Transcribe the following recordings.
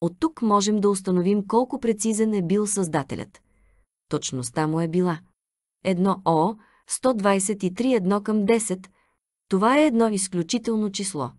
От тук можем да установим колко прецизен е бил Създателят. Точността му е била. 1 О, 123 1 към 10. Това е едно изключително число.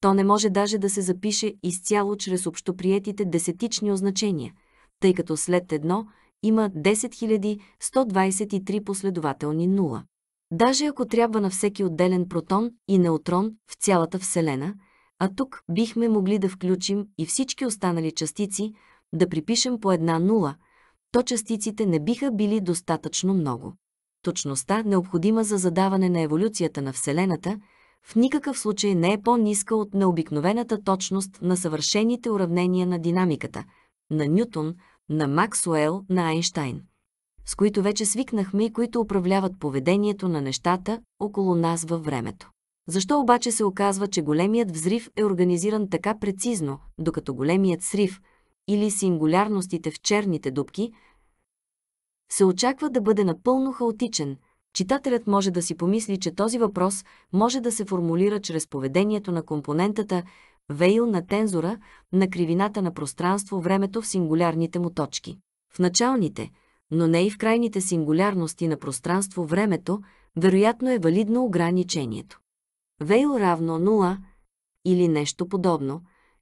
То не може даже да се запише изцяло чрез общоприетите десетични означения, тъй като след едно има 10 123 последователни нула. Даже ако трябва на всеки отделен протон и неутрон в цялата Вселена – а тук бихме могли да включим и всички останали частици, да припишем по една нула, то частиците не биха били достатъчно много. Точността, необходима за задаване на еволюцията на Вселената, в никакъв случай не е по-ниска от необикновената точност на съвършените уравнения на динамиката, на Нютон, на Максуел, на Айнштайн, с които вече свикнахме и които управляват поведението на нещата около нас във времето. Защо обаче се оказва, че големият взрив е организиран така прецизно, докато големият срив или сингулярностите в черните дубки се очаква да бъде напълно хаотичен? Читателят може да си помисли, че този въпрос може да се формулира чрез поведението на компонентата вейл на тензора на кривината на пространство-времето в сингулярните му точки. В началните, но не и в крайните сингулярности на пространство-времето, вероятно е валидно ограничението. Вейл равно 0 или нещо подобно,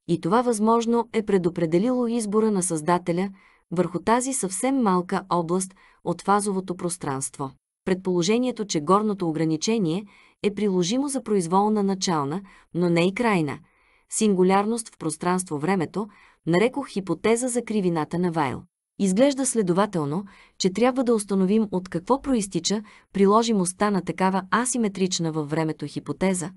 и това възможно е предопределило избора на Създателя върху тази съвсем малка област от фазовото пространство. Предположението, че горното ограничение е приложимо за произволна начална, но не и крайна, сингулярност в пространство-времето, нарекох хипотеза за кривината на Вайл. Изглежда следователно, че трябва да установим от какво проистича приложимостта на такава асиметрична във времето хипотеза,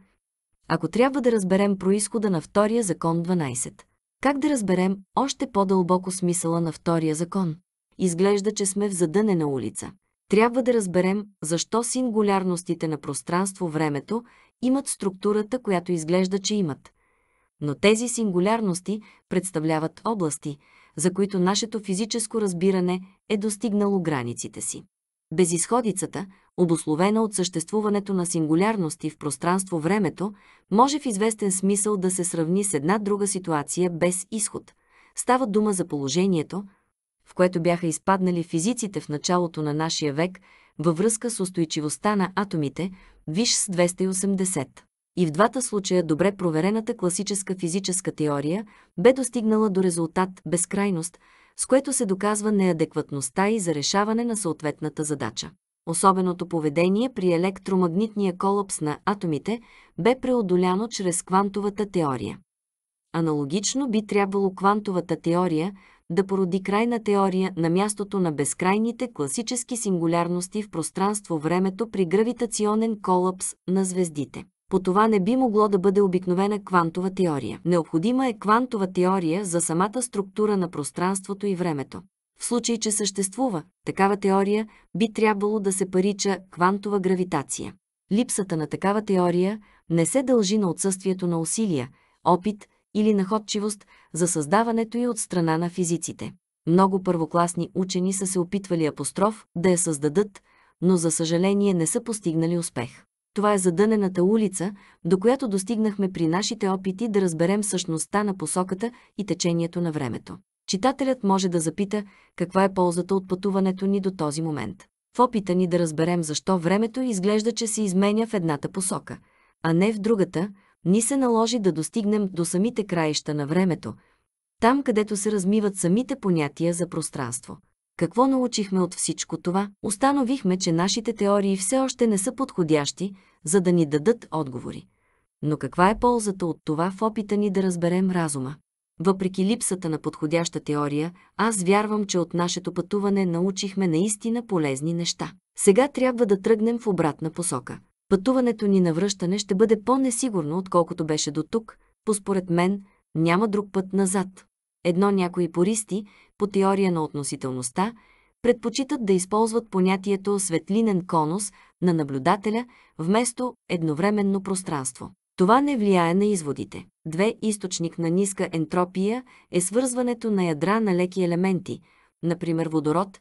ако трябва да разберем происхода на втория закон 12. Как да разберем още по-дълбоко смисъла на втория закон? Изглежда, че сме в задънена улица. Трябва да разберем защо сингулярностите на пространство-времето имат структурата, която изглежда, че имат. Но тези сингулярности представляват области – за които нашето физическо разбиране е достигнало границите си. Безисходицата, обословена от съществуването на сингулярности в пространство-времето, може в известен смисъл да се сравни с една друга ситуация без изход. Става дума за положението, в което бяха изпаднали физиците в началото на нашия век във връзка с устойчивостта на атомите, виж с 280 и в двата случая добре проверената класическа физическа теория бе достигнала до резултат безкрайност, с което се доказва неадекватността и за решаване на съответната задача. Особеното поведение при електромагнитния колапс на атомите бе преодоляно чрез квантовата теория. Аналогично би трябвало квантовата теория да породи крайна теория на мястото на безкрайните класически сингулярности в пространство-времето при гравитационен колапс на звездите по това не би могло да бъде обикновена квантова теория. Необходима е квантова теория за самата структура на пространството и времето. В случай, че съществува такава теория, би трябвало да се парича квантова гравитация. Липсата на такава теория не се дължи на отсъствието на усилия, опит или находчивост за създаването и от страна на физиците. Много първокласни учени са се опитвали апостроф да я създадат, но за съжаление не са постигнали успех. Това е задънената улица, до която достигнахме при нашите опити да разберем същността на посоката и течението на времето. Читателят може да запита каква е ползата от пътуването ни до този момент. В опита ни да разберем защо времето изглежда, че се изменя в едната посока, а не в другата, ни се наложи да достигнем до самите краища на времето, там където се размиват самите понятия за пространство. Какво научихме от всичко това? Установихме, че нашите теории все още не са подходящи, за да ни дадат отговори. Но каква е ползата от това в опита ни да разберем разума? Въпреки липсата на подходяща теория, аз вярвам, че от нашето пътуване научихме наистина полезни неща. Сега трябва да тръгнем в обратна посока. Пътуването ни на връщане ще бъде по-несигурно, отколкото беше до тук, поспоред мен няма друг път назад. Едно някои пористи, по теория на относителността, предпочитат да използват понятието светлинен конус на наблюдателя вместо едновременно пространство. Това не влияе на изводите. Две източник на ниска ентропия е свързването на ядра на леки елементи, например водород,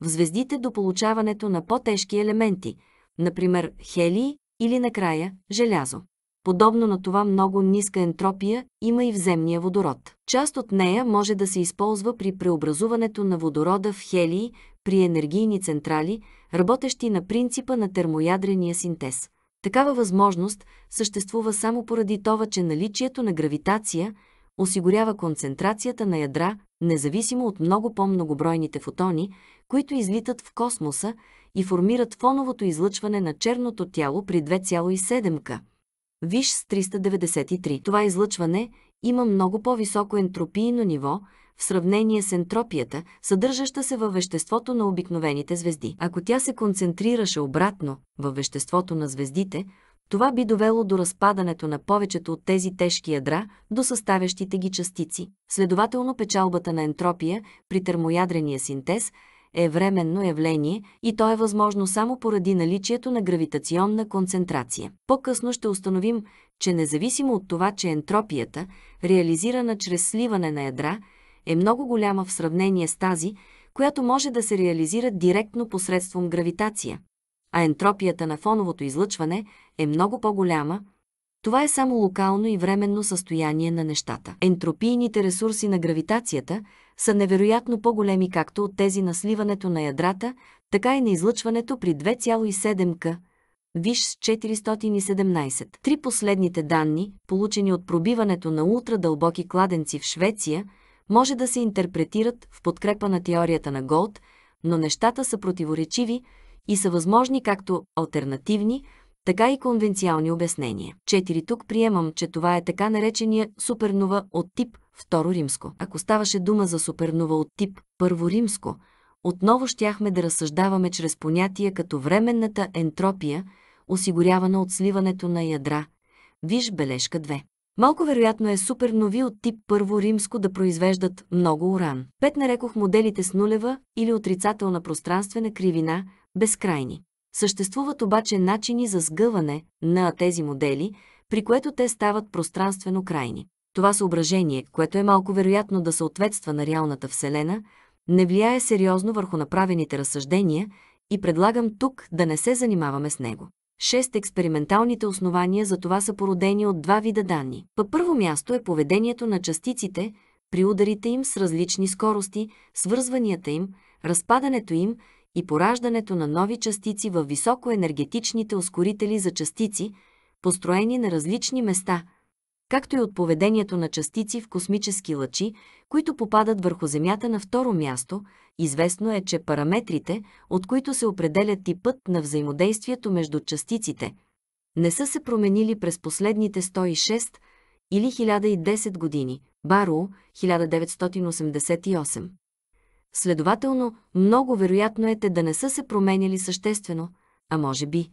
в звездите до получаването на по-тежки елементи, например хелии или накрая желязо. Подобно на това много ниска ентропия има и в земния водород. Част от нея може да се използва при преобразуването на водорода в хелии при енергийни централи, работещи на принципа на термоядрения синтез. Такава възможност съществува само поради това, че наличието на гравитация осигурява концентрацията на ядра, независимо от много по-многобройните фотони, които излитат в космоса и формират фоновото излъчване на черното тяло при 2,7 к. Виж с 393. Това излъчване има много по-високо ентропийно ниво в сравнение с ентропията, съдържаща се във веществото на обикновените звезди. Ако тя се концентрираше обратно във веществото на звездите, това би довело до разпадането на повечето от тези тежки ядра до съставящите ги частици. Следователно печалбата на ентропия при термоядрения синтез – е временно явление и то е възможно само поради наличието на гравитационна концентрация. По-късно ще установим, че независимо от това, че ентропията, реализирана чрез сливане на ядра, е много голяма в сравнение с тази, която може да се реализира директно посредством гравитация, а ентропията на фоновото излъчване е много по-голяма, това е само локално и временно състояние на нещата. Ентропийните ресурси на гравитацията са невероятно по-големи както от тези на сливането на ядрата, така и на излъчването при 2,7 к. Виш 417. Три последните данни, получени от пробиването на ултрадълбоки кладенци в Швеция, може да се интерпретират в подкрепа на теорията на Голд, но нещата са противоречиви и са възможни както альтернативни, така и конвенциални обяснения. 4. Тук приемам, че това е така наречения супернова от тип второ римско. Ако ставаше дума за супернова от тип първо римско, отново щяхме да разсъждаваме чрез понятия като временната ентропия, осигурявана от сливането на ядра. Виж бележка 2. Малко вероятно е супернови от тип първо римско да произвеждат много уран. Пет нарекох моделите с нулева или отрицателна пространствена кривина – безкрайни. Съществуват обаче начини за сгъване на тези модели, при което те стават пространствено крайни. Това съображение, което е малко вероятно да съответства на реалната Вселена, не влияе сериозно върху направените разсъждения и предлагам тук да не се занимаваме с него. Шест експерименталните основания за това са породени от два вида данни. По първо място е поведението на частиците при ударите им с различни скорости, свързванията им, разпадането им и пораждането на нови частици в високоенергетичните ускорители за частици, построени на различни места, както и от поведението на частици в космически лъчи, които попадат върху Земята на второ място, известно е, че параметрите, от които се определят типът на взаимодействието между частиците, не са се променили през последните 106 или 1010 години. Баро, 1988. Следователно, много вероятно е те да не са се променяли съществено, а може би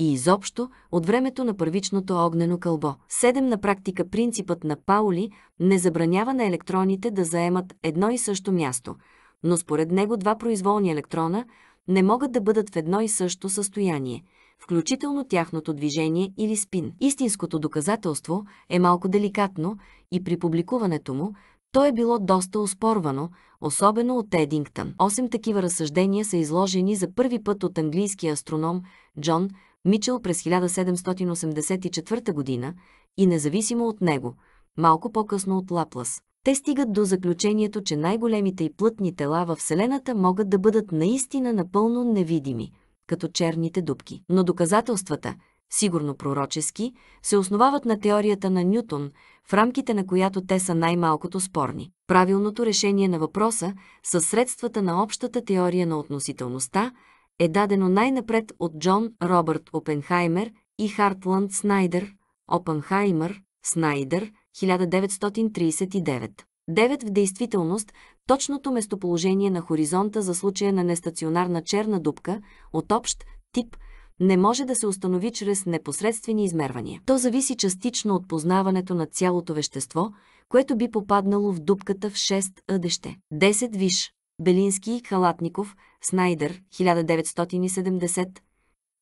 и изобщо от времето на първичното огнено кълбо. 7. На практика принципът на Паули не забранява на електроните да заемат едно и също място, но според него два произволни електрона не могат да бъдат в едно и също състояние, включително тяхното движение или спин. Истинското доказателство е малко деликатно и при публикуването му то е било доста успорвано особено от Едингтън. Осем такива разсъждения са изложени за първи път от английския астроном Джон Мичел през 1784 година и независимо от него, малко по-късно от Лаплас. Те стигат до заключението, че най-големите и плътни тела във Вселената могат да бъдат наистина напълно невидими, като черните дубки. Но доказателствата, сигурно пророчески, се основават на теорията на Нютон, в рамките на която те са най-малкото спорни. Правилното решение на въпроса със средствата на общата теория на относителността е дадено най-напред от Джон Робърт Опенхаймер и Хартланд Снайдер, Опенхаймер, Снайдер, 1939. Девет В действителност, точното местоположение на хоризонта за случая на нестационарна черна дупка от общ тип не може да се установи чрез непосредствени измервания. То зависи частично от познаването на цялото вещество, което би попаднало в дупката в 6 ъдеще. 10 виш. Белински и Халатников, Снайдер, 1970,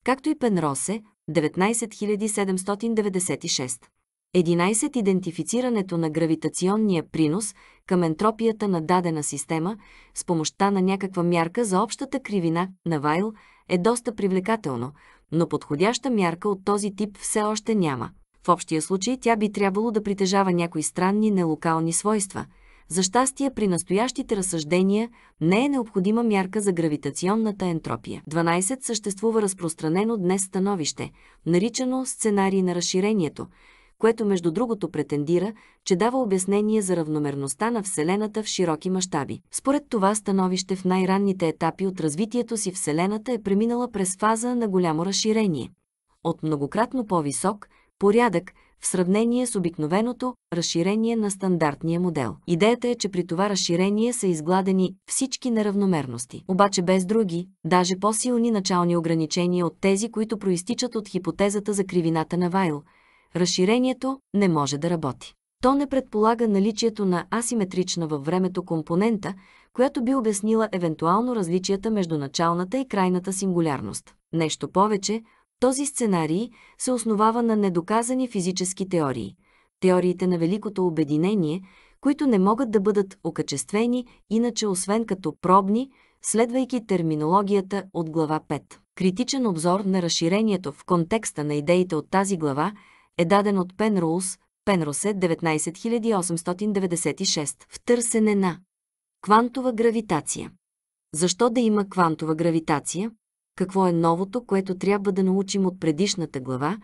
както и Пенросе, 19796. 11. Идентифицирането на гравитационния принос към ентропията на дадена система с помощта на някаква мярка за общата кривина на Вайл – е доста привлекателно, но подходяща мярка от този тип все още няма. В общия случай тя би трябвало да притежава някои странни нелокални свойства. За щастие при настоящите разсъждения не е необходима мярка за гравитационната ентропия. 12 съществува разпространено днес становище, наричано сценарий на разширението, което между другото претендира, че дава обяснение за равномерността на Вселената в широки мащаби. Според това становище в най-ранните етапи от развитието си Вселената е преминала през фаза на голямо разширение. От многократно по-висок, порядък, в сравнение с обикновеното разширение на стандартния модел. Идеята е, че при това разширение са изгладени всички неравномерности, обаче без други, даже по-силни начални ограничения от тези, които проистичат от хипотезата за кривината на Вайл – разширението не може да работи. То не предполага наличието на асиметрична във времето компонента, която би обяснила евентуално различията между началната и крайната сингулярност. Нещо повече, този сценарий се основава на недоказани физически теории, теориите на великото обединение, които не могат да бъдат окачествени иначе освен като пробни, следвайки терминологията от глава 5. Критичен обзор на разширението в контекста на идеите от тази глава – е даден от Пенроуз, Пенросе 19896, в търсене на квантова гравитация. Защо да има квантова гравитация? Какво е новото, което трябва да научим от предишната глава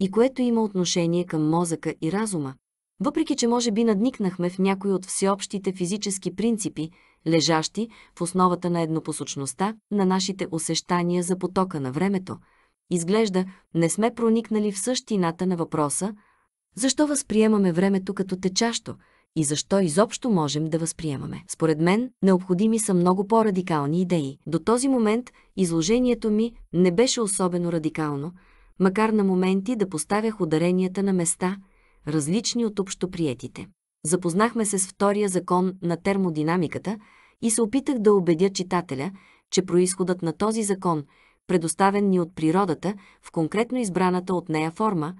и което има отношение към мозъка и разума? Въпреки, че може би надникнахме в някои от всеобщите физически принципи, лежащи в основата на еднопосочността на нашите усещания за потока на времето – Изглежда, не сме проникнали в същината на въпроса, защо възприемаме времето като течащо и защо изобщо можем да възприемаме. Според мен, необходими са много по-радикални идеи. До този момент изложението ми не беше особено радикално, макар на моменти да поставях ударенията на места, различни от общоприетите. Запознахме се с втория закон на термодинамиката и се опитах да убедя читателя, че происходът на този закон – предоставен ни от природата в конкретно избраната от нея форма,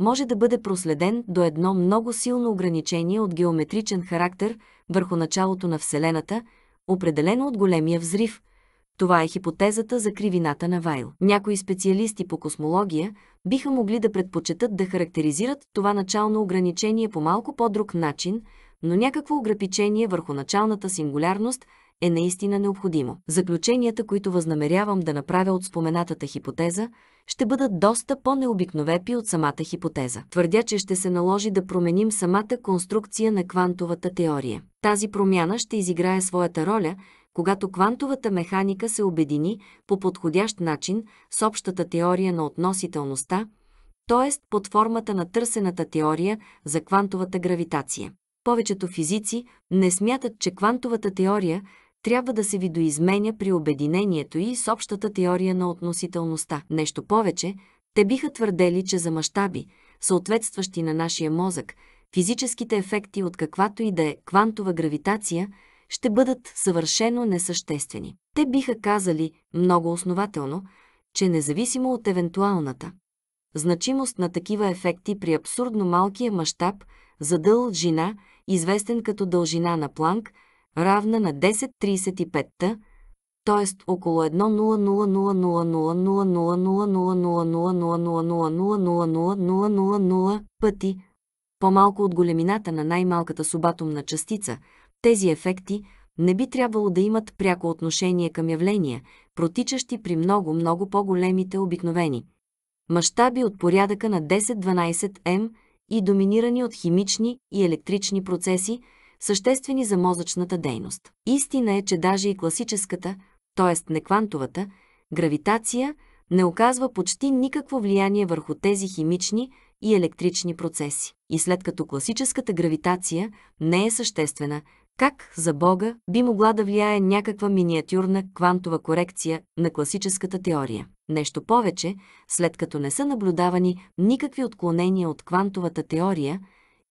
може да бъде проследен до едно много силно ограничение от геометричен характер върху началото на Вселената, определено от големия взрив. Това е хипотезата за кривината на Вайл. Някои специалисти по космология биха могли да предпочитат да характеризират това начално ограничение по малко по-друг начин, но някакво ограничение върху началната сингулярност – е наистина необходимо. Заключенията, които възнамерявам да направя от споменатата хипотеза, ще бъдат доста по-необикновепи от самата хипотеза. Твърдя, че ще се наложи да променим самата конструкция на квантовата теория. Тази промяна ще изиграе своята роля, когато квантовата механика се обедини по подходящ начин с общата теория на относителността, т.е. под формата на търсената теория за квантовата гравитация повечето физици не смятат, че квантовата теория трябва да се видоизменя при обединението и с общата теория на относителността. Нещо повече, те биха твърдели, че за мащаби, съответстващи на нашия мозък, физическите ефекти от каквато и да е квантова гравитация ще бъдат съвършено несъществени. Те биха казали много основателно, че независимо от евентуалната значимост на такива ефекти при абсурдно малкия мащаб за дължина, известен като дължина на Планк, равна на 10.35-та, т.е. около 1 пъти по-малко от големината на най-малката субатомна частица, тези ефекти не би трябвало да имат пряко отношение към явления, протичащи при много-много по-големите обикновени. Мащаби от порядъка на 10-12 м и доминирани от химични и електрични процеси – съществени за мозъчната дейност. Истина е, че даже и класическата, т.е. неквантовата, гравитация не оказва почти никакво влияние върху тези химични и електрични процеси. И след като класическата гравитация не е съществена, как, за Бога, би могла да влияе някаква миниатюрна квантова корекция на класическата теория? Нещо повече, след като не са наблюдавани никакви отклонения от квантовата теория,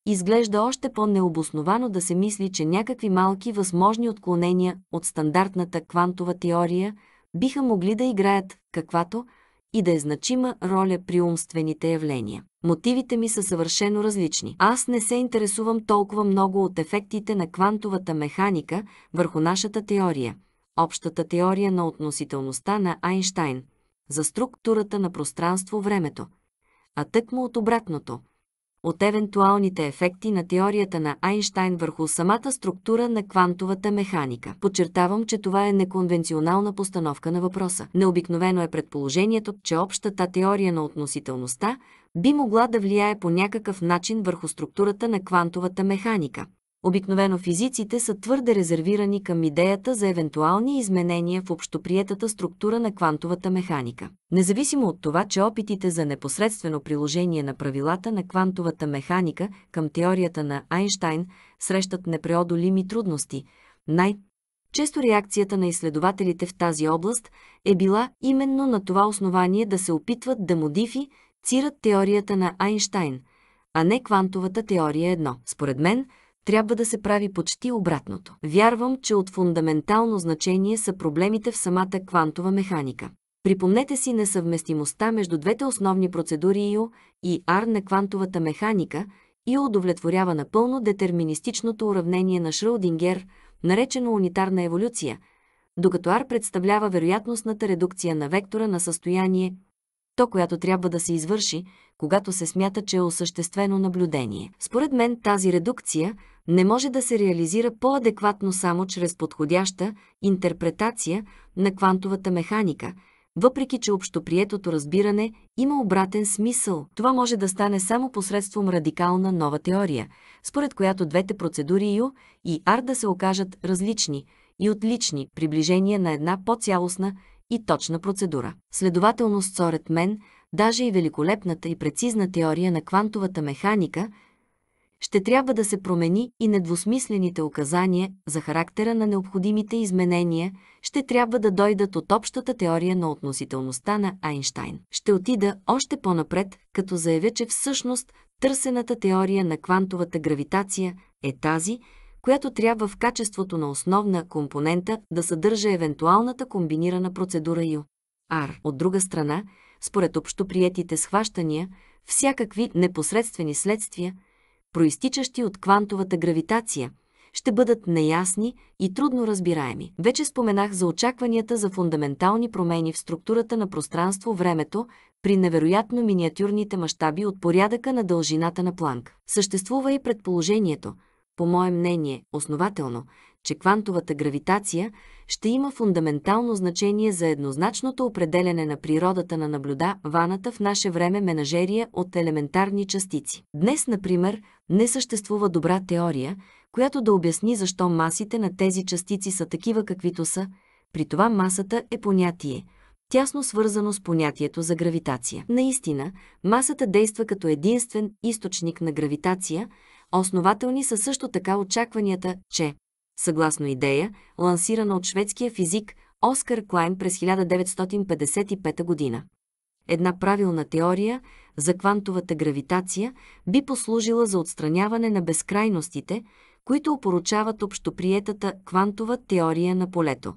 изглежда още по-необосновано да се мисли, че някакви малки възможни отклонения от стандартната квантова теория биха могли да играят каквато и да е значима роля при умствените явления. Мотивите ми са съвършено различни. Аз не се интересувам толкова много от ефектите на квантовата механика върху нашата теория, общата теория на относителността на Айнштайн, за структурата на пространство-времето, а тъкмо от обратното – от евентуалните ефекти на теорията на Айнштайн върху самата структура на квантовата механика. Подчертавам, че това е неконвенционална постановка на въпроса. Необикновено е предположението, че общата теория на относителността би могла да влияе по някакъв начин върху структурата на квантовата механика. Обикновено физиците са твърде резервирани към идеята за евентуални изменения в общоприетата структура на квантовата механика. Независимо от това, че опитите за непосредствено приложение на правилата на квантовата механика към теорията на Айнштайн срещат непреодолими трудности, най- често реакцията на изследователите в тази област е била именно на това основание да се опитват да модифи, цират теорията на Айнштайн, а не квантовата теория 1. Според мен, трябва да се прави почти обратното. Вярвам, че от фундаментално значение са проблемите в самата квантова механика. Припомнете си несъвместимостта между двете основни процедури Ю и АР на квантовата механика и удовлетворява напълно детерминистичното уравнение на Шродингер, наречено унитарна еволюция, докато АР представлява вероятностната редукция на вектора на състояние, то която трябва да се извърши, когато се смята, че е осъществено наблюдение. Според мен тази редукция – не може да се реализира по-адекватно само чрез подходяща интерпретация на квантовата механика, въпреки че общоприетото разбиране има обратен смисъл. Това може да стане само посредством радикална нова теория, според която двете процедури Ю и Ар да се окажат различни и отлични приближения на една по-цялостна и точна процедура. Следователно, според мен, даже и великолепната и прецизна теория на квантовата механика – ще трябва да се промени и недвусмислените указания за характера на необходимите изменения ще трябва да дойдат от общата теория на относителността на Айнштайн. Ще отида още по-напред, като заявя, че всъщност търсената теория на квантовата гравитация е тази, която трябва в качеството на основна компонента да съдържа евентуалната комбинирана процедура Ю. Ар. От друга страна, според общоприетите схващания, всякакви непосредствени следствия – проистичащи от квантовата гравитация, ще бъдат неясни и трудно разбираеми. Вече споменах за очакванията за фундаментални промени в структурата на пространство-времето при невероятно миниатюрните мащаби от порядъка на дължината на Планк. Съществува и предположението, по мое мнение, основателно, че квантовата гравитация ще има фундаментално значение за еднозначното определене на природата на наблюда ваната в наше време менажерия от елементарни частици. Днес, например, не съществува добра теория, която да обясни защо масите на тези частици са такива каквито са, при това масата е понятие – тясно свързано с понятието за гравитация. Наистина, масата действа като единствен източник на гравитация, основателни са също така очакванията, че съгласно идея, лансирана от шведския физик Оскар Клайн през 1955 година. Една правилна теория за квантовата гравитация би послужила за отстраняване на безкрайностите, които опоручават общоприетата квантова теория на полето.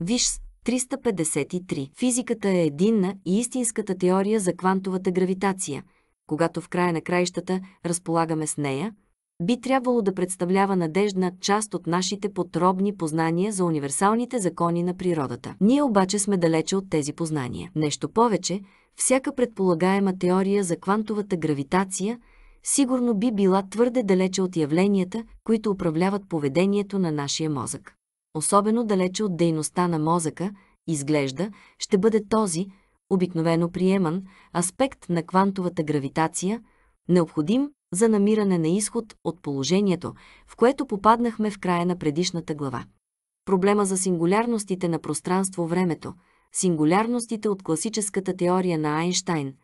Виж 353. Физиката е единна и истинската теория за квантовата гравитация. Когато в края на краищата разполагаме с нея, би трябвало да представлява надежна част от нашите подробни познания за универсалните закони на природата. Ние обаче сме далече от тези познания. Нещо повече, всяка предполагаема теория за квантовата гравитация сигурно би била твърде далече от явленията, които управляват поведението на нашия мозък. Особено далече от дейността на мозъка, изглежда, ще бъде този, обикновено приеман, аспект на квантовата гравитация, необходим за намиране на изход от положението, в което попаднахме в края на предишната глава. Проблема за сингулярностите на пространство-времето, сингулярностите от класическата теория на Айнштайн,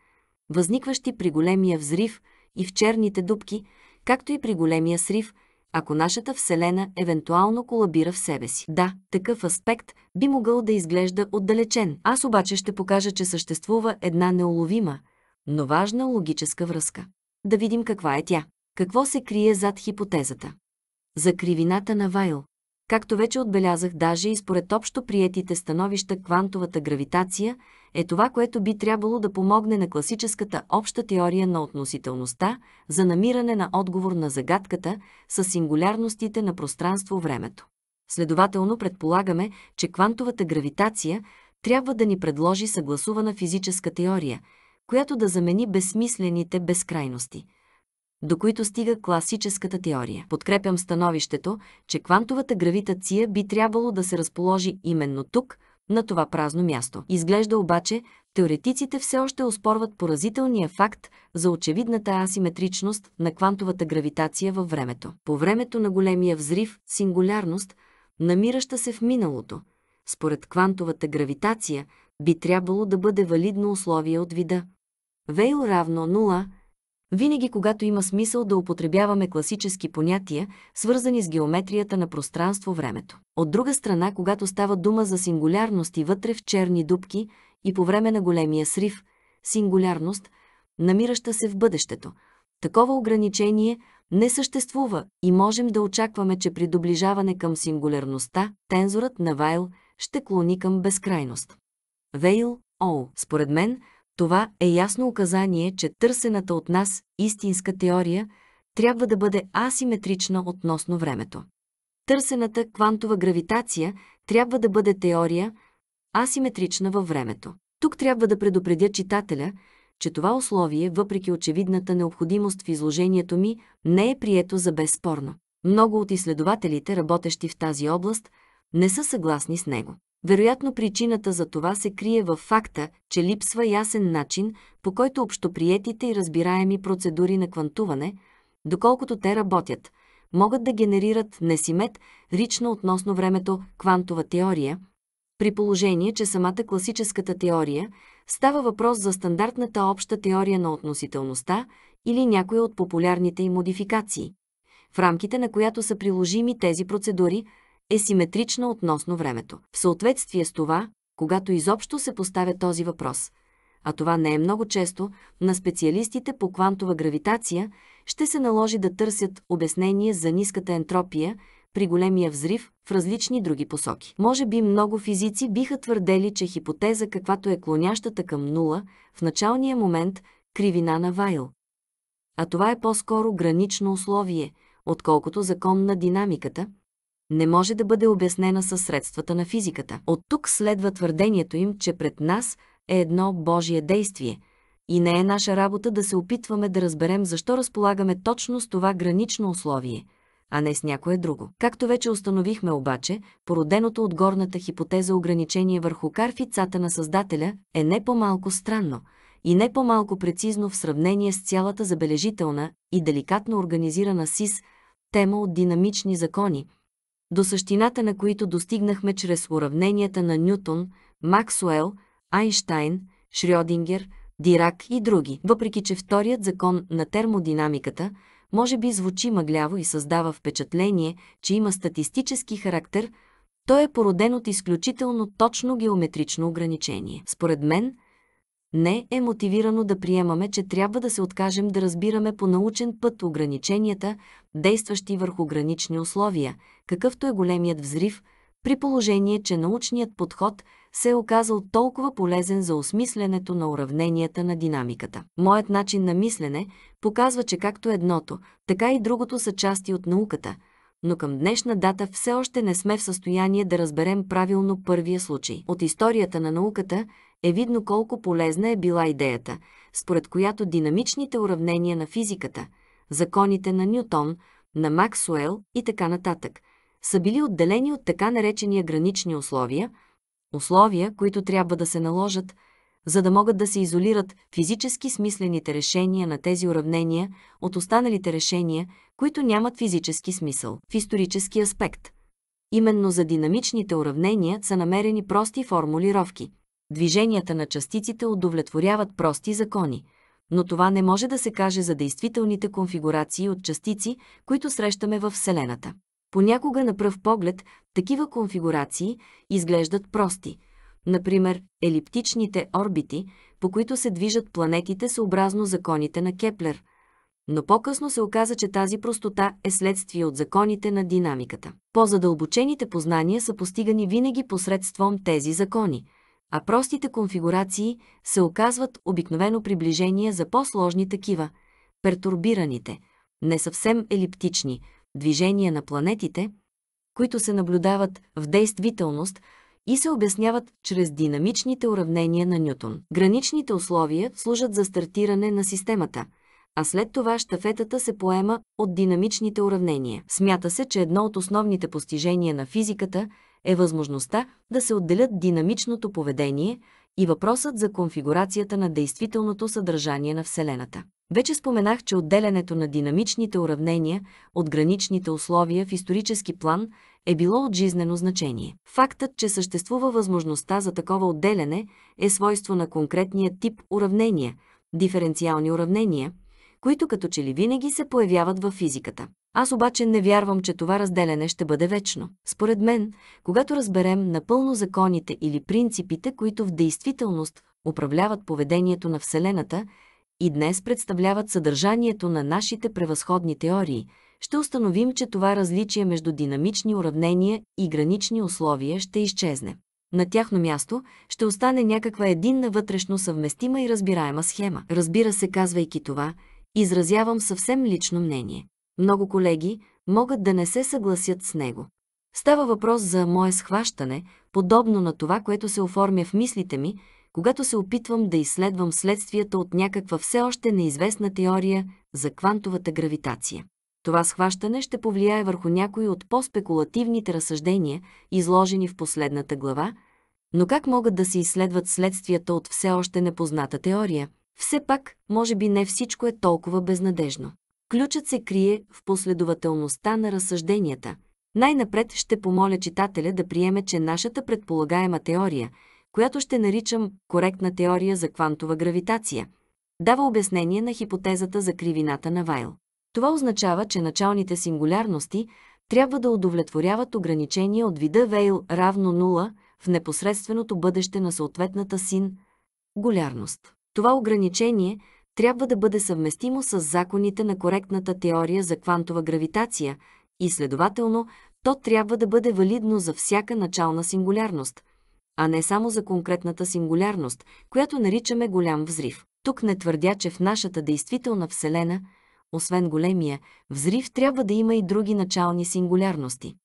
възникващи при големия взрив и в черните дубки, както и при големия срив – ако нашата Вселена евентуално колабира в себе си. Да, такъв аспект би могъл да изглежда отдалечен. Аз обаче ще покажа, че съществува една неуловима, но важна логическа връзка. Да видим каква е тя. Какво се крие зад хипотезата? За кривината на Вайл. Както вече отбелязах, даже и според общо приетите становища, квантовата гравитация е това, което би трябвало да помогне на класическата обща теория на относителността за намиране на отговор на загадката с сингулярностите на пространство-времето. Следователно предполагаме, че квантовата гравитация трябва да ни предложи съгласувана физическа теория – която да замени безсмислените безкрайности, до които стига класическата теория. Подкрепям становището, че квантовата гравитация би трябвало да се разположи именно тук, на това празно място. Изглежда обаче, теоретиците все още оспорват поразителния факт за очевидната асиметричност на квантовата гравитация във времето. По времето на големия взрив, сингулярност, намираща се в миналото, според квантовата гравитация, би трябвало да бъде валидно условие от вида, Вейл равно 0, винаги когато има смисъл да употребяваме класически понятия, свързани с геометрията на пространство-времето. От друга страна, когато става дума за сингулярности вътре в черни дубки и по време на големия срив, сингулярност, намираща се в бъдещето, такова ограничение не съществува и можем да очакваме, че при доближаване към сингулярността, тензорът на Вайл ще клони към безкрайност. Вейл, Оу, според мен, това е ясно указание, че търсената от нас истинска теория трябва да бъде асиметрична относно времето. Търсената квантова гравитация трябва да бъде теория, асиметрична във времето. Тук трябва да предупредя читателя, че това условие, въпреки очевидната необходимост в изложението ми, не е прието за безспорно. Много от изследователите, работещи в тази област, не са съгласни с него. Вероятно причината за това се крие в факта, че липсва ясен начин, по който общоприетите и разбираеми процедури на квантуване, доколкото те работят, могат да генерират несимет рично относно времето квантова теория, при положение, че самата класическата теория става въпрос за стандартната обща теория на относителността или някоя от популярните й модификации, в рамките на която са приложими тези процедури – е симетрична относно времето. В съответствие с това, когато изобщо се поставя този въпрос, а това не е много често, на специалистите по квантова гравитация ще се наложи да търсят обяснение за ниската ентропия при големия взрив в различни други посоки. Може би много физици биха твърдели, че хипотеза, каквато е клонящата към нула, в началния момент кривина на Вайл. А това е по-скоро гранично условие, отколкото закон на динамиката – не може да бъде обяснена със средствата на физиката. От тук следва твърдението им, че пред нас е едно Божие действие и не е наша работа да се опитваме да разберем защо разполагаме точно с това гранично условие – а не с някое друго. Както вече установихме обаче, породеното от горната хипотеза ограничение върху карфицата на Създателя е не по-малко странно и не по-малко прецизно в сравнение с цялата забележителна и деликатно организирана СИС тема от динамични закони, до същината на които достигнахме чрез уравненията на Нютон, Максуел, Айнштайн, Шрьодингер, Дирак и други. Въпреки, че вторият закон на термодинамиката може би звучи мъгляво и създава впечатление, че има статистически характер, той е породен от изключително точно геометрично ограничение. Според мен – не е мотивирано да приемаме, че трябва да се откажем да разбираме по научен път ограниченията, действащи върху гранични условия, какъвто е големият взрив, при положение, че научният подход се е оказал толкова полезен за осмисленето на уравненията на динамиката. Моят начин на мислене показва, че както едното, така и другото са части от науката, но към днешна дата все още не сме в състояние да разберем правилно първия случай. От историята на науката е видно колко полезна е била идеята, според която динамичните уравнения на физиката, законите на Ньютон, на Максуел и така нататък, са били отделени от така наречения гранични условия, условия, които трябва да се наложат, за да могат да се изолират физически смислените решения на тези уравнения от останалите решения, които нямат физически смисъл в исторически аспект. Именно за динамичните уравнения са намерени прости формулировки – Движенията на частиците удовлетворяват прости закони, но това не може да се каже за действителните конфигурации от частици, които срещаме в Вселената. Понякога на пръв поглед такива конфигурации изглеждат прости. Например, елиптичните орбити, по които се движат планетите съобразно законите на Кеплер. Но по-късно се оказа, че тази простота е следствие от законите на динамиката. По-задълбочените познания са постигани винаги посредством тези закони – а простите конфигурации се оказват обикновено приближения за по-сложни такива, пертурбираните, не съвсем елиптични, движения на планетите, които се наблюдават в действителност и се обясняват чрез динамичните уравнения на Нютон. Граничните условия служат за стартиране на системата – а след това штафетата се поема от динамичните уравнения. Смята се, че едно от основните постижения на физиката е възможността да се отделят динамичното поведение и въпросът за конфигурацията на действителното съдържание на Вселената. Вече споменах, че отделянето на динамичните уравнения от граничните условия в исторически план е било от жизнено значение. Фактът, че съществува възможността за такова отделяне е свойство на конкретния тип уравнения – диференциални уравнения, които като че ли винаги се появяват във физиката. Аз обаче не вярвам, че това разделене ще бъде вечно. Според мен, когато разберем напълно законите или принципите, които в действителност управляват поведението на Вселената и днес представляват съдържанието на нашите превъзходни теории, ще установим, че това различие между динамични уравнения и гранични условия ще изчезне. На тяхно място ще остане някаква единна вътрешно съвместима и разбираема схема. Разбира се, казвайки това, изразявам съвсем лично мнение. Много колеги могат да не се съгласят с него. Става въпрос за мое схващане, подобно на това, което се оформя в мислите ми, когато се опитвам да изследвам следствията от някаква все още неизвестна теория за квантовата гравитация. Това схващане ще повлияе върху някои от по-спекулативните разсъждения, изложени в последната глава, но как могат да се изследват следствията от все още непозната теория? Все пак, може би не всичко е толкова безнадежно. Ключът се крие в последователността на разсъжденията. Най-напред ще помоля читателя да приеме, че нашата предполагаема теория, която ще наричам коректна теория за квантова гравитация, дава обяснение на хипотезата за кривината на Вайл. Това означава, че началните сингулярности трябва да удовлетворяват ограничения от вида Вейл равно 0 в непосредственото бъдеще на съответната син – голярност. Това ограничение – трябва да бъде съвместимо с законите на коректната теория за квантова гравитация и следователно то трябва да бъде валидно за всяка начална сингулярност, а не само за конкретната сингулярност, която наричаме голям взрив. Тук не твърдя, че в нашата действителна Вселена, освен големия, взрив трябва да има и други начални сингулярности.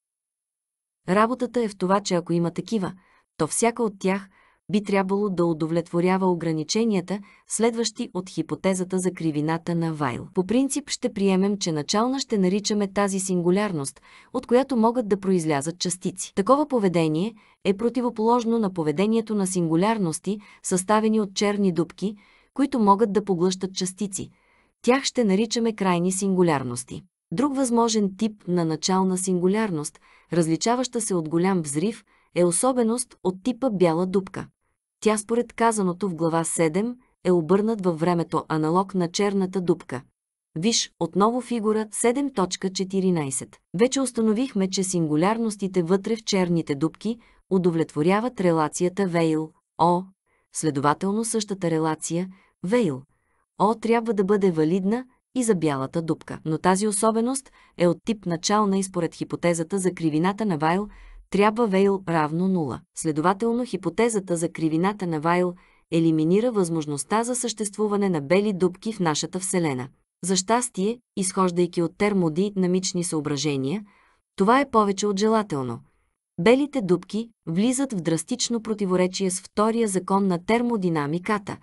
Работата е в това, че ако има такива, то всяка от тях – би трябвало да удовлетворява ограниченията, следващи от хипотезата за кривината на Вайл. По принцип ще приемем, че начална ще наричаме тази сингулярност, от която могат да произлязат частици. Такова поведение е противоположно на поведението на сингулярности, съставени от черни дубки, които могат да поглъщат частици. Тях ще наричаме крайни сингулярности. Друг възможен тип на начална сингулярност, различаваща се от голям взрив, е особеност от типа бяла дупка. Тя според казаното в глава 7 е обърнат във времето аналог на черната дупка. Виж отново фигура 7.14. Вече установихме, че сингулярностите вътре в черните дупки удовлетворяват релацията Вейл О. Следователно същата релация Вейл О трябва да бъде валидна и за бялата дупка. Но тази особеност е от тип начална и според хипотезата за кривината на Вайл трябва Вейл равно 0. Следователно, хипотезата за кривината на Вайл елиминира възможността за съществуване на бели дубки в нашата Вселена. За щастие, изхождайки от термодинамични съображения, това е повече от желателно. Белите дубки влизат в драстично противоречие с втория закон на термодинамиката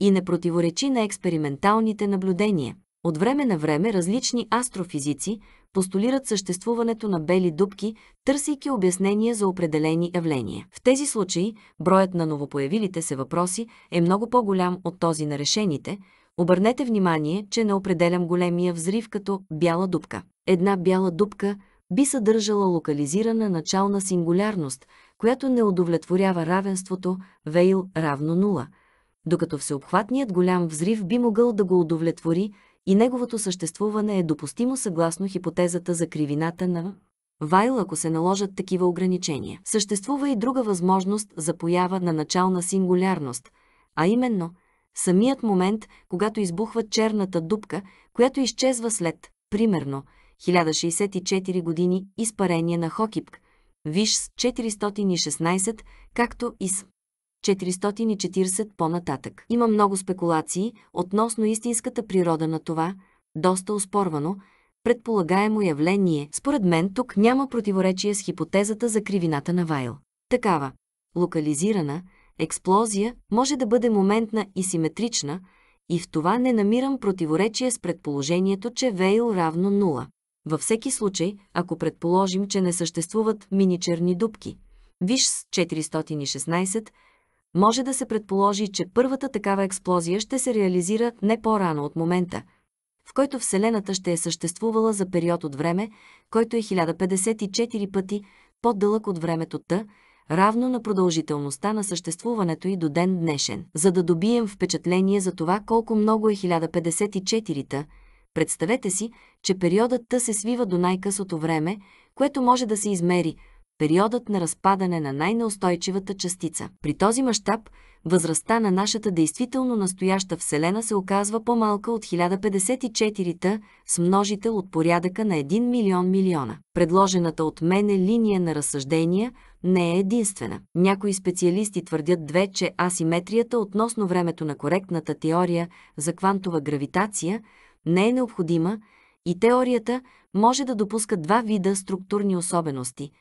и не противоречи на експерименталните наблюдения. От време на време различни астрофизици постулират съществуването на бели дубки, търсейки обяснения за определени явления. В тези случаи броят на новопоявилите се въпроси е много по-голям от този на решените. Обърнете внимание, че не определям големия взрив като бяла дупка. Една бяла дупка би съдържала локализирана начална сингулярност, която не удовлетворява равенството Вейл равно 0, докато всеобхватният голям взрив би могъл да го удовлетвори, и неговото съществуване е допустимо съгласно хипотезата за кривината на Вайл, ако се наложат такива ограничения. Съществува и друга възможност за поява на начална сингулярност, а именно самият момент, когато избухва черната дупка, която изчезва след, примерно, 1064 години изпарение на Хокипк, Виш с 416, както и с 440 по-нататък. Има много спекулации относно истинската природа на това, доста оспорвано, предполагаемо явление. Според мен тук няма противоречие с хипотезата за кривината на Вайл. Такава, локализирана, експлозия може да бъде моментна и симетрична, и в това не намирам противоречие с предположението, че Вейл равно 0. Във всеки случай, ако предположим, че не съществуват мини черни дубки, Виш 416 може да се предположи, че първата такава експлозия ще се реализира не по-рано от момента, в който Вселената ще е съществувала за период от време, който е 1054 пъти по-дълъг от времето Т, равно на продължителността на съществуването и до ден днешен. За да добием впечатление за това колко много е 1054-та, представете си, че периодът Т се свива до най-късото време, което може да се измери – периодът на разпадане на най-неустойчивата частица. При този мащаб, възрастта на нашата действително настояща Вселена се оказва по-малка от 1054-та с множител от порядъка на 1 милион милиона. Предложената от мене линия на разсъждения не е единствена. Някои специалисти твърдят две, че асиметрията относно времето на коректната теория за квантова гравитация не е необходима и теорията може да допуска два вида структурни особености –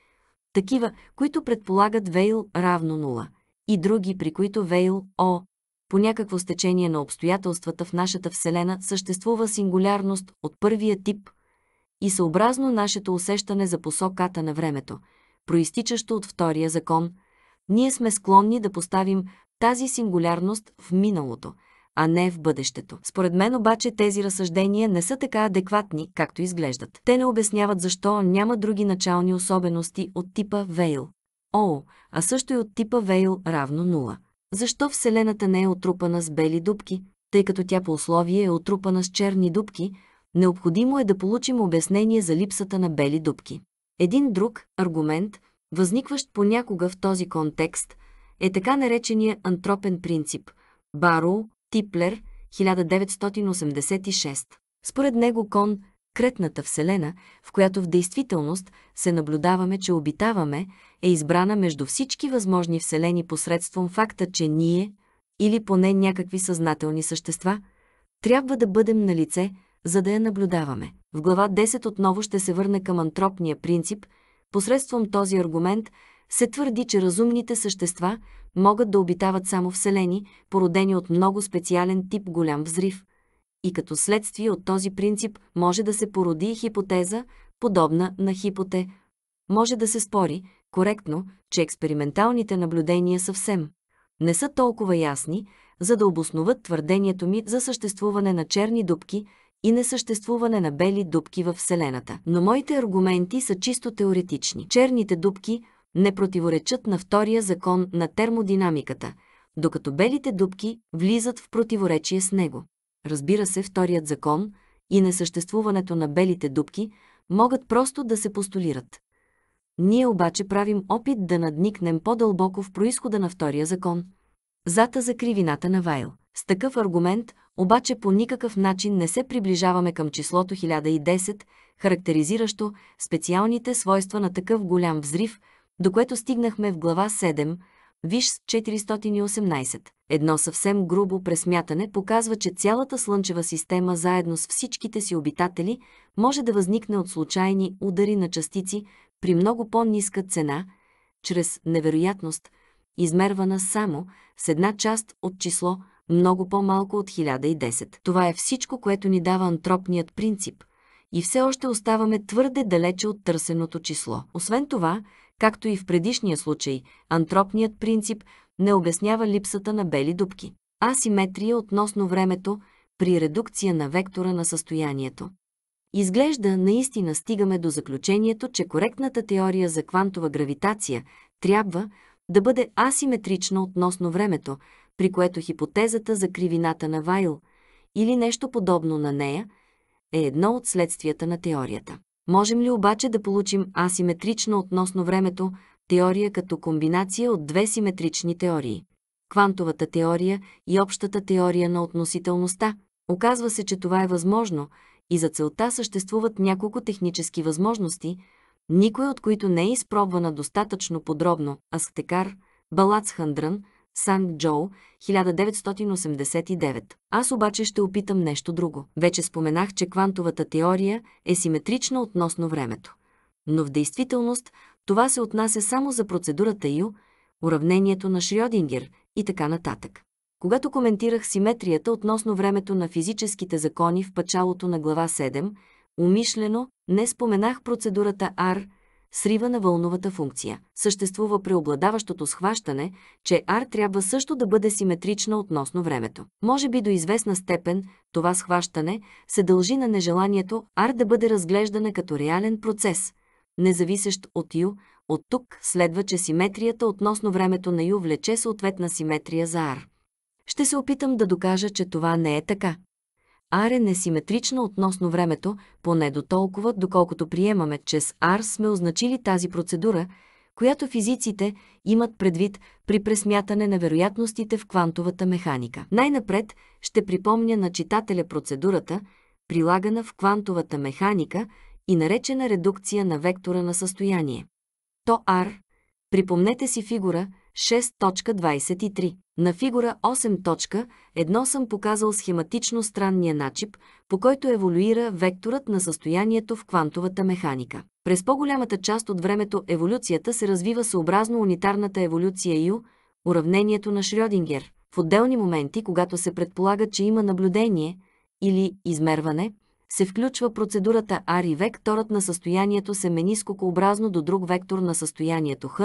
такива, които предполагат Вейл равно 0, и други, при които Вейл О по някакво стечение на обстоятелствата в нашата Вселена съществува сингулярност от първия тип и съобразно нашето усещане за посоката на времето, проистичащо от втория закон, ние сме склонни да поставим тази сингулярност в миналото – а не в бъдещето. Според мен обаче тези разсъждения не са така адекватни, както изглеждат. Те не обясняват защо няма други начални особености от типа Вейл. О, а също и от типа Вейл равно 0. Защо Вселената не е отрупана с бели дубки, тъй като тя по условие е отрупана с черни дубки, необходимо е да получим обяснение за липсата на бели дубки. Един друг аргумент, възникващ понякога в този контекст, е така наречения антропен принцип – Баро, Штиплер, 1986. Според него кон, кретната вселена, в която в действителност се наблюдаваме, че обитаваме, е избрана между всички възможни вселени посредством факта, че ние, или поне някакви съзнателни същества, трябва да бъдем на лице, за да я наблюдаваме. В глава 10 отново ще се върне към антропния принцип, посредством този аргумент се твърди, че разумните същества могат да обитават само вселени, породени от много специален тип голям взрив. И като следствие от този принцип може да се породи хипотеза, подобна на хипоте. Може да се спори, коректно, че експерименталните наблюдения съвсем не са толкова ясни, за да обосноват твърдението ми за съществуване на черни дубки и несъществуване на бели дубки във Вселената. Но моите аргументи са чисто теоретични. Черните дубки – не противоречат на втория закон на термодинамиката, докато белите дубки влизат в противоречие с него. Разбира се, вторият закон и несъществуването на белите дубки могат просто да се постулират. Ние обаче правим опит да надникнем по-дълбоко в происхода на втория закон. Зата за кривината на Вайл. С такъв аргумент обаче по никакъв начин не се приближаваме към числото 1010, характеризиращо специалните свойства на такъв голям взрив – до което стигнахме в глава 7, Виш 418. Едно съвсем грубо пресмятане показва, че цялата Слънчева система заедно с всичките си обитатели може да възникне от случайни удари на частици при много по-ниска цена, чрез невероятност, измервана само с една част от число много по-малко от 1010. Това е всичко, което ни дава антропният принцип – и все още оставаме твърде далече от търсеното число. Освен това, Както и в предишния случай, антропният принцип не обяснява липсата на бели дубки. Асиметрия относно времето при редукция на вектора на състоянието. Изглежда, наистина стигаме до заключението, че коректната теория за квантова гравитация трябва да бъде асиметрична относно времето, при което хипотезата за кривината на Вайл или нещо подобно на нея е едно от следствията на теорията. Можем ли обаче да получим асиметрично относно времето теория като комбинация от две симетрични теории? Квантовата теория и общата теория на относителността. Оказва се, че това е възможно и за целта съществуват няколко технически възможности, никой от които не е изпробвана достатъчно подробно – Асхтекар, Балац Хандран. Санг Джоу, 1989. Аз обаче ще опитам нещо друго. Вече споменах, че квантовата теория е симетрична относно времето. Но в действителност това се отнася само за процедурата Ю, уравнението на Шрьодингер и така нататък. Когато коментирах симетрията относно времето на физическите закони в пачалото на глава 7, умишлено не споменах процедурата R – срива на вълновата функция. Съществува преобладаващото схващане, че R трябва също да бъде симетрична относно времето. Може би до известна степен това схващане се дължи на нежеланието R да бъде разглеждана като реален процес, независещ от U, от тук следва, че симетрията относно времето на Ю влече съответна симетрия за R. Ще се опитам да докажа, че това не е така. R е несиметрична относно времето, поне до толкова, доколкото приемаме, че с R сме означили тази процедура, която физиците имат предвид при пресмятане на вероятностите в квантовата механика. Най-напред ще припомня на читателя процедурата, прилагана в квантовата механика и наречена редукция на вектора на състояние. То R, припомнете си фигура – 6.23. На фигура 8.1 съм показал схематично странния начип, по който еволюира векторът на състоянието в квантовата механика. През по-голямата част от времето еволюцията се развива съобразно унитарната еволюция Ю, уравнението на Шрёдингер. В отделни моменти, когато се предполага, че има наблюдение или измерване, се включва процедурата R и векторът на състоянието се мени скокообразно до друг вектор на състоянието Х,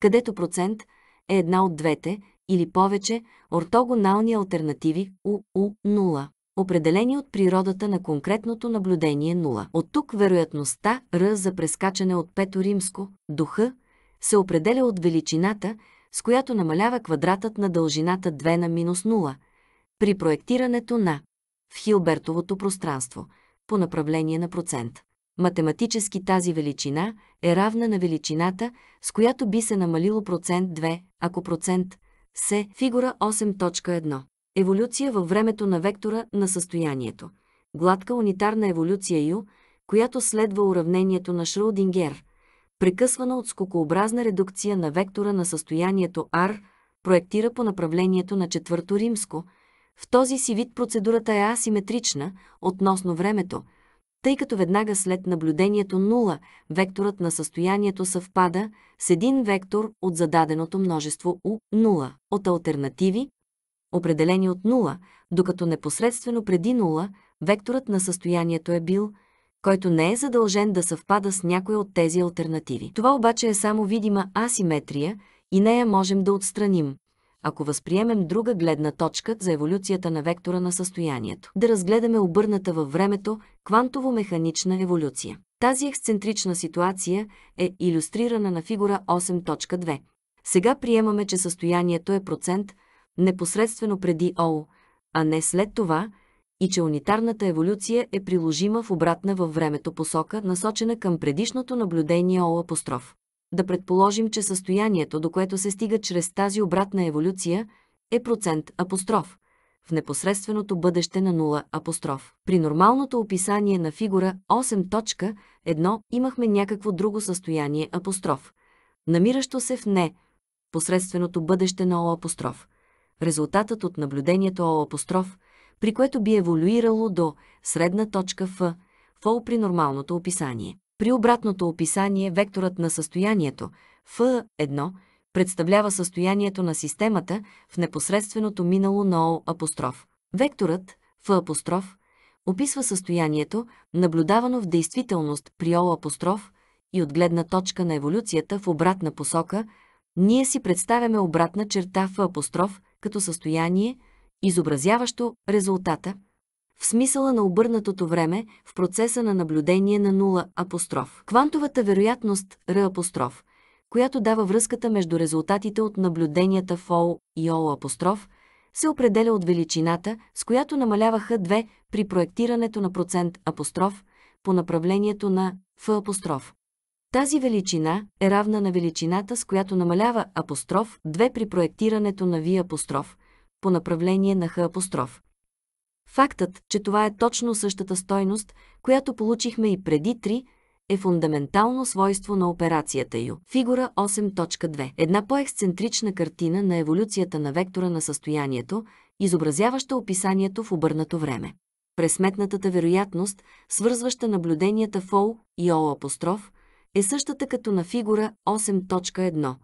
където процент – е една от двете или повече ортогонални альтернативи у 0 определени от природата на конкретното наблюдение 0. От тук вероятността Р за прескачане от пето римско, духа, се определя от величината, с която намалява квадратът на дължината 2 на минус 0, при проектирането на в Хилбертовото пространство по направление на процент математически тази величина е равна на величината, с която би се намалило процент 2, ако процент се фигура 8.1. Еволюция във времето на вектора на състоянието. Гладка унитарна еволюция Ю, която следва уравнението на Шроудингер, прекъсвана от скокообразна редукция на вектора на състоянието R, проектира по направлението на четвърто римско. В този си вид процедурата е асиметрична относно времето – тъй като веднага след наблюдението 0 векторът на състоянието съвпада с един вектор от зададеното множество U, 0 от альтернативи, определени от 0, докато непосредствено преди 0 векторът на състоянието е бил, който не е задължен да съвпада с някоя от тези альтернативи. Това обаче е само видима асиметрия и нея можем да отстраним, ако възприемем друга гледна точка за еволюцията на вектора на състоянието. Да разгледаме обърната във времето квантово-механична еволюция. Тази ексцентрична ситуация е иллюстрирана на фигура 8.2. Сега приемаме, че състоянието е процент непосредствено преди ОУ, а не след това, и че унитарната еволюция е приложима в обратна във времето посока, насочена към предишното наблюдение ОУ апостроф да предположим, че състоянието, до което се стига чрез тази обратна еволюция, е процент апостроф в непосредственото бъдеще на 0 апостроф. При нормалното описание на фигура 8.1 имахме някакво друго състояние апостроф, намиращо се в не посредственото бъдеще на О апостроф. Резултатът от наблюдението О апостроф, при което би еволюирало до средна точка Ф, фол при нормалното описание. При обратното описание векторът на състоянието F1 представлява състоянието на системата в непосредственото минало на О апостроф. Векторът F апостроф описва състоянието, наблюдавано в действителност при О апостроф и от гледна точка на еволюцията в обратна посока, ние си представяме обратна черта F апостроф като състояние, изобразяващо резултата – в смисъла на обърнатото време в процеса на наблюдение на нула апостроф. Квантовата вероятност Р апостроф, която дава връзката между резултатите от наблюденията в ОО и ОО апостроф, се определя от величината, с която намаляваха две при проектирането на процент апостроф по направлението на Ф апостроф. Тази величина е равна на величината, с която намалява апостроф 2 при проектирането на V апостроф по направление на Х апостроф. Фактът, че това е точно същата стойност, която получихме и преди 3, е фундаментално свойство на операцията ю. Фигура 8.2. Една по-ексцентрична картина на еволюцията на вектора на състоянието, изобразяваща описанието в обърнато време. Пресметнатата вероятност, свързваща наблюденията в и О апостроф, е същата като на фигура 8.1.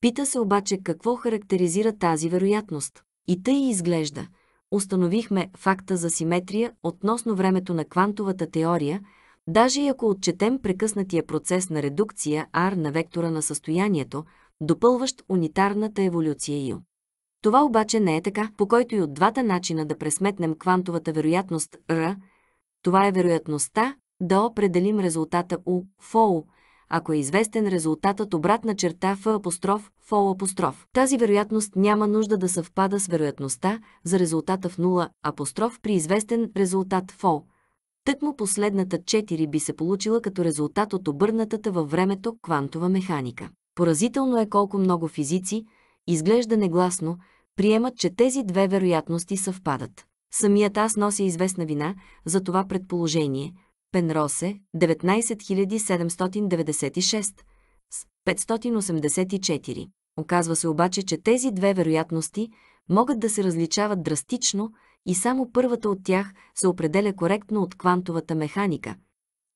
Пита се обаче какво характеризира тази вероятност. И тъй изглежда, установихме факта за симетрия относно времето на квантовата теория, даже и ако отчетем прекъснатия процес на редукция R на вектора на състоянието, допълващ унитарната еволюция U. Това обаче не е така, по който и от двата начина да пресметнем квантовата вероятност R, това е вероятността да определим резултата U, FOU, ако е известен резултатът обратна черта Ф апостроф, Фол апостроф. Тази вероятност няма нужда да съвпада с вероятността за резултата в 0 апостроф при известен резултат Фол. Тъкмо последната 4 би се получила като резултат от обърнатата във времето квантова механика. Поразително е колко много физици, изглежда негласно, приемат, че тези две вероятности съвпадат. Самият аз нося известна вина за това предположение – Пенросе 19796 с 584. Оказва се обаче, че тези две вероятности могат да се различават драстично и само първата от тях се определя коректно от квантовата механика.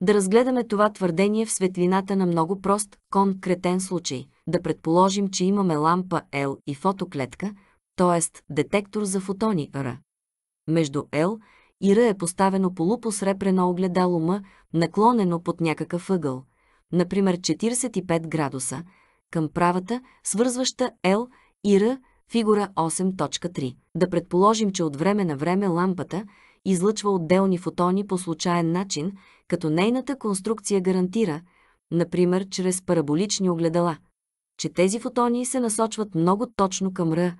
Да разгледаме това твърдение в светлината на много прост, конкретен случай. Да предположим, че имаме лампа L и фотоклетка, т.е. детектор за фотони R. Между L Ира е поставено полупосрепрено огледало ма, наклонено под някакъв ъгъл, например 45 градуса, към правата, свързваща L и Р, фигура 8.3. Да предположим, че от време на време лампата излъчва отделни фотони по случайен начин, като нейната конструкция гарантира, например чрез параболични огледала, че тези фотони се насочват много точно към Р.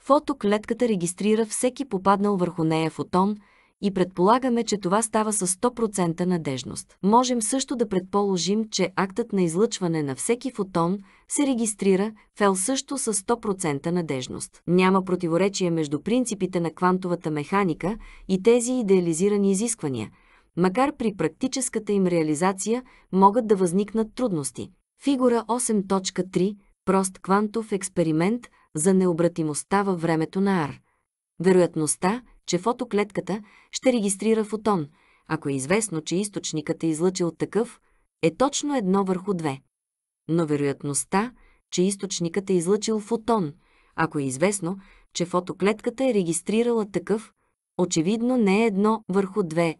Фотоклетката регистрира всеки попаднал върху нея фотон – и предполагаме, че това става с 100% надежност. Можем също да предположим, че актът на излъчване на всеки фотон се регистрира в L също с 100% надежност. Няма противоречие между принципите на квантовата механика и тези идеализирани изисквания, макар при практическата им реализация могат да възникнат трудности. Фигура 8.3 – прост квантов експеримент за необратимостта във времето на АР. Вероятността, че фотоклетката ще регистрира фотон, ако е известно, че източникът е излъчил такъв, е точно едно върху две. Но вероятността, че източникът е излъчил фотон, ако е известно, че фотоклетката е регистрирала такъв, очевидно не е едно върху две.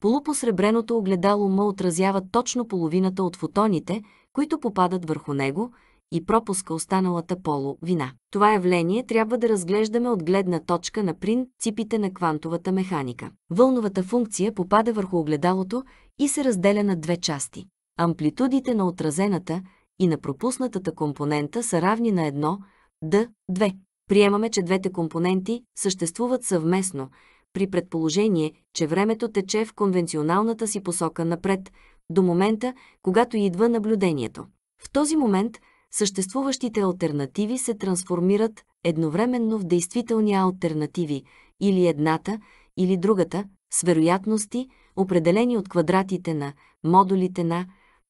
Полупосребреното огледало му отразява точно половината от фотоните, които попадат върху него – и пропуска останалата поло вина. Това явление трябва да разглеждаме от гледна точка на принципите на квантовата механика. Вълновата функция попада върху огледалото и се разделя на две части. Амплитудите на отразената и на пропуснатата компонента са равни на 1, d, 2. Приемаме, че двете компоненти съществуват съвместно, при предположение, че времето тече в конвенционалната си посока напред, до момента, когато идва наблюдението. В този момент – съществуващите альтернативи се трансформират едновременно в действителни альтернативи или едната, или другата, с вероятности, определени от квадратите на модулите на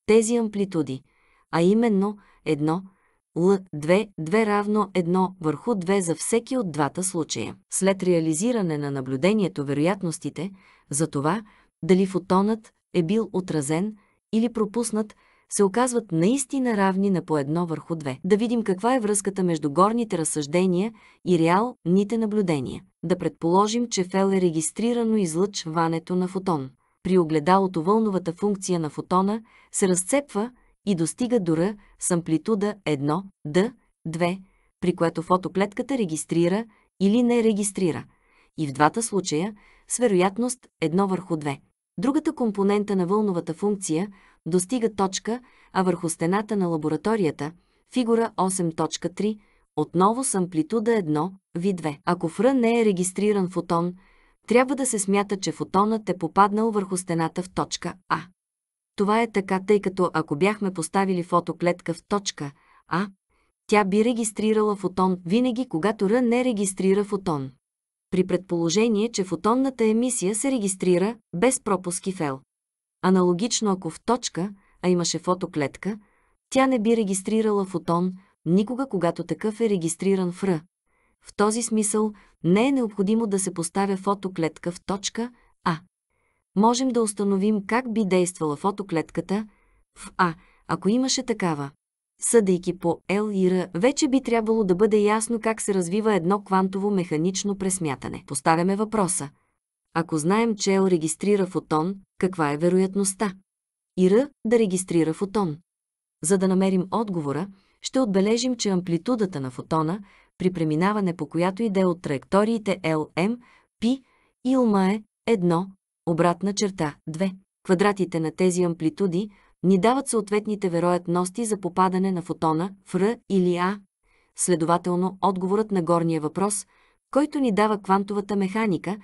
тези амплитуди, а именно 1, Л, 2 2 равно 1 върху 2 за всеки от двата случая. След реализиране на наблюдението вероятностите за това, дали фотонът е бил отразен или пропуснат се оказват наистина равни на по едно върху две. Да видим каква е връзката между горните разсъждения и реалните наблюдения. Да предположим, че Фел е регистрирано излъчването на фотон. При огледалото вълновата функция на фотона се разцепва и достига до Р с амплитуда 1, Д, 2, при което фотоклетката регистрира или не регистрира. И в двата случая с вероятност 1 върху 2. Другата компонента на вълновата функция – достига точка, а върху стената на лабораторията, фигура 8.3, отново с амплитуда 1, V2. Ако в Р не е регистриран фотон, трябва да се смята, че фотонът е попаднал върху стената в точка А. Това е така, тъй като ако бяхме поставили фотоклетка в точка А, тя би регистрирала фотон винаги, когато Р не регистрира фотон. При предположение, че фотонната емисия се регистрира без пропуски в L. Аналогично ако в точка, а имаше фотоклетка, тя не би регистрирала фотон никога, когато такъв е регистриран в Р. В този смисъл не е необходимо да се поставя фотоклетка в точка А. Можем да установим как би действала фотоклетката в А, ако имаше такава. Съдейки по Л и Р, вече би трябвало да бъде ясно как се развива едно квантово механично пресмятане. Поставяме въпроса – ако знаем, че L регистрира фотон, каква е вероятността? И Ира да регистрира фотон. За да намерим отговора, ще отбележим, че амплитудата на фотона при преминаване по която иде от траекториите LM, P и LMA е 1, обратна черта 2. Квадратите на тези амплитуди ни дават съответните вероятности за попадане на фотона в Р или А. Следователно, отговорът на горния въпрос, който ни дава квантовата механика,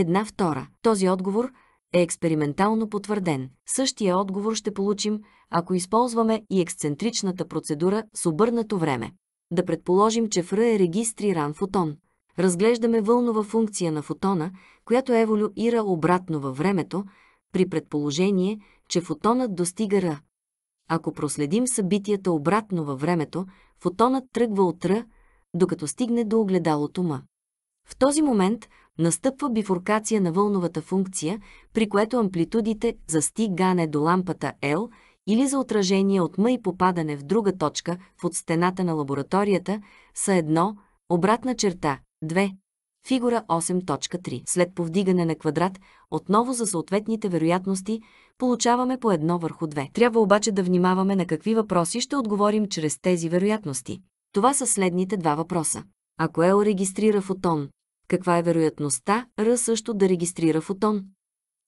Една втора. Този отговор е експериментално потвърден. Същия отговор ще получим, ако използваме и ексцентричната процедура с обърнато време. Да предположим, че ФР е регистриран фотон. Разглеждаме вълнова функция на фотона, която еволюира обратно във времето, при предположение, че фотонът достига Р. Ако проследим събитията обратно във времето, фотонът тръгва от Р, докато стигне до огледалото М. В този момент настъпва бифуркация на вълновата функция, при което амплитудите за стигане до лампата L или за отражение от мъй попадане в друга точка от стената на лабораторията са едно, обратна черта, 2, фигура 8.3. След повдигане на квадрат, отново за съответните вероятности, получаваме по едно върху 2. Трябва обаче да внимаваме на какви въпроси ще отговорим чрез тези вероятности. Това са следните два въпроса. Ако Ел регистрира фотон, каква е вероятността Р също да регистрира фотон?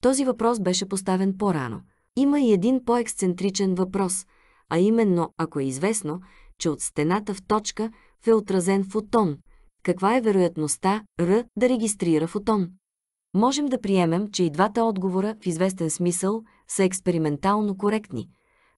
Този въпрос беше поставен по-рано. Има и един по-ексцентричен въпрос, а именно, ако е известно, че от стената в точка в е отразен фотон, каква е вероятността Р да регистрира фотон? Можем да приемем, че и двата отговора в известен смисъл са експериментално коректни,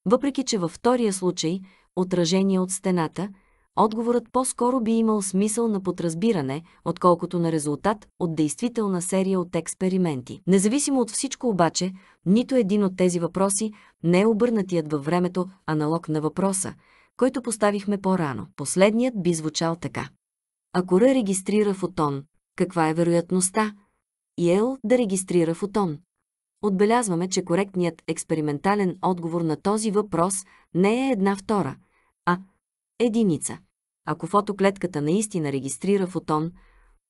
въпреки че във втория случай отражение от стената – отговорът по-скоро би имал смисъл на подразбиране, отколкото на резултат от действителна серия от експерименти. Независимо от всичко обаче, нито един от тези въпроси не е обърнатият във времето аналог на въпроса, който поставихме по-рано. Последният би звучал така. Ако Р регистрира фотон, каква е вероятността? И Л да регистрира фотон. Отбелязваме, че коректният експериментален отговор на този въпрос не е една втора – единица. Ако фотоклетката наистина регистрира фотон,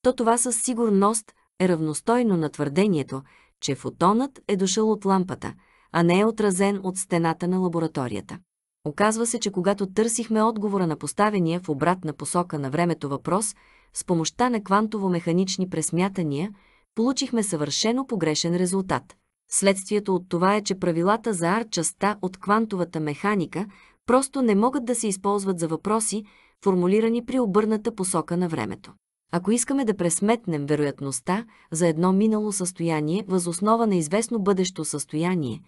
то това със сигурност е равностойно на твърдението, че фотонът е дошъл от лампата, а не е отразен от стената на лабораторията. Оказва се, че когато търсихме отговора на поставения в обратна посока на времето въпрос, с помощта на квантово-механични пресмятания, получихме съвършено погрешен резултат. Следствието от това е, че правилата за ар частта от квантовата механика просто не могат да се използват за въпроси, формулирани при обърната посока на времето. Ако искаме да пресметнем вероятността за едно минало състояние възоснова на известно бъдещо състояние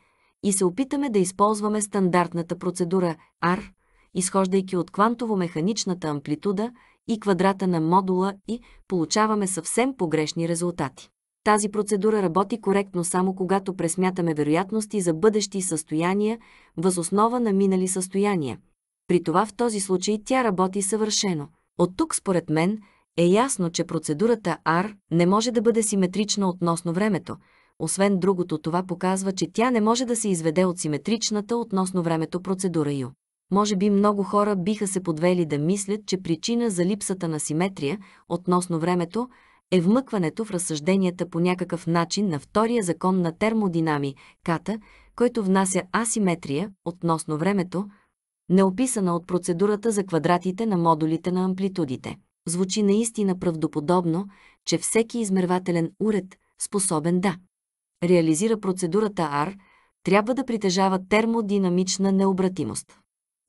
и се опитаме да използваме стандартната процедура R, изхождайки от квантово-механичната амплитуда и квадрата на модула и получаваме съвсем погрешни резултати. Тази процедура работи коректно само когато пресмятаме вероятности за бъдещи състояния въз основа на минали състояния. При това в този случай тя работи съвършено. От тук, според мен, е ясно, че процедурата R не може да бъде симетрична относно времето. Освен другото, това показва, че тя не може да се изведе от симетричната относно времето процедура Ю. Може би много хора биха се подвели да мислят, че причина за липсата на симетрия относно времето е вмъкването в разсъжденията по някакъв начин на втория закон на термодинамиката, който внася асиметрия относно времето, неописана от процедурата за квадратите на модулите на амплитудите. Звучи наистина правдоподобно, че всеки измервателен уред, способен да реализира процедурата R, трябва да притежава термодинамична необратимост.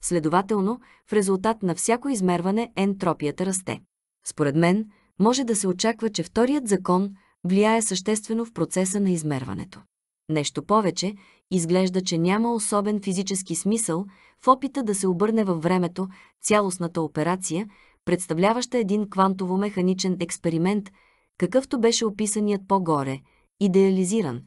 Следователно, в резултат на всяко измерване ентропията расте. Според мен, може да се очаква, че вторият закон влияе съществено в процеса на измерването. Нещо повече, изглежда, че няма особен физически смисъл в опита да се обърне във времето цялостната операция, представляваща един квантово-механичен експеримент, какъвто беше описаният по-горе, идеализиран,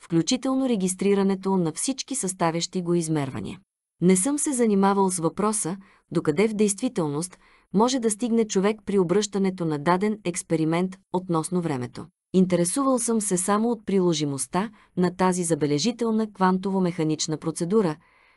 включително регистрирането на всички съставящи го измервания. Не съм се занимавал с въпроса, докъде в действителност – може да стигне човек при обръщането на даден експеримент относно времето. Интересувал съм се само от приложимостта на тази забележителна квантово-механична процедура,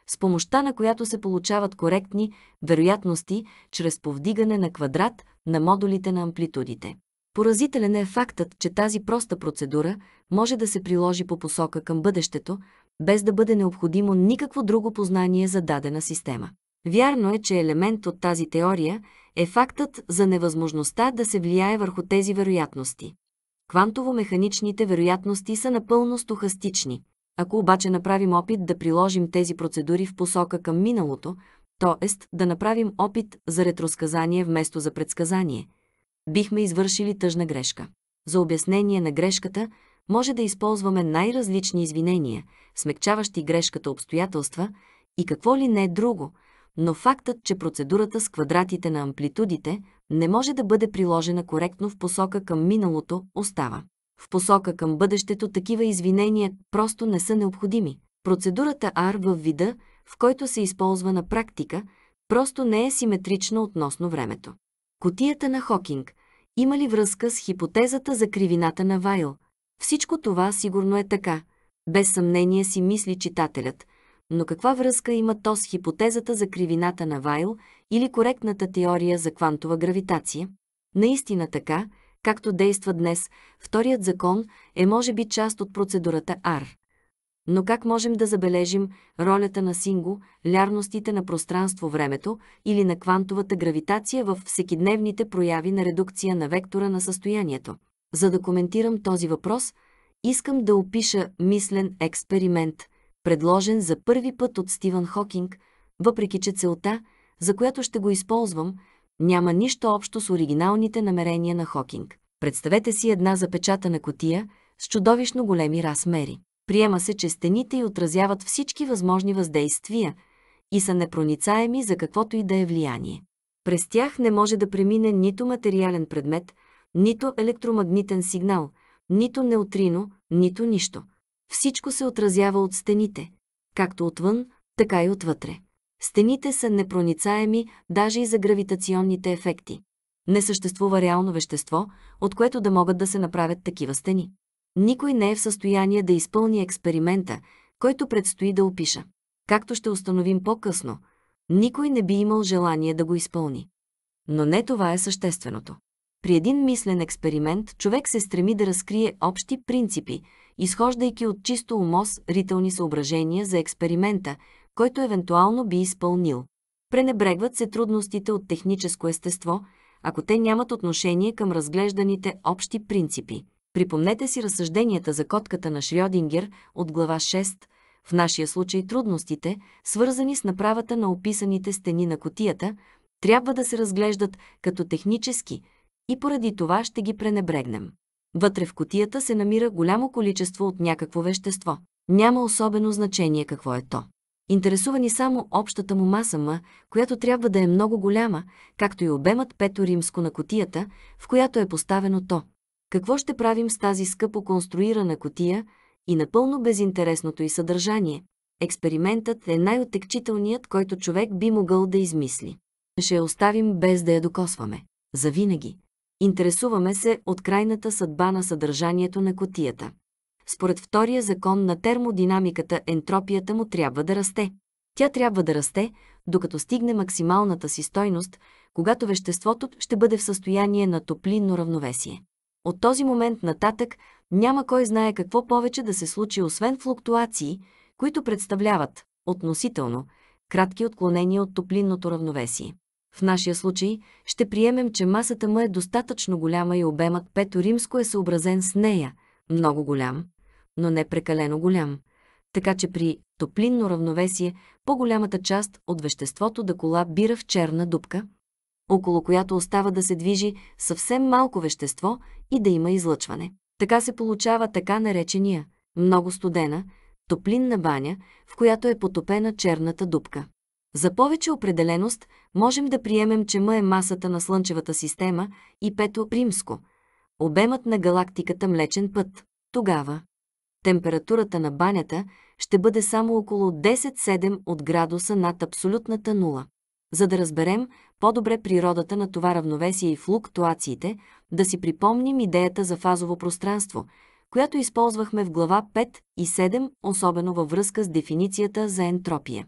с помощта на която се получават коректни вероятности чрез повдигане на квадрат на модулите на амплитудите. Поразителен е фактът, че тази проста процедура може да се приложи по посока към бъдещето, без да бъде необходимо никакво друго познание за дадена система. Вярно е, че елемент от тази теория е фактът за невъзможността да се влияе върху тези вероятности. Квантово-механичните вероятности са напълно стохастични. Ако обаче направим опит да приложим тези процедури в посока към миналото, т.е. да направим опит за ретросказание вместо за предсказание, бихме извършили тъжна грешка. За обяснение на грешката може да използваме най-различни извинения, смягчаващи грешката обстоятелства и какво ли не е друго – но фактът, че процедурата с квадратите на амплитудите не може да бъде приложена коректно в посока към миналото, остава. В посока към бъдещето такива извинения просто не са необходими. Процедурата R във вида, в който се използва на практика, просто не е симетрична относно времето. Котията на Хокинг има ли връзка с хипотезата за кривината на Вайл? Всичко това сигурно е така. Без съмнение си мисли читателят – но каква връзка има то с хипотезата за кривината на Вайл или коректната теория за квантова гравитация? Наистина така, както действа днес, вторият закон е може би част от процедурата R. Но как можем да забележим ролята на синго, лярностите на пространство-времето или на квантовата гравитация в всекидневните прояви на редукция на вектора на състоянието? За да коментирам този въпрос, искам да опиша мислен експеримент – предложен за първи път от Стивън Хокинг, въпреки че целта, за която ще го използвам, няма нищо общо с оригиналните намерения на Хокинг. Представете си една запечатана котия с чудовищно големи размери. Приема се, че стените й отразяват всички възможни въздействия и са непроницаеми за каквото и да е влияние. През тях не може да премине нито материален предмет, нито електромагнитен сигнал, нито неутрино, нито нищо – всичко се отразява от стените, както отвън, така и отвътре. Стените са непроницаеми даже и за гравитационните ефекти. Не съществува реално вещество, от което да могат да се направят такива стени. Никой не е в състояние да изпълни експеримента, който предстои да опиша. Както ще установим по-късно, никой не би имал желание да го изпълни. Но не това е същественото. При един мислен експеримент човек се стреми да разкрие общи принципи, изхождайки от чисто умос рителни съображения за експеримента, който евентуално би изпълнил. Пренебрегват се трудностите от техническо естество, ако те нямат отношение към разглежданите общи принципи. Припомнете си разсъжденията за котката на Шрьодингер от глава 6, в нашия случай трудностите, свързани с направата на описаните стени на котията, трябва да се разглеждат като технически и поради това ще ги пренебрегнем. Вътре в котията се намира голямо количество от някакво вещество. Няма особено значение какво е то. Интересува ни само общата му маса ма, която трябва да е много голяма, както и обемът пето римско на котията, в която е поставено то. Какво ще правим с тази скъпо конструирана котия и напълно безинтересното й съдържание? Експериментът е най-отекчителният, който човек би могъл да измисли. Ще я оставим без да я докосваме. Завинаги. Интересуваме се от крайната съдба на съдържанието на котията. Според втория закон на термодинамиката ентропията му трябва да расте. Тя трябва да расте, докато стигне максималната си стойност, когато веществото ще бъде в състояние на топлинно равновесие. От този момент нататък няма кой знае какво повече да се случи, освен флуктуации, които представляват, относително, кратки отклонения от топлинното равновесие. В нашия случай ще приемем, че масата му е достатъчно голяма и обемът пето римско е съобразен с нея, много голям, но не прекалено голям. Така че при топлинно равновесие по-голямата част от веществото да колабира в черна дупка, около която остава да се движи съвсем малко вещество и да има излъчване. Така се получава така наречения много студена, топлинна баня, в която е потопена черната дупка. За повече определеност можем да приемем, че М е масата на Слънчевата система и пето римско – обемът на галактиката Млечен път. Тогава температурата на банята ще бъде само около 10-7 от градуса над абсолютната нула. За да разберем по-добре природата на това равновесие и флуктуациите, да си припомним идеята за фазово пространство, която използвахме в глава 5 и 7, особено във връзка с дефиницията за ентропия.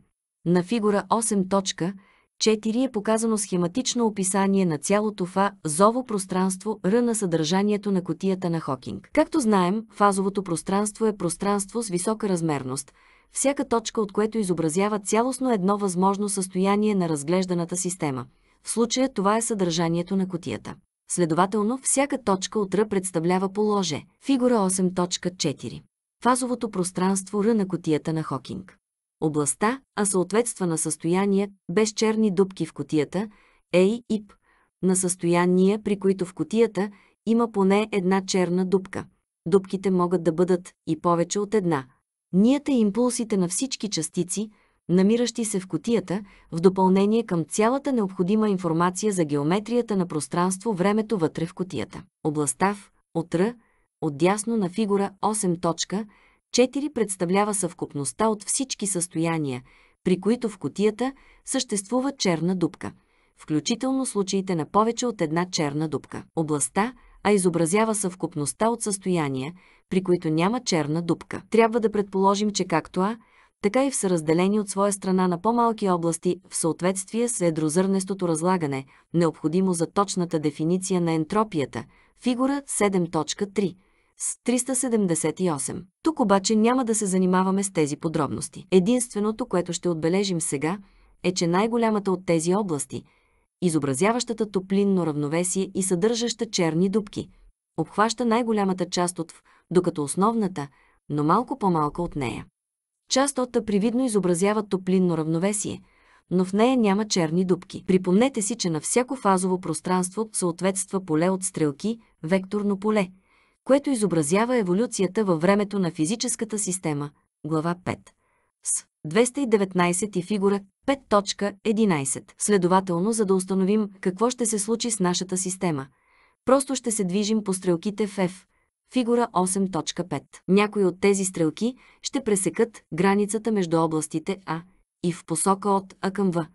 На фигура 8.4 е показано схематично описание на цялото фазово пространство Р на съдържанието на котията на Хокинг. Както знаем, фазовото пространство е пространство с висока размерност, всяка точка от което изобразява цялостно едно възможно състояние на разглежданата система. В случая това е съдържанието на котията. Следователно, всяка точка от Р представлява положе. Фигура 8.4. Фазовото пространство Р на котията на Хокинг областта, а съответства на състояние без черни дубки в котията, Е и п, на състояния, при които в котията има поне една черна дупка. Дубките могат да бъдат и повече от една. Нията и импулсите на всички частици, намиращи се в котията, в допълнение към цялата необходима информация за геометрията на пространство-времето вътре в котията. Областта в, отра, от дясно на фигура 8 точка – 4 представлява съвкупността от всички състояния, при които в котията съществува черна дупка, включително случаите на повече от една черна дупка. Областта, а изобразява съвкупността от състояния, при които няма черна дупка. Трябва да предположим, че както А, така и в съразделени от своя страна на по-малки области в съответствие с едрозърнестото разлагане, необходимо за точната дефиниция на ентропията, фигура 7.3 с 378. Тук обаче няма да се занимаваме с тези подробности. Единственото, което ще отбележим сега, е, че най-голямата от тези области, изобразяващата топлинно равновесие и съдържаща черни дубки, обхваща най-голямата част от В, докато основната, но малко по-малка от нея. Част от Та привидно изобразява топлинно равновесие – но в нея няма черни дубки. Припомнете си, че на всяко фазово пространство съответства поле от стрелки, векторно поле, което изобразява еволюцията във времето на физическата система. Глава 5. С 219 и фигура 5.11. Следователно, за да установим какво ще се случи с нашата система, просто ще се движим по стрелките в F. Фигура 8.5. Някои от тези стрелки ще пресекат границата между областите А и в посока от А към В.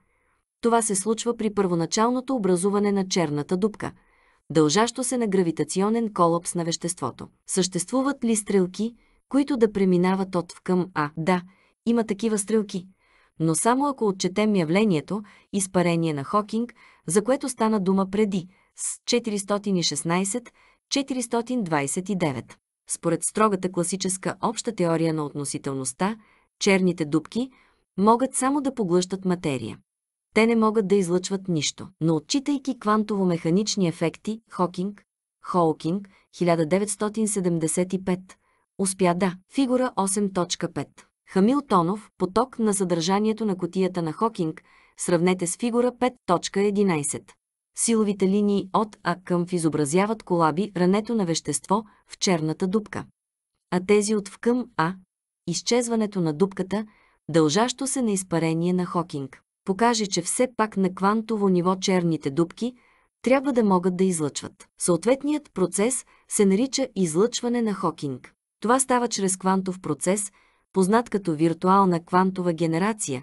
Това се случва при първоначалното образуване на черната дупка – дължащо се на гравитационен колапс на веществото. Съществуват ли стрелки, които да преминават от в към А? Да, има такива стрелки. Но само ако отчетем явлението, изпарение на Хокинг, за което стана дума преди, с 416-429. Според строгата класическа обща теория на относителността, черните дубки могат само да поглъщат материя. Те не могат да излъчват нищо. Но отчитайки квантово-механични ефекти, Хокинг, Хоукинг, 1975, успя да, фигура 8.5. Хамилтонов, поток на съдържанието на котията на Хокинг, сравнете с фигура 5.11. Силовите линии от А към в изобразяват колаби рането на вещество в черната дупка. А тези от В към А – изчезването на дупката, дължащо се на изпарение на Хокинг покаже, че все пак на квантово ниво черните дубки трябва да могат да излъчват. Съответният процес се нарича излъчване на Хокинг. Това става чрез квантов процес, познат като виртуална квантова генерация,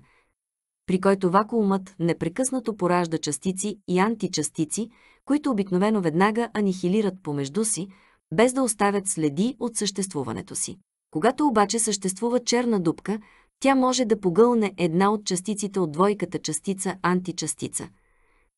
при който вакуумът непрекъснато поражда частици и античастици, които обикновено веднага анихилират помежду си, без да оставят следи от съществуването си. Когато обаче съществува черна дупка, тя може да погълне една от частиците от двойката частица-античастица,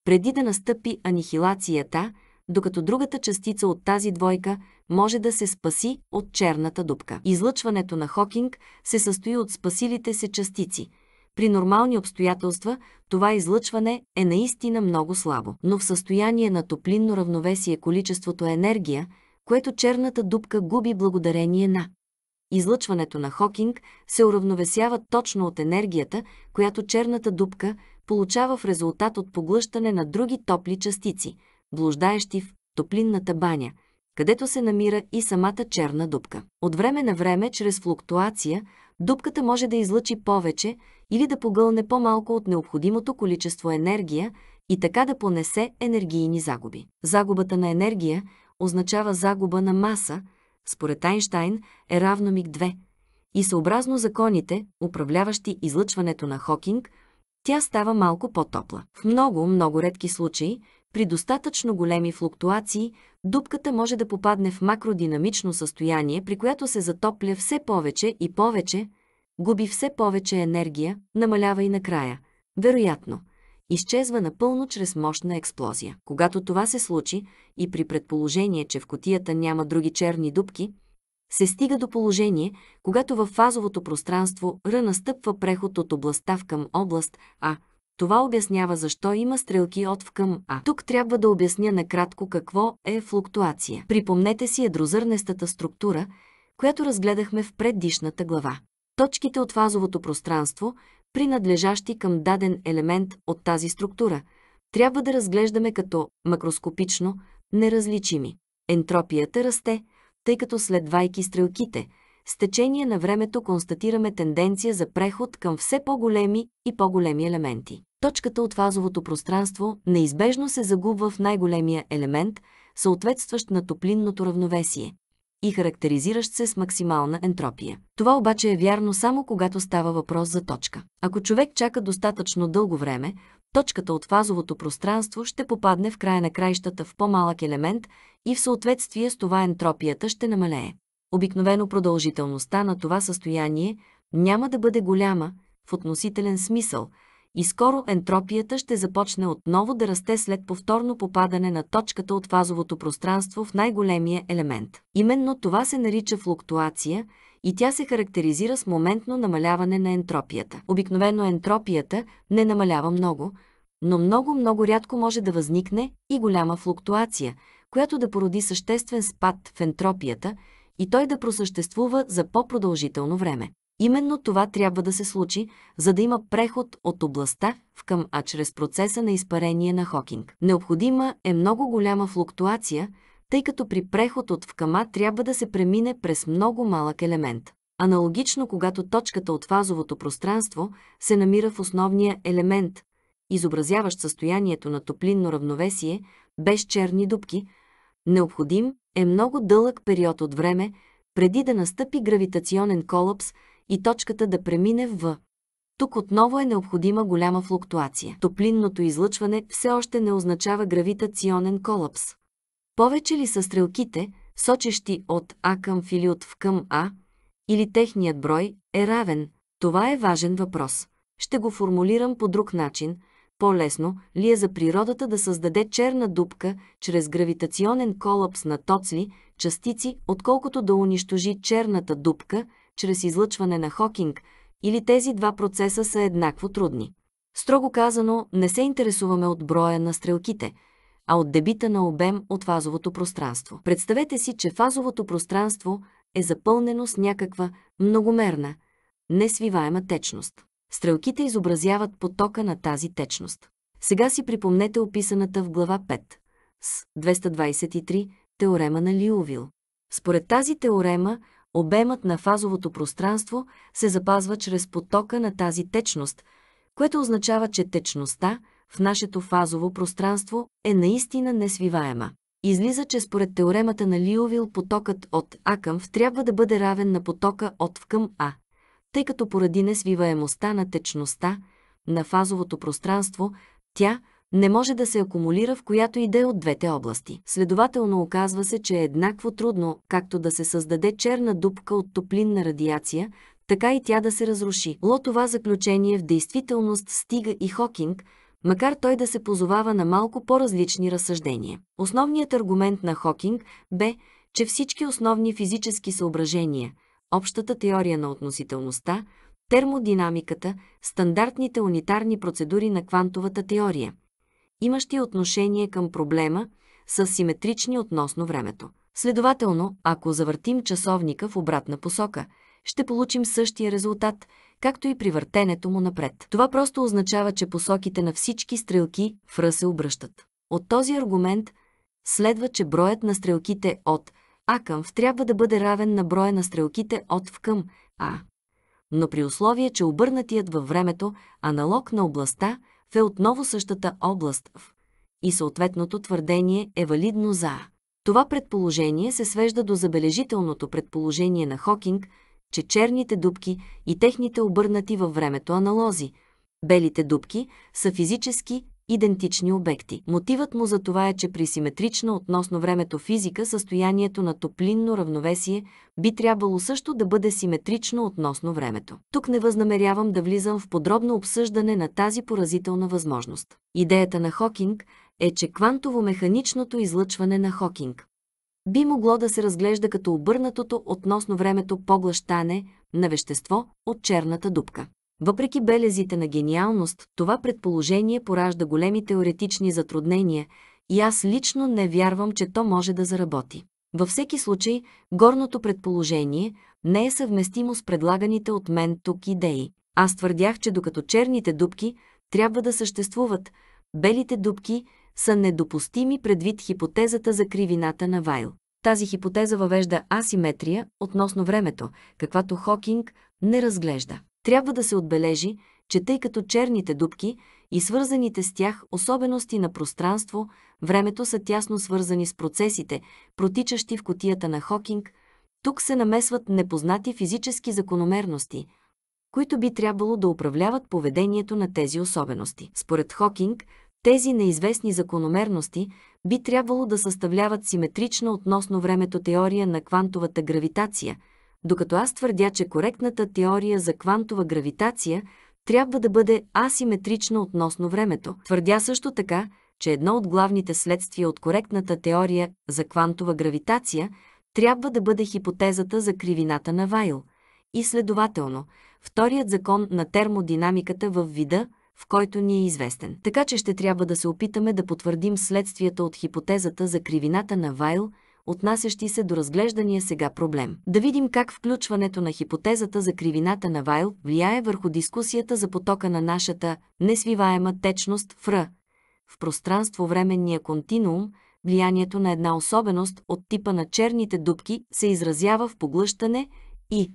преди да настъпи анихилацията, докато другата частица от тази двойка може да се спаси от черната дупка. Излъчването на Хокинг се състои от спасилите се частици – при нормални обстоятелства това излъчване е наистина много слабо. Но в състояние на топлинно равновесие количеството е енергия, което черната дупка губи благодарение на излъчването на Хокинг се уравновесява точно от енергията, която черната дупка получава в резултат от поглъщане на други топли частици, блуждаещи в топлинната баня, където се намира и самата черна дупка. От време на време, чрез флуктуация, дупката може да излъчи повече или да погълне по-малко от необходимото количество енергия и така да понесе енергийни загуби. Загубата на енергия означава загуба на маса, според Айнштайн, е равно миг 2. И съобразно законите, управляващи излъчването на Хокинг, тя става малко по-топла. В много, много редки случаи, при достатъчно големи флуктуации, дупката може да попадне в макродинамично състояние, при което се затопля все повече и повече, губи все повече енергия, намалява и накрая. Вероятно, изчезва напълно чрез мощна експлозия. Когато това се случи и при предположение, че в котията няма други черни дубки, се стига до положение, когато във фазовото пространство Р настъпва преход от областта в към област А. Това обяснява защо има стрелки от в към А. Тук трябва да обясня накратко какво е флуктуация. Припомнете си едрозърнестата структура, която разгледахме в предишната глава. Точките от фазовото пространство, принадлежащи към даден елемент от тази структура, трябва да разглеждаме като макроскопично неразличими. Ентропията расте, тъй като следвайки стрелките, с течение на времето констатираме тенденция за преход към все по-големи и по-големи елементи. Точката от фазовото пространство неизбежно се загубва в най-големия елемент, съответстващ на топлинното равновесие и характеризиращ се с максимална ентропия. Това обаче е вярно само когато става въпрос за точка. Ако човек чака достатъчно дълго време, точката от фазовото пространство ще попадне в края на краищата в по-малък елемент и в съответствие с това ентропията ще намалее. Обикновено продължителността на това състояние няма да бъде голяма в относителен смисъл – и скоро ентропията ще започне отново да расте след повторно попадане на точката от фазовото пространство в най-големия елемент. Именно това се нарича флуктуация и тя се характеризира с моментно намаляване на ентропията. Обикновено ентропията не намалява много, но много-много рядко може да възникне и голяма флуктуация, която да породи съществен спад в ентропията и той да просъществува за по-продължително време. Именно това трябва да се случи, за да има преход от областта в към А чрез процеса на изпарение на Хокинг. Необходима е много голяма флуктуация, тъй като при преход от в към А трябва да се премине през много малък елемент. Аналогично, когато точката от фазовото пространство се намира в основния елемент, изобразяващ състоянието на топлинно равновесие, без черни дубки, необходим е много дълъг период от време, преди да настъпи гравитационен колапс – и точката да премине в В. Тук отново е необходима голяма флуктуация. Топлинното излъчване все още не означава гравитационен колапс. Повече ли са стрелките, сочещи от А към филиот В към А, или техният брой е равен? Това е важен въпрос. Ще го формулирам по друг начин. По-лесно ли е за природата да създаде черна дупка чрез гравитационен колапс на тоцли, частици, отколкото да унищожи черната дупка – чрез излъчване на Хокинг, или тези два процеса са еднакво трудни. Строго казано, не се интересуваме от броя на стрелките, а от дебита на обем от фазовото пространство. Представете си, че фазовото пространство е запълнено с някаква многомерна, несвиваема течност. Стрелките изобразяват потока на тази течност. Сега си припомнете описаната в глава 5 с 223 теорема на Лиувил. Според тази теорема, Обемът на фазовото пространство се запазва чрез потока на тази течност, което означава, че течността в нашето фазово пространство е наистина несвиваема. Излиза, че според теоремата на Лиовил потокът от А към В трябва да бъде равен на потока от В към А, тъй като поради несвиваемостта на течността на фазовото пространство, тя – не може да се акумулира в която и да е от двете области. Следователно оказва се, че е еднакво трудно, както да се създаде черна дупка от топлинна радиация, така и тя да се разруши. Ло това заключение в действителност стига и Хокинг, макар той да се позовава на малко по-различни разсъждения. Основният аргумент на Хокинг бе, че всички основни физически съображения, общата теория на относителността, термодинамиката, стандартните унитарни процедури на квантовата теория – имащи отношение към проблема, са симетрични относно времето. Следователно, ако завъртим часовника в обратна посока, ще получим същия резултат, както и при въртенето му напред. Това просто означава, че посоките на всички стрелки в Р се обръщат. От този аргумент следва, че броят на стрелките от А към В трябва да бъде равен на броя на стрелките от В към А. Но при условие, че обърнатият във времето аналог на областта – в е отново същата област В и съответното твърдение е валидно за Това предположение се свежда до забележителното предположение на Хокинг, че черните дубки и техните обърнати във времето аналози, белите дубки, са физически идентични обекти. Мотивът му за това е, че при симетрична относно времето физика състоянието на топлинно равновесие би трябвало също да бъде симетрично относно времето. Тук не възнамерявам да влизам в подробно обсъждане на тази поразителна възможност. Идеята на Хокинг е, че квантово-механичното излъчване на Хокинг би могло да се разглежда като обърнатото относно времето поглъщане на вещество от черната дупка. Въпреки белезите на гениалност, това предположение поражда големи теоретични затруднения и аз лично не вярвам, че то може да заработи. Във всеки случай, горното предположение не е съвместимо с предлаганите от мен тук идеи. Аз твърдях, че докато черните дубки трябва да съществуват, белите дубки са недопустими предвид хипотезата за кривината на Вайл. Тази хипотеза въвежда асиметрия относно времето, каквато Хокинг не разглежда. Трябва да се отбележи, че тъй като черните дубки и свързаните с тях особености на пространство, времето са тясно свързани с процесите, протичащи в котията на Хокинг, тук се намесват непознати физически закономерности, които би трябвало да управляват поведението на тези особености. Според Хокинг, тези неизвестни закономерности би трябвало да съставляват симетрична относно времето теория на квантовата гравитация – докато аз твърдя, че коректната теория за квантова гравитация трябва да бъде асиметрична относно времето. Твърдя също така, че едно от главните следствия от коректната теория за квантова гравитация трябва да бъде хипотезата за кривината на Вайл и следователно вторият закон на термодинамиката в вида, в който ни е известен. Така че ще трябва да се опитаме да потвърдим следствията от хипотезата за кривината на Вайл – отнасящи се до разглеждания сега проблем. Да видим как включването на хипотезата за кривината на Вайл влияе върху дискусията за потока на нашата несвиваема течност в Р. В пространство-временния континуум влиянието на една особеност от типа на черните дубки се изразява в поглъщане и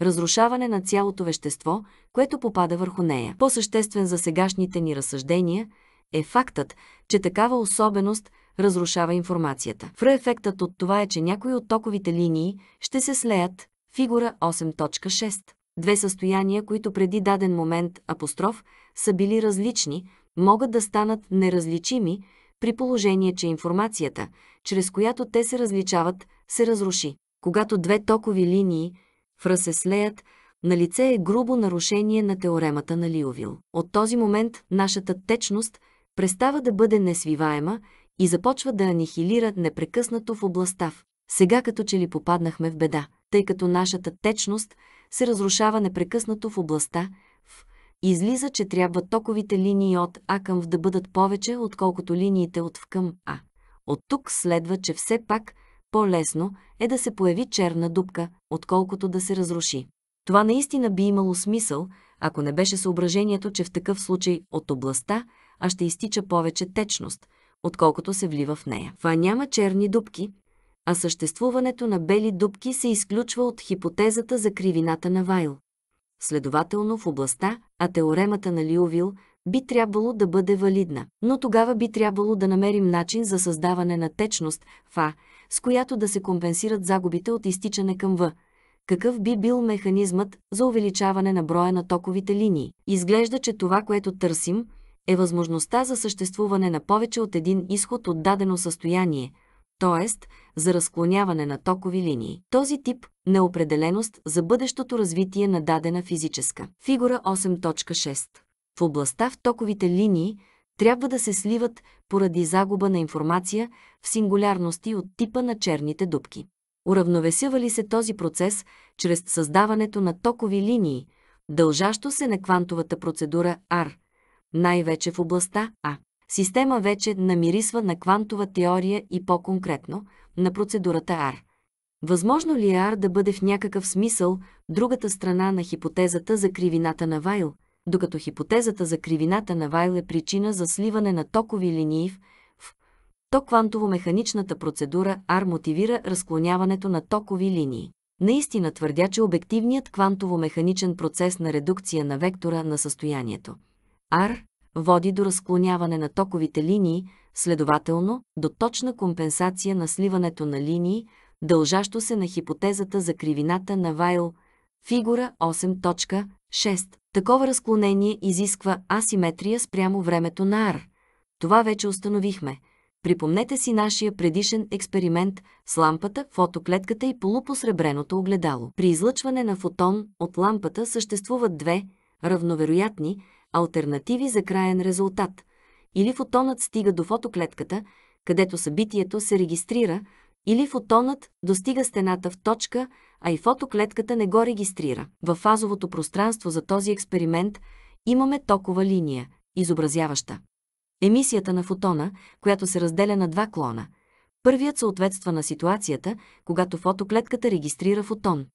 разрушаване на цялото вещество, което попада върху нея. По-съществен за сегашните ни разсъждения е фактът, че такава особеност – разрушава информацията. Фра ефектът от това е, че някои от токовите линии ще се слеят, фигура 8.6. Две състояния, които преди даден момент апостроф са били различни, могат да станат неразличими, при положение, че информацията, чрез която те се различават, се разруши. Когато две токови линии фра се слеят, на лице е грубо нарушение на теоремата на Лиовил. От този момент нашата течност престава да бъде несвиваема и започва да анихилира непрекъснато в областта. Сега като че ли попаднахме в беда, тъй като нашата течност се разрушава непрекъснато в областта, в излиза, че трябва токовите линии от А към В да бъдат повече, отколкото линиите от В към А. От тук следва, че все пак по-лесно е да се появи черна дупка, отколкото да се разруши. Това наистина би имало смисъл, ако не беше съображението, че в такъв случай от областта, а ще изтича повече течност – отколкото се влива в нея. Това няма черни дубки, а съществуването на бели дубки се изключва от хипотезата за кривината на Вайл. Следователно в областта, а теоремата на Лиувил би трябвало да бъде валидна, но тогава би трябвало да намерим начин за създаване на течност в А, с която да се компенсират загубите от изтичане към В. Какъв би бил механизмът за увеличаване на броя на токовите линии? Изглежда, че това, което търсим, е възможността за съществуване на повече от един изход от дадено състояние, т.е. за разклоняване на токови линии. Този тип неопределеност за бъдещото развитие на дадена физическа. Фигура 8.6 В областта в токовите линии трябва да се сливат поради загуба на информация в сингулярности от типа на черните дубки. Уравновесява ли се този процес чрез създаването на токови линии, дължащо се на квантовата процедура R – най-вече в областта А. Система вече намирисва на квантова теория и по-конкретно на процедурата R. Възможно ли е R да бъде в някакъв смисъл другата страна на хипотезата за кривината на Вайл, докато хипотезата за кривината на Вайл е причина за сливане на токови линии в то квантово-механичната процедура R мотивира разклоняването на токови линии. Наистина твърдя, че обективният квантово-механичен процес на редукция на вектора на състоянието R води до разклоняване на токовите линии, следователно до точна компенсация на сливането на линии, дължащо се на хипотезата за кривината на Вайл, фигура 8.6. Такова разклонение изисква асиметрия спрямо времето на R. Това вече установихме. Припомнете си нашия предишен експеримент с лампата, фотоклетката и полупосребреното огледало. При излъчване на фотон от лампата съществуват две равновероятни, альтернативи за краен резултат, или фотонът стига до фотоклетката, където събитието се регистрира, или фотонът достига стената в точка, а и фотоклетката не го регистрира. В фазовото пространство за този експеримент имаме токова линия, изобразяваща емисията на фотона, която се разделя на два клона. Първият съответства на ситуацията, когато фотоклетката регистрира фотон,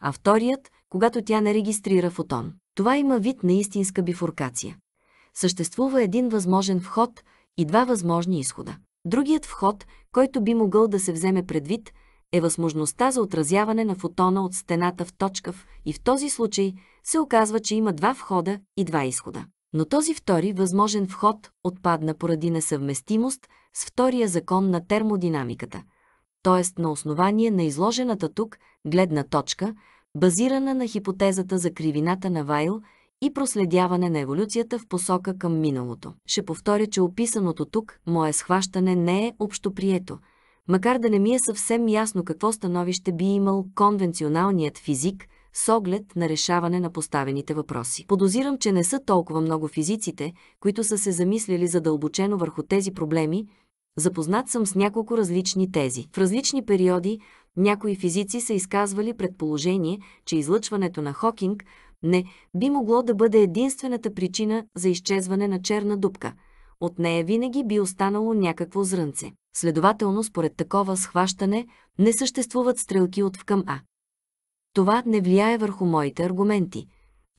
а вторият, когато тя не регистрира фотон. Това има вид на истинска бифуркация. Съществува един възможен вход и два възможни изхода. Другият вход, който би могъл да се вземе предвид, е възможността за отразяване на фотона от стената в точкав и в този случай се оказва, че има два входа и два изхода. Но този втори възможен вход отпадна поради несъвместимост с втория закон на термодинамиката, т.е. на основание на изложената тук гледна точка – базирана на хипотезата за кривината на Вайл и проследяване на еволюцията в посока към миналото. Ще повторя, че описаното тук, мое схващане не е общоприето, макар да не ми е съвсем ясно какво становище би имал конвенционалният физик с оглед на решаване на поставените въпроси. Подозирам, че не са толкова много физиците, които са се замислили задълбочено върху тези проблеми, Запознат съм с няколко различни тези. В различни периоди някои физици са изказвали предположение, че излъчването на Хокинг не би могло да бъде единствената причина за изчезване на черна дупка. От нея винаги би останало някакво зрънце. Следователно, според такова схващане, не съществуват стрелки от вкъм А. Това не влияе върху моите аргументи,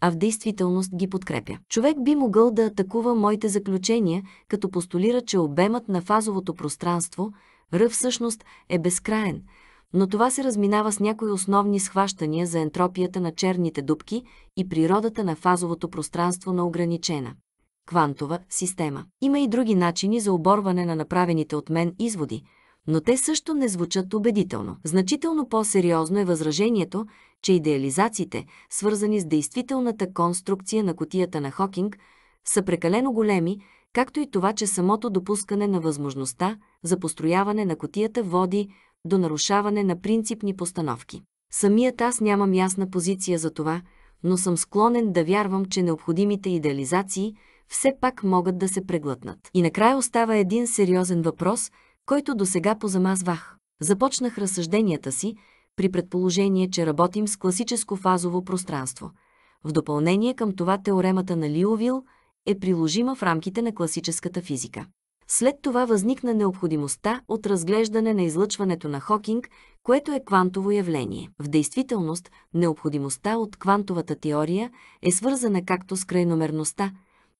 а в действителност ги подкрепя. Човек би могъл да атакува моите заключения, като постулира, че обемът на фазовото пространство, ръв всъщност е безкраен – но това се разминава с някои основни схващания за ентропията на черните дубки и природата на фазовото пространство на ограничена квантова система. Има и други начини за оборване на направените от мен изводи, но те също не звучат убедително. Значително по-сериозно е възражението, че идеализациите, свързани с действителната конструкция на котията на Хокинг, са прекалено големи, както и това, че самото допускане на възможността за построяване на котията води до нарушаване на принципни постановки. Самият аз нямам ясна позиция за това, но съм склонен да вярвам, че необходимите идеализации все пак могат да се преглътнат. И накрая остава един сериозен въпрос, който до сега позамазвах. Започнах разсъжденията си, при предположение, че работим с класическо фазово пространство. В допълнение към това теоремата на Лиовил е приложима в рамките на класическата физика. След това възникна необходимостта от разглеждане на излъчването на Хокинг, което е квантово явление. В действителност, необходимостта от квантовата теория е свързана както с крайномерността,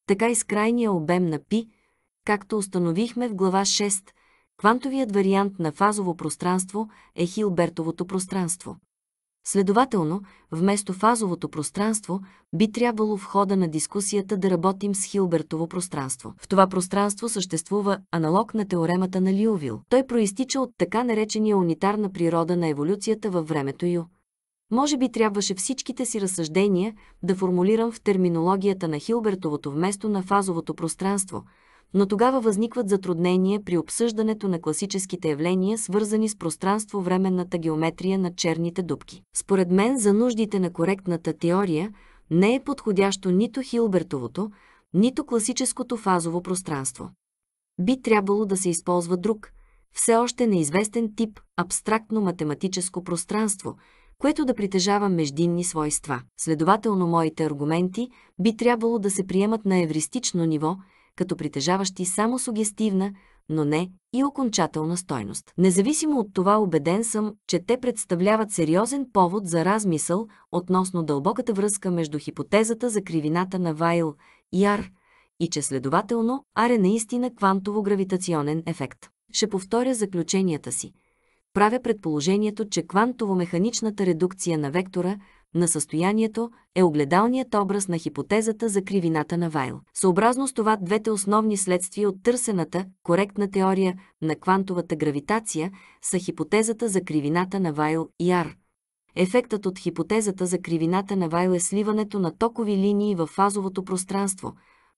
така и с крайния обем на пи, както установихме в глава 6. Квантовият вариант на фазово пространство е Хилбертовото пространство. Следователно, вместо фазовото пространство, би трябвало в хода на дискусията да работим с Хилбертово пространство. В това пространство съществува аналог на теоремата на Лиовил. Той проистича от така наречения унитарна природа на еволюцията във времето Ю. Може би трябваше всичките си разсъждения да формулирам в терминологията на Хилбертовото вместо на фазовото пространство – но тогава възникват затруднения при обсъждането на класическите явления, свързани с пространство-временната геометрия на черните дубки. Според мен, за нуждите на коректната теория не е подходящо нито Хилбертовото, нито класическото фазово пространство. Би трябвало да се използва друг, все още неизвестен тип абстрактно-математическо пространство – което да притежава междинни свойства. Следователно, моите аргументи би трябвало да се приемат на евристично ниво като притежаващи само сугестивна, но не и окончателна стойност. Независимо от това, убеден съм, че те представляват сериозен повод за размисъл относно дълбоката връзка между хипотезата за кривината на Вайл и Ар и че следователно Ар е наистина квантово-гравитационен ефект. Ще повторя заключенията си. Правя предположението, че квантово-механичната редукция на вектора на състоянието е огледалният образ на хипотезата за кривината на Вайл. Съобразно с това двете основни следствия от търсената, коректна теория на квантовата гравитация са хипотезата за кривината на Вайл и Ар. Ефектът от хипотезата за кривината на Вайл е сливането на токови линии в фазовото пространство,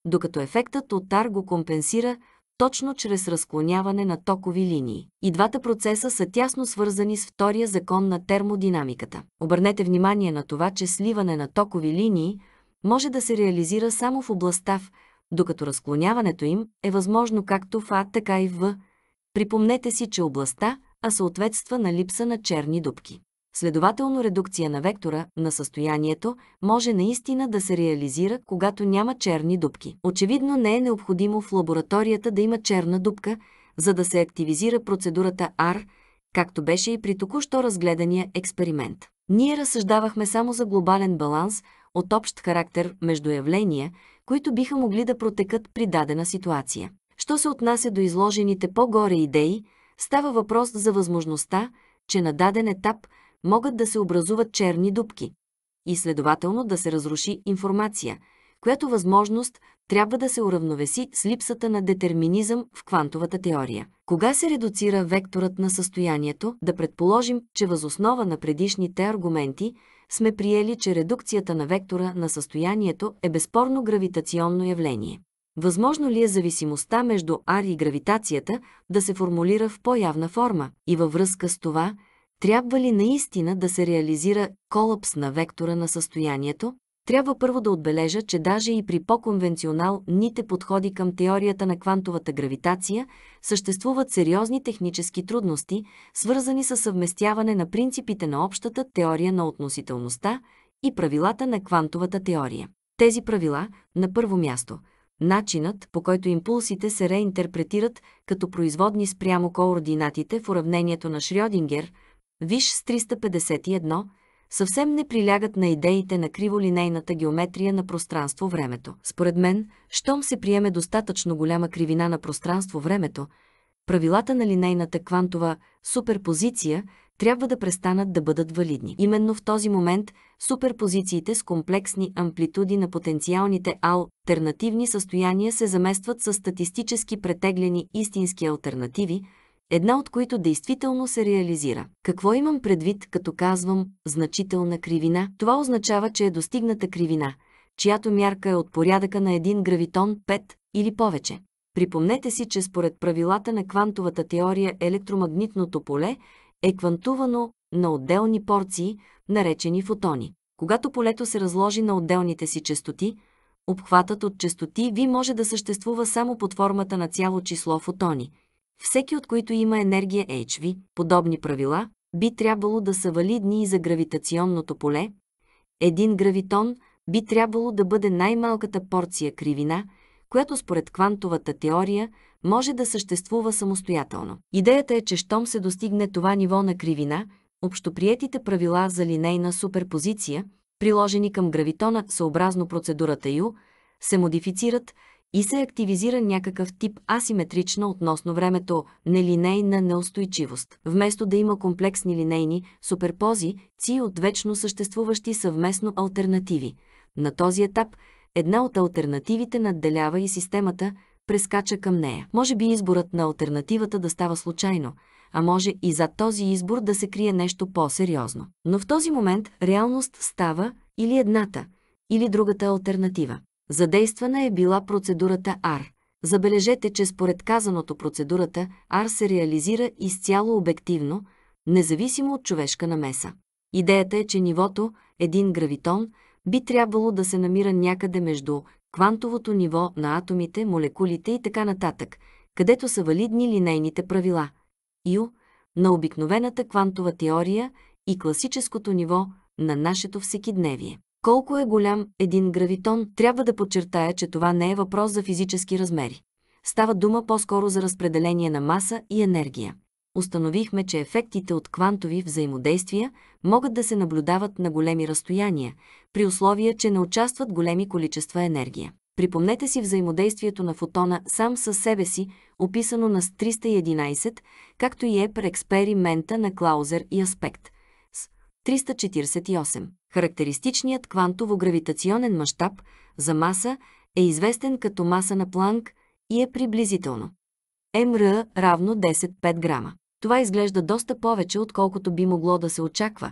докато ефектът от ар го компенсира – точно чрез разклоняване на токови линии. И двата процеса са тясно свързани с втория закон на термодинамиката. Обърнете внимание на това, че сливане на токови линии може да се реализира само в областта в, докато разклоняването им е възможно както в А, така и в В. Припомнете си, че областта – а съответства на липса на черни дубки. Следователно редукция на вектора на състоянието може наистина да се реализира, когато няма черни дупки. Очевидно не е необходимо в лабораторията да има черна дупка, за да се активизира процедурата R, както беше и при току-що разгледания експеримент. Ние разсъждавахме само за глобален баланс от общ характер между явления, които биха могли да протекат при дадена ситуация. Що се отнася до изложените по-горе идеи, става въпрос за възможността, че на даден етап – могат да се образуват черни дупки и следователно да се разруши информация, която възможност трябва да се уравновеси с липсата на детерминизъм в квантовата теория. Кога се редуцира векторът на състоянието, да предположим, че възоснова на предишните аргументи сме приели, че редукцията на вектора на състоянието е безспорно гравитационно явление. Възможно ли е зависимостта между R и гравитацията да се формулира в по-явна форма и във връзка с това – трябва ли наистина да се реализира колапс на вектора на състоянието? Трябва първо да отбележа, че даже и при по-конвенционалните подходи към теорията на квантовата гравитация съществуват сериозни технически трудности, свързани с съвместяване на принципите на общата теория на относителността и правилата на квантовата теория. Тези правила, на първо място, начинът по който импулсите се реинтерпретират като производни спрямо координатите в уравнението на Шрёдингер – Виж с 351, съвсем не прилягат на идеите на криволинейната геометрия на пространство-времето. Според мен, щом се приеме достатъчно голяма кривина на пространство-времето, правилата на линейната квантова суперпозиция трябва да престанат да бъдат валидни. Именно в този момент суперпозициите с комплексни амплитуди на потенциалните алтернативни състояния се заместват с статистически претеглени истински альтернативи – една от които действително се реализира. Какво имам предвид, като казвам значителна кривина? Това означава, че е достигната кривина, чиято мярка е от порядъка на един гравитон 5 или повече. Припомнете си, че според правилата на квантовата теория електромагнитното поле е квантувано на отделни порции, наречени фотони. Когато полето се разложи на отделните си частоти, обхватът от частоти ви може да съществува само под формата на цяло число фотони – всеки от които има енергия HV, подобни правила, би трябвало да са валидни и за гравитационното поле. Един гравитон би трябвало да бъде най-малката порция кривина, която според квантовата теория може да съществува самостоятелно. Идеята е, че щом се достигне това ниво на кривина, общоприетите правила за линейна суперпозиция, приложени към гравитона съобразно процедурата Ю, се модифицират и се активизира някакъв тип асиметрична относно времето нелинейна неустойчивост. Вместо да има комплексни линейни суперпози, ци от вечно съществуващи съвместно альтернативи. На този етап една от альтернативите надделява и системата прескача към нея. Може би изборът на альтернативата да става случайно, а може и за този избор да се крие нещо по-сериозно. Но в този момент реалност става или едната, или другата альтернатива. Задействана е била процедурата АР. Забележете, че според казаното процедурата АР се реализира изцяло обективно, независимо от човешка намеса. Идеята е, че нивото, един гравитон, би трябвало да се намира някъде между квантовото ниво на атомите, молекулите и така нататък, където са валидни линейните правила. Ю, на обикновената квантова теория и класическото ниво на нашето всекидневие. Колко е голям един гравитон, трябва да подчертая, че това не е въпрос за физически размери. Става дума по-скоро за разпределение на маса и енергия. Установихме, че ефектите от квантови взаимодействия могат да се наблюдават на големи разстояния, при условие, че не участват големи количества енергия. Припомнете си взаимодействието на фотона сам със себе си, описано на 311, както и е при експеримента на Клаузер и аспект с 348. Характеристичният квантово-гравитационен мащаб за маса е известен като маса на Планк и е приблизително. МР равно 10-5 грама. Това изглежда доста повече, отколкото би могло да се очаква,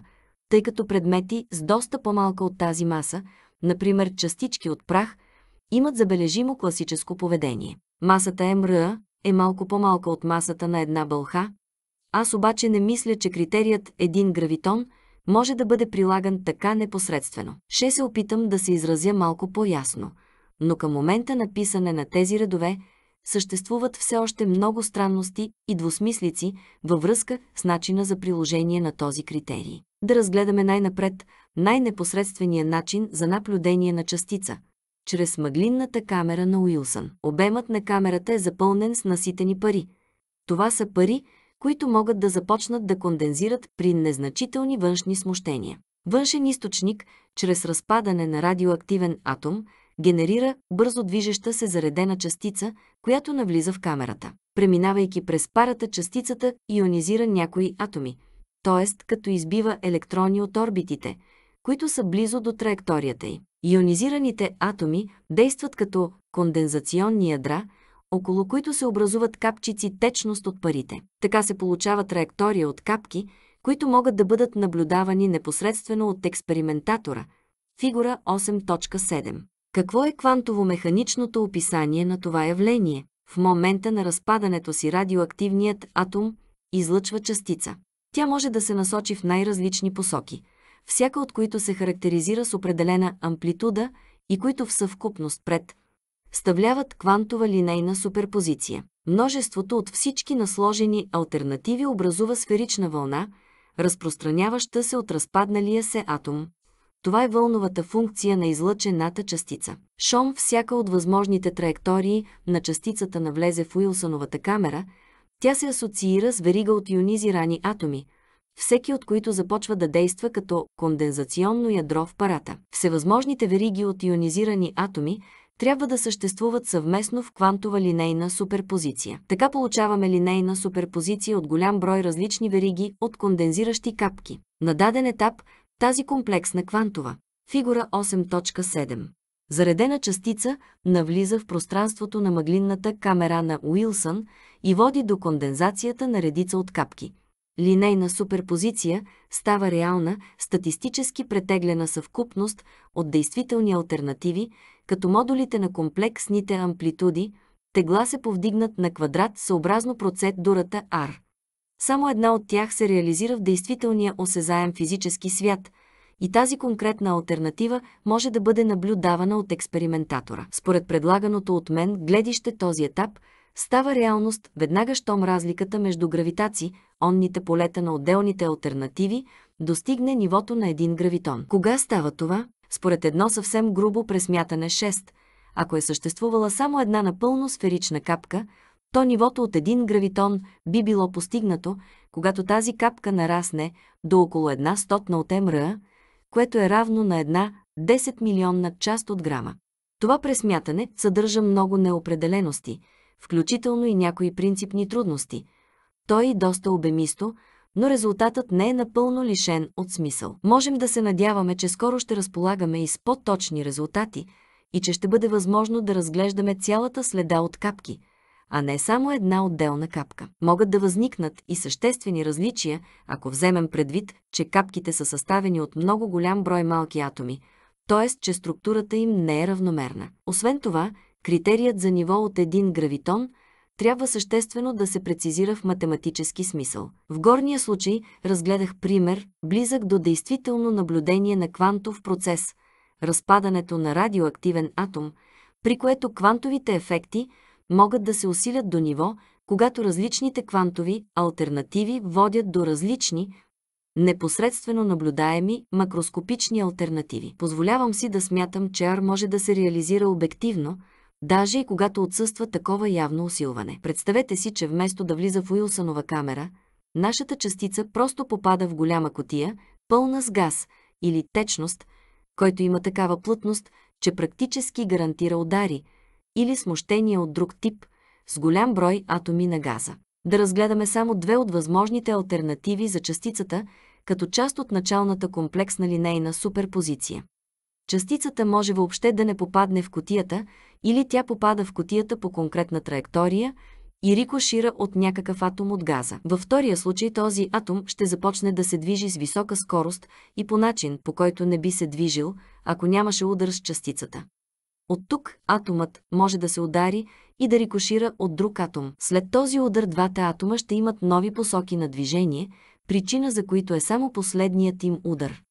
тъй като предмети с доста по-малка от тази маса, например частички от прах, имат забележимо класическо поведение. Масата МР е малко по-малка от масата на една бълха. Аз обаче не мисля, че критерият 1 гравитон – може да бъде прилаган така непосредствено. Ще се опитам да се изразя малко по-ясно, но към момента на писане на тези редове съществуват все още много странности и двусмислици във връзка с начина за приложение на този критерий. Да разгледаме най-напред най-непосредствения начин за наблюдение на частица – чрез мъглинната камера на Уилсън. Обемът на камерата е запълнен с наситени пари. Това са пари, които могат да започнат да кондензират при незначителни външни смущения. Външен източник, чрез разпадане на радиоактивен атом, генерира бързо движеща се заредена частица, която навлиза в камерата. Преминавайки през парата, частицата ионизира някои атоми, т.е. като избива електрони от орбитите, които са близо до траекторията й. Ионизираните атоми действат като кондензационни ядра – около които се образуват капчици течност от парите. Така се получава траектория от капки, които могат да бъдат наблюдавани непосредствено от експериментатора. Фигура 8.7. Какво е квантово-механичното описание на това явление? В момента на разпадането си радиоактивният атом излъчва частица. Тя може да се насочи в най-различни посоки, всяка от които се характеризира с определена амплитуда и които в съвкупност пред представляват квантова линейна суперпозиция. Множеството от всички насложени альтернативи образува сферична вълна, разпространяваща се от разпадналия се атом. Това е вълновата функция на излъчената частица. Шом всяка от възможните траектории на частицата навлезе в Уилсоновата камера, тя се асоциира с верига от ионизирани атоми, всеки от които започва да действа като кондензационно ядро в парата. Всевъзможните вериги от ионизирани атоми трябва да съществуват съвместно в квантова линейна суперпозиция. Така получаваме линейна суперпозиция от голям брой различни вериги от кондензиращи капки. На даден етап тази комплексна квантова, фигура 8.7, заредена частица навлиза в пространството на мъглинната камера на Уилсън и води до кондензацията на редица от капки – линейна суперпозиция става реална, статистически претеглена съвкупност от действителни альтернативи, като модулите на комплексните амплитуди, тегла се повдигнат на квадрат съобразно дурата R. Само една от тях се реализира в действителния осезаем физически свят – и тази конкретна альтернатива може да бъде наблюдавана от експериментатора. Според предлаганото от мен гледище този етап става реалност веднага щом разликата между гравитации, онните полета на отделните альтернативи, достигне нивото на един гравитон. Кога става това? Според едно съвсем грубо пресмятане 6, ако е съществувала само една напълно сферична капка, то нивото от един гравитон би било постигнато, когато тази капка нарасне до около една стотна от МРА, което е равно на една 10 милионна част от грама. Това пресмятане съдържа много неопределености, включително и някои принципни трудности – той е доста обемисто, но резултатът не е напълно лишен от смисъл. Можем да се надяваме, че скоро ще разполагаме и с по-точни резултати и че ще бъде възможно да разглеждаме цялата следа от капки, а не само една отделна капка. Могат да възникнат и съществени различия, ако вземем предвид, че капките са съставени от много голям брой малки атоми, т.е. че структурата им не е равномерна. Освен това, критерият за ниво от един гравитон – трябва съществено да се прецизира в математически смисъл. В горния случай разгледах пример, близък до действително наблюдение на квантов процес – разпадането на радиоактивен атом, при което квантовите ефекти могат да се усилят до ниво, когато различните квантови альтернативи водят до различни, непосредствено наблюдаеми макроскопични альтернативи. Позволявам си да смятам, че R може да се реализира обективно – даже и когато отсъства такова явно усилване. Представете си, че вместо да влиза в Уилсонова камера, нашата частица просто попада в голяма котия, пълна с газ или течност, който има такава плътност, че практически гарантира удари или смущения от друг тип с голям брой атоми на газа. Да разгледаме само две от възможните альтернативи за частицата като част от началната комплексна линейна суперпозиция частицата може въобще да не попадне в котията или тя попада в котията по конкретна траектория и рикошира от някакъв атом от газа. Във втория случай този атом ще започне да се движи с висока скорост и по начин, по който не би се движил, ако нямаше удар с частицата. От тук атомът може да се удари и да рикошира от друг атом. След този удар двата атома ще имат нови посоки на движение, причина за които е само последният им удар.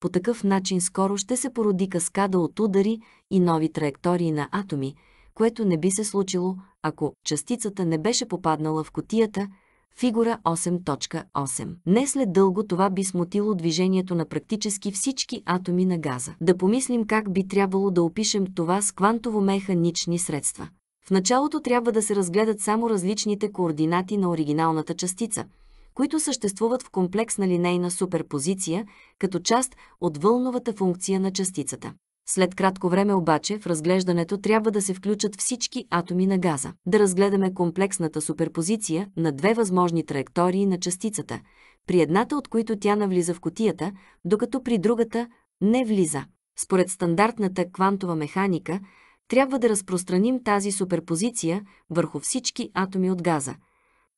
По такъв начин скоро ще се породи каскада от удари и нови траектории на атоми, което не би се случило, ако частицата не беше попаднала в котията, фигура 8.8. Не след дълго това би смутило движението на практически всички атоми на газа. Да помислим как би трябвало да опишем това с квантово-механични средства. В началото трябва да се разгледат само различните координати на оригиналната частица – които съществуват в комплексна линейна суперпозиция като част от вълновата функция на частицата. След кратко време обаче в разглеждането трябва да се включат всички атоми на газа. Да разгледаме комплексната суперпозиция на две възможни траектории на частицата, при едната от които тя навлиза в котията, докато при другата не влиза. Според стандартната квантова механика, трябва да разпространим тази суперпозиция върху всички атоми от газа –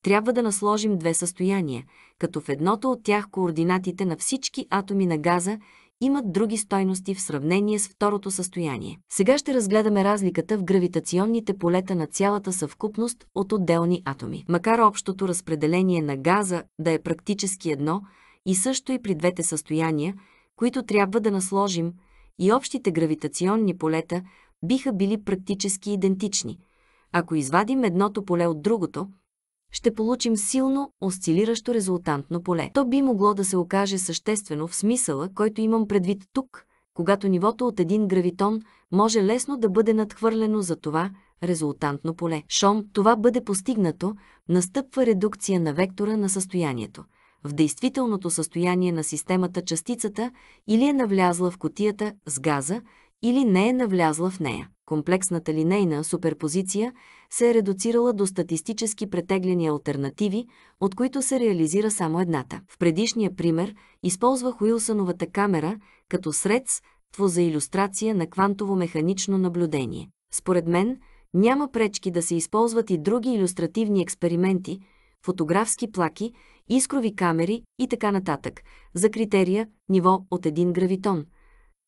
трябва да насложим две състояния, като в едното от тях координатите на всички атоми на газа имат други стойности в сравнение с второто състояние. Сега ще разгледаме разликата в гравитационните полета на цялата съвкупност от отделни атоми. Макар общото разпределение на газа да е практически едно, и също и при двете състояния, които трябва да насложим, и общите гравитационни полета биха били практически идентични. Ако извадим едното поле от другото, ще получим силно, осцилиращо резултантно поле. То би могло да се окаже съществено в смисъла, който имам предвид тук, когато нивото от един гравитон може лесно да бъде надхвърлено за това резултантно поле. Шом това бъде постигнато, настъпва редукция на вектора на състоянието. В действителното състояние на системата частицата или е навлязла в котията с газа, или не е навлязла в нея. Комплексната линейна суперпозиция се е редуцирала до статистически претеглени альтернативи, от които се реализира само едната. В предишния пример използвах Уилсоновата камера като средство за иллюстрация на квантово-механично наблюдение. Според мен, няма пречки да се използват и други иллюстративни експерименти, фотографски плаки, искрови камери и така нататък, за критерия ниво от един гравитон –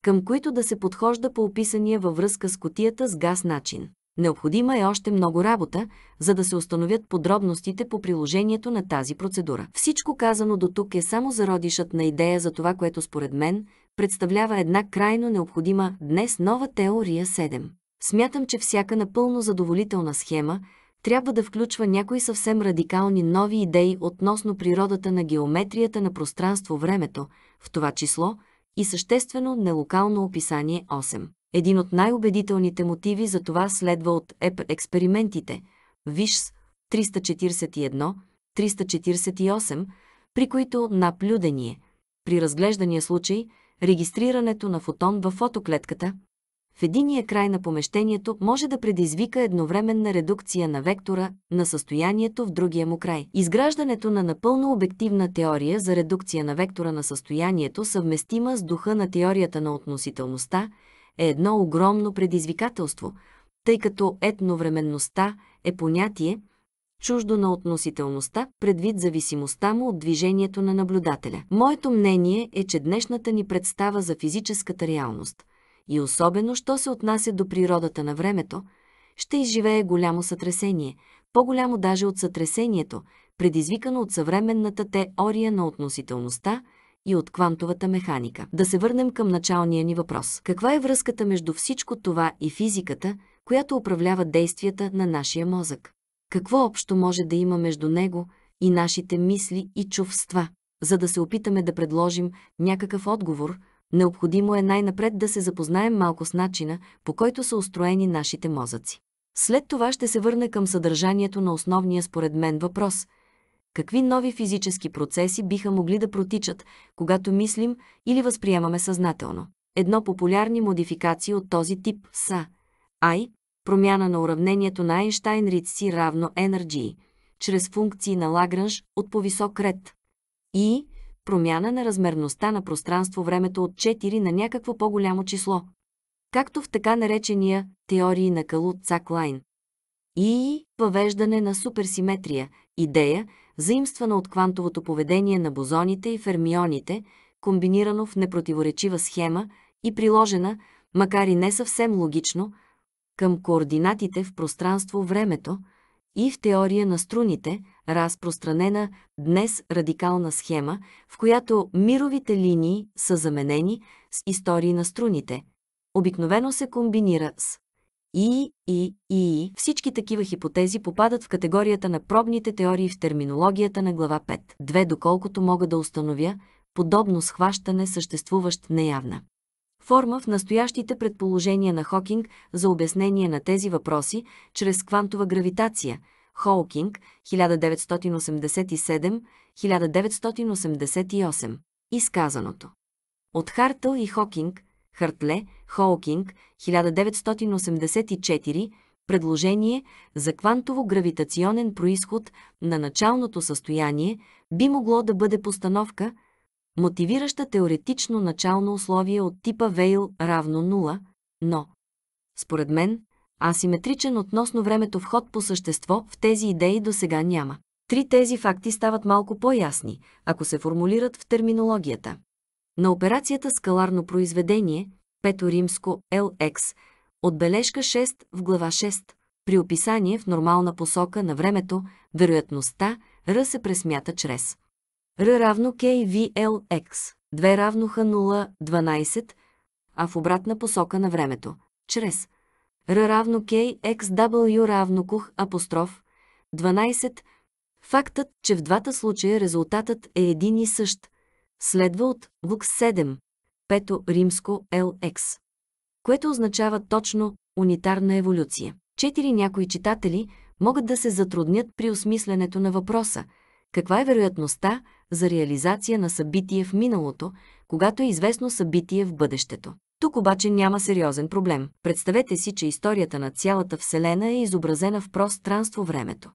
към които да се подхожда по описания във връзка с котията с газ начин. Необходима е още много работа, за да се установят подробностите по приложението на тази процедура. Всичко казано до тук е само зародишът на идея за това, което според мен представлява една крайно необходима днес нова теория 7. Смятам, че всяка напълно задоволителна схема трябва да включва някои съвсем радикални нови идеи относно природата на геометрията на пространство-времето, в това число – и съществено нелокално описание 8. Един от най-убедителните мотиви за това следва от ЕП експериментите ВИШС 341-348, при които плюдение. при разглеждания случай, регистрирането на фотон във фотоклетката, в единия край на помещението може да предизвика едновременна редукция на вектора на състоянието в другия му край. Изграждането на напълно обективна теория за редукция на вектора на състоянието, съвместима с духа на теорията на относителността, е едно огромно предизвикателство, тъй като етновременността е понятие, чуждо на относителността, предвид зависимостта му от движението на наблюдателя. Моето мнение е, че днешната ни представа за физическата реалност – и особено, що се отнася до природата на времето, ще изживее голямо сътресение, по-голямо даже от сътресението, предизвикано от съвременната теория на относителността и от квантовата механика. Да се върнем към началния ни въпрос. Каква е връзката между всичко това и физиката, която управлява действията на нашия мозък? Какво общо може да има между него и нашите мисли и чувства? За да се опитаме да предложим някакъв отговор – необходимо е най-напред да се запознаем малко с начина, по който са устроени нашите мозъци. След това ще се върна към съдържанието на основния според мен въпрос – какви нови физически процеси биха могли да протичат, когато мислим или възприемаме съзнателно. Едно популярни модификации от този тип са I – промяна на уравнението на Einstein Ritz си равно NRG, чрез функции на Лагранж от по-висок ред, и промяна на размерността на пространство-времето от 4 на някакво по-голямо число, както в така наречения теории на Калут Цаклайн. И въвеждане на суперсиметрия, идея, заимствана от квантовото поведение на бозоните и фермионите, комбинирано в непротиворечива схема и приложена, макар и не съвсем логично, към координатите в пространство-времето – и в теория на струните, разпространена днес радикална схема, в която мировите линии са заменени с истории на струните. Обикновено се комбинира с и, и, и. Всички такива хипотези попадат в категорията на пробните теории в терминологията на глава 5. Две доколкото мога да установя, подобно схващане съществуващ неявна форма в настоящите предположения на Хокинг за обяснение на тези въпроси чрез квантова гравитация. Хоукинг 1987-1988. Изказаното. От Хартъл и Хокинг, Хартле, Хокинг, 1984 предложение за квантово-гравитационен происход на началното състояние би могло да бъде постановка – мотивираща теоретично начално условие от типа Вейл равно 0, но, според мен, асиметричен относно времето вход по същество в тези идеи до сега няма. Три тези факти стават малко по-ясни, ако се формулират в терминологията. На операцията скаларно произведение, пето римско LX, отбележка 6 в глава 6, при описание в нормална посока на времето, вероятността Р се пресмята чрез R равно KVLX, 2 равноха 0, 12, а в обратна посока на времето, чрез R равно KXW равно кух апостроф 12. Фактът, че в двата случая резултатът е един и същ, следва от ВУК 7, пето римско LX, което означава точно унитарна еволюция. Четири някои читатели могат да се затруднят при осмисленето на въпроса – каква е вероятността за реализация на събитие в миналото, когато е известно събитие в бъдещето. Тук обаче няма сериозен проблем. Представете си, че историята на цялата Вселена е изобразена в пространство-времето.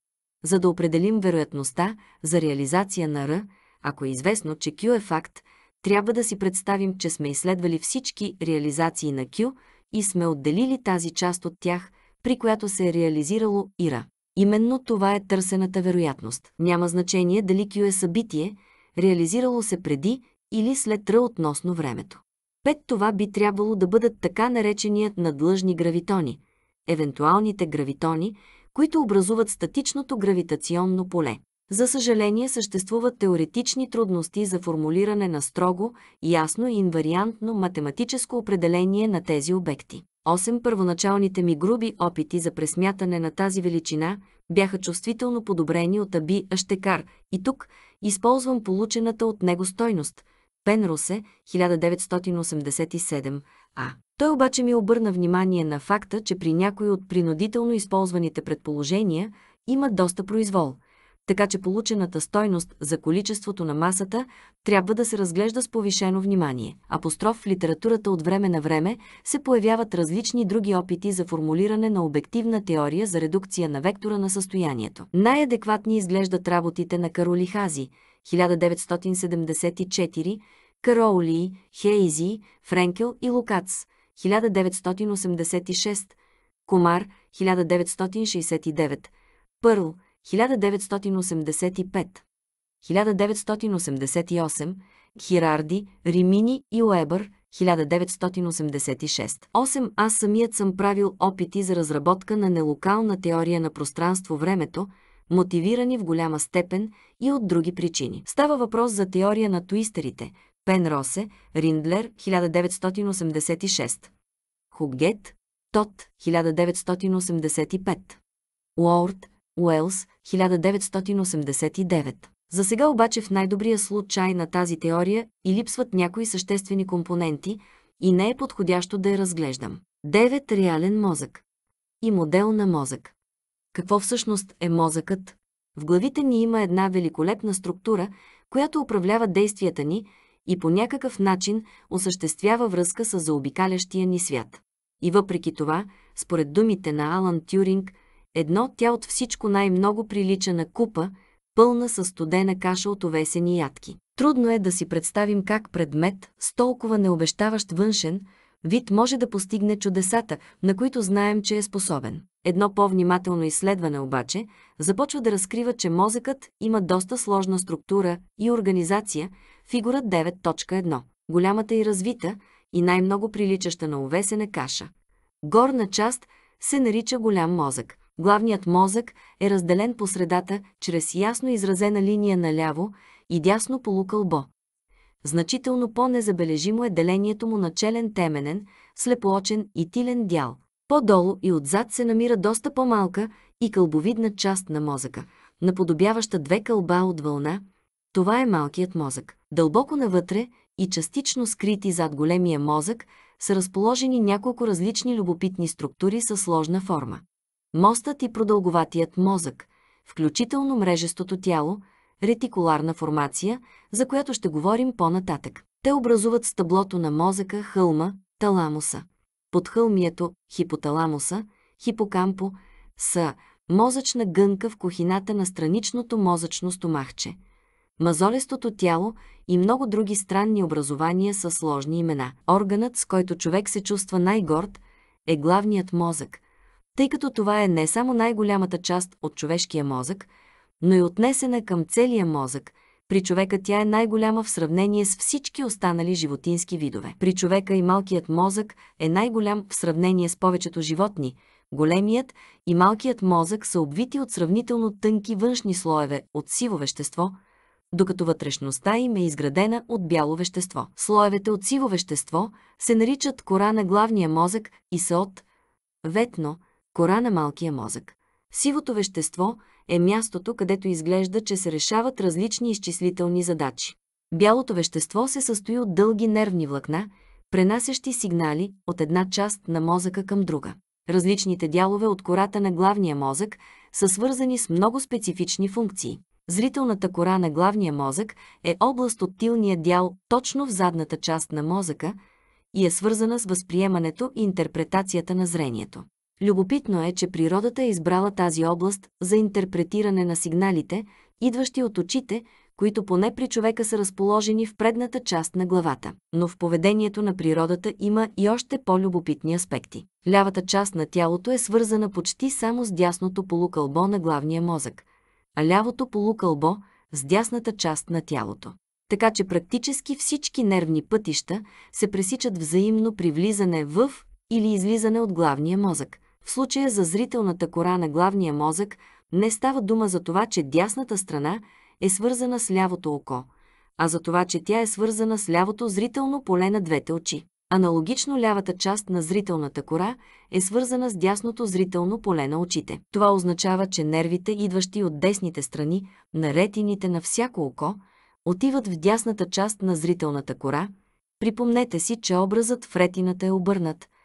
За да определим вероятността за реализация на Р, ако е известно, че Q е факт, трябва да си представим, че сме изследвали всички реализации на Q и сме отделили тази част от тях, при която се е реализирало ИРА. Именно това е търсената вероятност. Няма значение дали Q е събитие, реализирало се преди или след тръ относно времето. Пет това би трябвало да бъдат така нареченият надлъжни гравитони, евентуалните гравитони, които образуват статичното гравитационно поле. За съжаление съществуват теоретични трудности за формулиране на строго, ясно и инвариантно математическо определение на тези обекти. Осем Първоначалните ми груби опити за пресмятане на тази величина бяха чувствително подобрени от Аби Аштекар и тук използвам получената от него стойност. Пенрусе, 1987 А. Той обаче ми обърна внимание на факта, че при някои от принудително използваните предположения има доста произвол – така че получената стойност за количеството на масата трябва да се разглежда с повишено внимание. Апостроф в литературата от време на време се появяват различни други опити за формулиране на обективна теория за редукция на вектора на състоянието. Най-адекватни изглеждат работите на Кароли Хази, 1974, Кароли, Хейзи, Френкел и Лукац, 1986, Комар, 1969, Пърл, 1969, 1985, 1988, Хирарди, Римини и Уебър, 1986. 8. Аз самият съм правил опити за разработка на нелокална теория на пространство-времето, мотивирани в голяма степен и от други причини. Става въпрос за теория на туистерите, Пен Росе Риндлер, 1986. Хугет, Тот, 1985. Уорд, Уелс, 1989. За сега обаче в най-добрия случай на тази теория и липсват някои съществени компоненти и не е подходящо да я разглеждам. 9. Реален мозък и модел на мозък. Какво всъщност е мозъкът? В главите ни има една великолепна структура, която управлява действията ни и по някакъв начин осъществява връзка с заобикалящия ни свят. И въпреки това, според думите на Алан Тюринг, едно тя от всичко най-много прилича на купа, пълна със студена каша от овесени ядки. Трудно е да си представим как предмет с толкова необещаващ външен вид може да постигне чудесата, на които знаем, че е способен. Едно по-внимателно изследване обаче започва да разкрива, че мозъкът има доста сложна структура и организация, фигура 9.1, голямата и развита и най-много приличаща на увесена каша. Горна част се нарича голям мозък, Главният мозък е разделен по средата чрез ясно изразена линия наляво и дясно полукълбо. Значително по-незабележимо е делението му на челен теменен, слепоочен и тилен дял. По-долу и отзад се намира доста по-малка и кълбовидна част на мозъка, наподобяваща две кълба от вълна. Това е малкият мозък. Дълбоко навътре и частично скрити зад големия мозък са разположени няколко различни любопитни структури със сложна форма мостът и продълговатият мозък, включително мрежестото тяло, ретикуларна формация, за която ще говорим по-нататък. Те образуват стъблото на мозъка, хълма, таламуса. Под хълмието, хипоталамуса, хипокампо, са мозъчна гънка в кухината на страничното мозъчно стомахче, мазолестото тяло и много други странни образования са сложни имена. Органът, с който човек се чувства най-горд, е главният мозък – тъй като това е не само най-голямата част от човешкия мозък, но и отнесена към целия мозък. При човека тя е най-голяма в сравнение с всички останали животински видове. При човека и малкият мозък е най-голям в сравнение с повечето животни. Големият и малкият мозък са обвити от сравнително тънки външни слоеве от сиво вещество – докато вътрешността им е изградена от бяло вещество. Слоевете от сиво вещество се наричат кора на главния мозък и са от ветно, кора на малкия мозък. Сивото вещество е мястото, където изглежда, че се решават различни изчислителни задачи. Бялото вещество се състои от дълги нервни влакна, пренасящи сигнали от една част на мозъка към друга. Различните дялове от кората на главния мозък са свързани с много специфични функции. Зрителната кора на главния мозък е област от тилния дял точно в задната част на мозъка и е свързана с възприемането и интерпретацията на зрението. Любопитно е, че природата е избрала тази област за интерпретиране на сигналите, идващи от очите, които поне при човека са разположени в предната част на главата. Но в поведението на природата има и още по-любопитни аспекти. Лявата част на тялото е свързана почти само с дясното полукълбо на главния мозък, а лявото полукълбо с дясната част на тялото. Така че практически всички нервни пътища се пресичат взаимно при влизане в или излизане от главния мозък – в случая за зрителната кора на главния мозък не става дума за това, че дясната страна е свързана с лявото око, а за това, че тя е свързана с лявото зрително поле на двете очи. Аналогично лявата част на зрителната кора е свързана с дясното зрително поле на очите. Това означава, че нервите, идващи от десните страни на ретините на всяко око, отиват в дясната част на зрителната кора. Припомнете си, че образът в ретината е обърнат –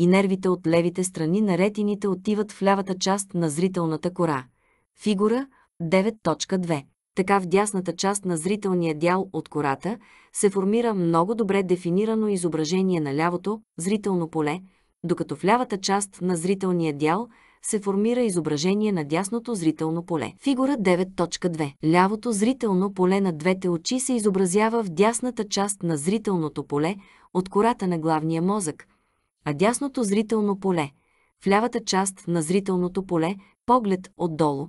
и нервите от левите страни на ретините отиват в лявата част на зрителната кора. Фигура 9.2. Така в дясната част на зрителния дял от кората се формира много добре дефинирано изображение на лявото зрително поле, докато в лявата част на зрителния дял се формира изображение на дясното зрително поле. Фигура 9.2. Лявото зрително поле на двете очи се изобразява в дясната част на зрителното поле от кората на главния мозък, а дясното зрително поле. В лявата част на зрителното поле поглед отдолу.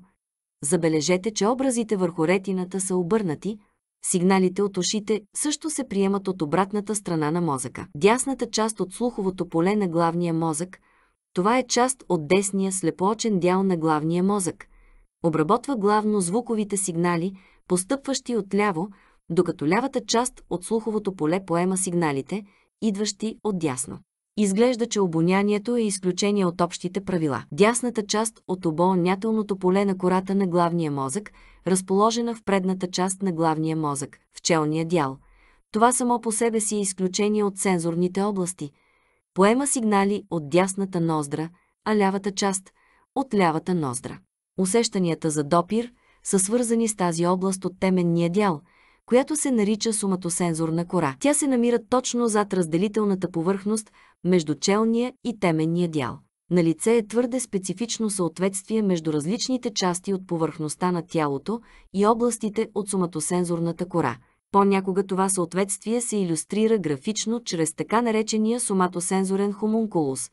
Забележете, че образите върху ретината са обърнати, сигналите от ушите също се приемат от обратната страна на мозъка. Дясната част от слуховото поле на главния мозък – това е част от десния слепоочен дял на главния мозък. Обработва главно звуковите сигнали, постъпващи от ляво, докато лявата част от слуховото поле поема сигналите, идващи от дясно. Изглежда, че обонянието е изключение от общите правила. Дясната част от обонятелното поле на кората на главния мозък, разположена в предната част на главния мозък, в челния дял. Това само по себе си е изключение от сензорните области. Поема сигнали от дясната ноздра, а лявата част – от лявата ноздра. Усещанията за допир са свързани с тази област от теменния дял – която се нарича суматосензорна кора. Тя се намира точно зад разделителната повърхност, между челния и теменния дял. На лице е твърде специфично съответствие между различните части от повърхността на тялото и областите от соматосензорната кора. Понякога това съответствие се иллюстрира графично чрез така наречения соматосензорен хомункулус.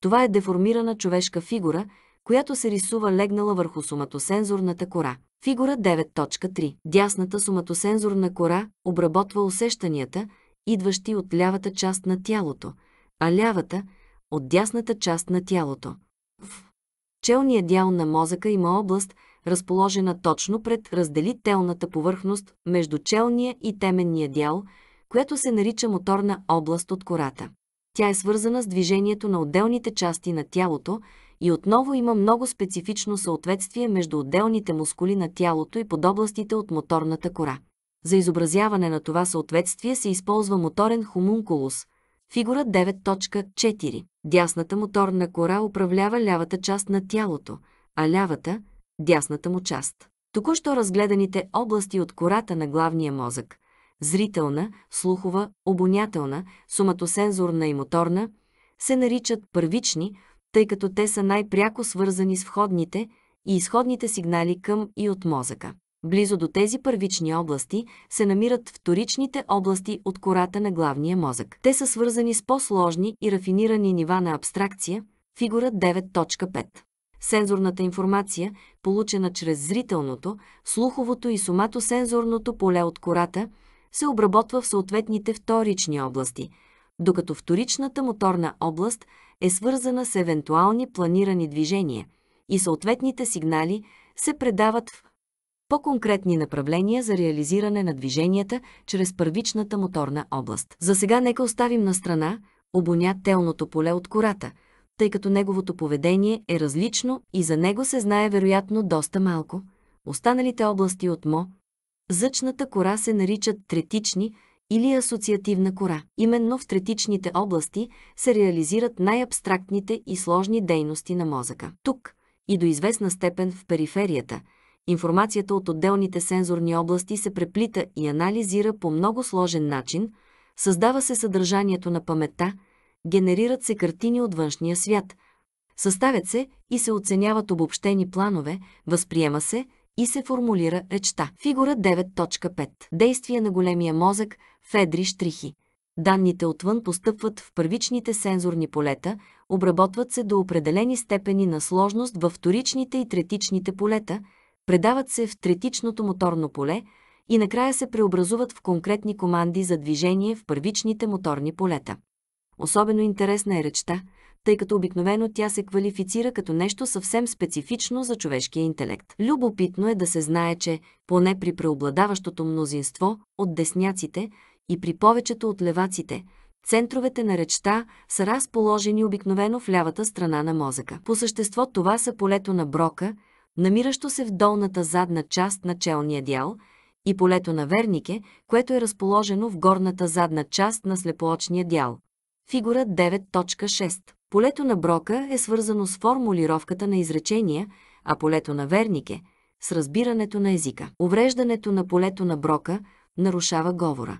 Това е деформирана човешка фигура, която се рисува легнала върху соматосензорната кора. Фигура 9.3. Дясната соматосензорна кора обработва усещанията, идващи от лявата част на тялото – а лявата – от дясната част на тялото. В челния дял на мозъка има област, разположена точно пред разделителната повърхност между челния и теменния дял, което се нарича моторна област от кората. Тя е свързана с движението на отделните части на тялото и отново има много специфично съответствие между отделните мускули на тялото и подобластите от моторната кора. За изобразяване на това съответствие се използва моторен хомункулус – Фигура 9.4. Дясната моторна кора управлява лявата част на тялото, а лявата – дясната му част. Току-що разгледаните области от кората на главния мозък – зрителна, слухова, обонятелна, суматосензорна и моторна – се наричат първични, тъй като те са най-пряко свързани с входните и изходните сигнали към и от мозъка. Близо до тези първични области се намират вторичните области от кората на главния мозък. Те са свързани с по-сложни и рафинирани нива на абстракция, фигура 9.5. Сензорната информация, получена чрез зрителното, слуховото и соматосензорното поле от кората, се обработва в съответните вторични области, докато вторичната моторна област е свързана с евентуални планирани движения и съответните сигнали се предават в по-конкретни направления за реализиране на движенията чрез първичната моторна област. За сега нека оставим на страна обонятелното поле от кората, тъй като неговото поведение е различно и за него се знае вероятно доста малко. Останалите области от МО, зъчната кора се наричат третични или асоциативна кора. Именно в третичните области се реализират най-абстрактните и сложни дейности на мозъка. Тук и до известна степен в периферията – Информацията от отделните сензорни области се преплита и анализира по много сложен начин, създава се съдържанието на паметта, генерират се картини от външния свят, съставят се и се оценяват обобщени планове, възприема се и се формулира речта. Фигура 9.5. Действие на големия мозък Федри Штрихи. Данните отвън постъпват в първичните сензорни полета, обработват се до определени степени на сложност във вторичните и третичните полета – предават се в третичното моторно поле и накрая се преобразуват в конкретни команди за движение в първичните моторни полета. Особено интересна е речта, тъй като обикновено тя се квалифицира като нещо съвсем специфично за човешкия интелект. Любопитно е да се знае, че поне при преобладаващото мнозинство от десняците и при повечето от леваците, центровете на речта са разположени обикновено в лявата страна на мозъка. По същество това са полето на Брока – намиращо се в долната задна част на челния дял, и полето на Вернике, което е разположено в горната задна част на слепоочния дял. Фигура 9.6. Полето на Брока е свързано с формулировката на изречения, а полето на Вернике – с разбирането на езика. Увреждането на полето на Брока нарушава говора,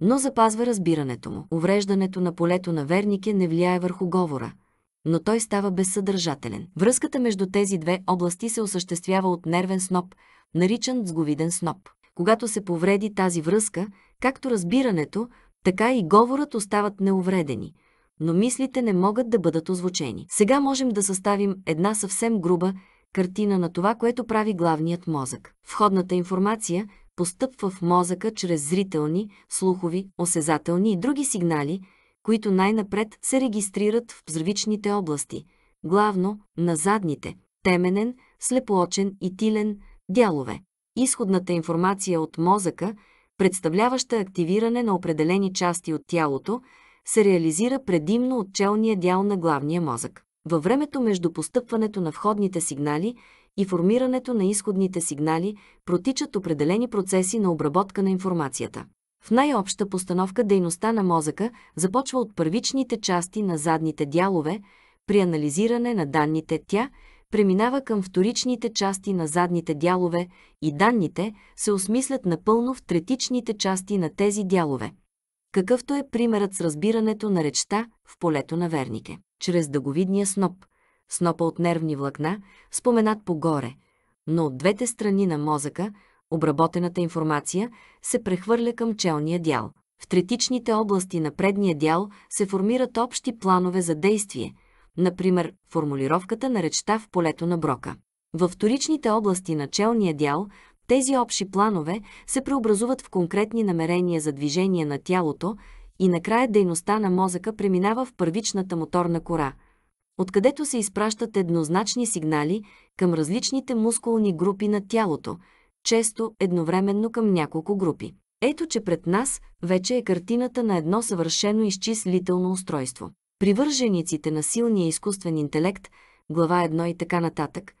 но запазва разбирането му. Увреждането на полето на Вернике не влияе върху говора – но той става безсъдържателен. Връзката между тези две области се осъществява от нервен сноп, наричан сговиден сноп. Когато се повреди тази връзка, както разбирането, така и говорът остават неувредени, но мислите не могат да бъдат озвучени. Сега можем да съставим една съвсем груба картина на това, което прави главният мозък. Входната информация постъпва в мозъка чрез зрителни, слухови, осезателни и други сигнали – които най-напред се регистрират в пзврвичните области, главно на задните – теменен, слепоочен и тилен дялове. Изходната информация от мозъка, представляваща активиране на определени части от тялото, се реализира предимно от челния дял на главния мозък. Във времето между постъпването на входните сигнали и формирането на изходните сигнали протичат определени процеси на обработка на информацията. В най-обща постановка дейността на мозъка започва от първичните части на задните дялове, при анализиране на данните тя преминава към вторичните части на задните дялове и данните се осмислят напълно в третичните части на тези дялове. Какъвто е примерът с разбирането на речта в полето на Вернике. Чрез дъговидния сноп, снопа от нервни влакна, споменат погоре, но от двете страни на мозъка – обработената информация се прехвърля към челния дял. В третичните области на предния дял се формират общи планове за действие, например формулировката на речта в полето на Брока. Във вторичните области на челния дял тези общи планове се преобразуват в конкретни намерения за движение на тялото и накрая дейността на мозъка преминава в първичната моторна кора, откъдето се изпращат еднозначни сигнали към различните мускулни групи на тялото – често едновременно към няколко групи. Ето, че пред нас вече е картината на едно съвършено изчислително устройство. Привържениците на силния изкуствен интелект, глава 1 и така нататък,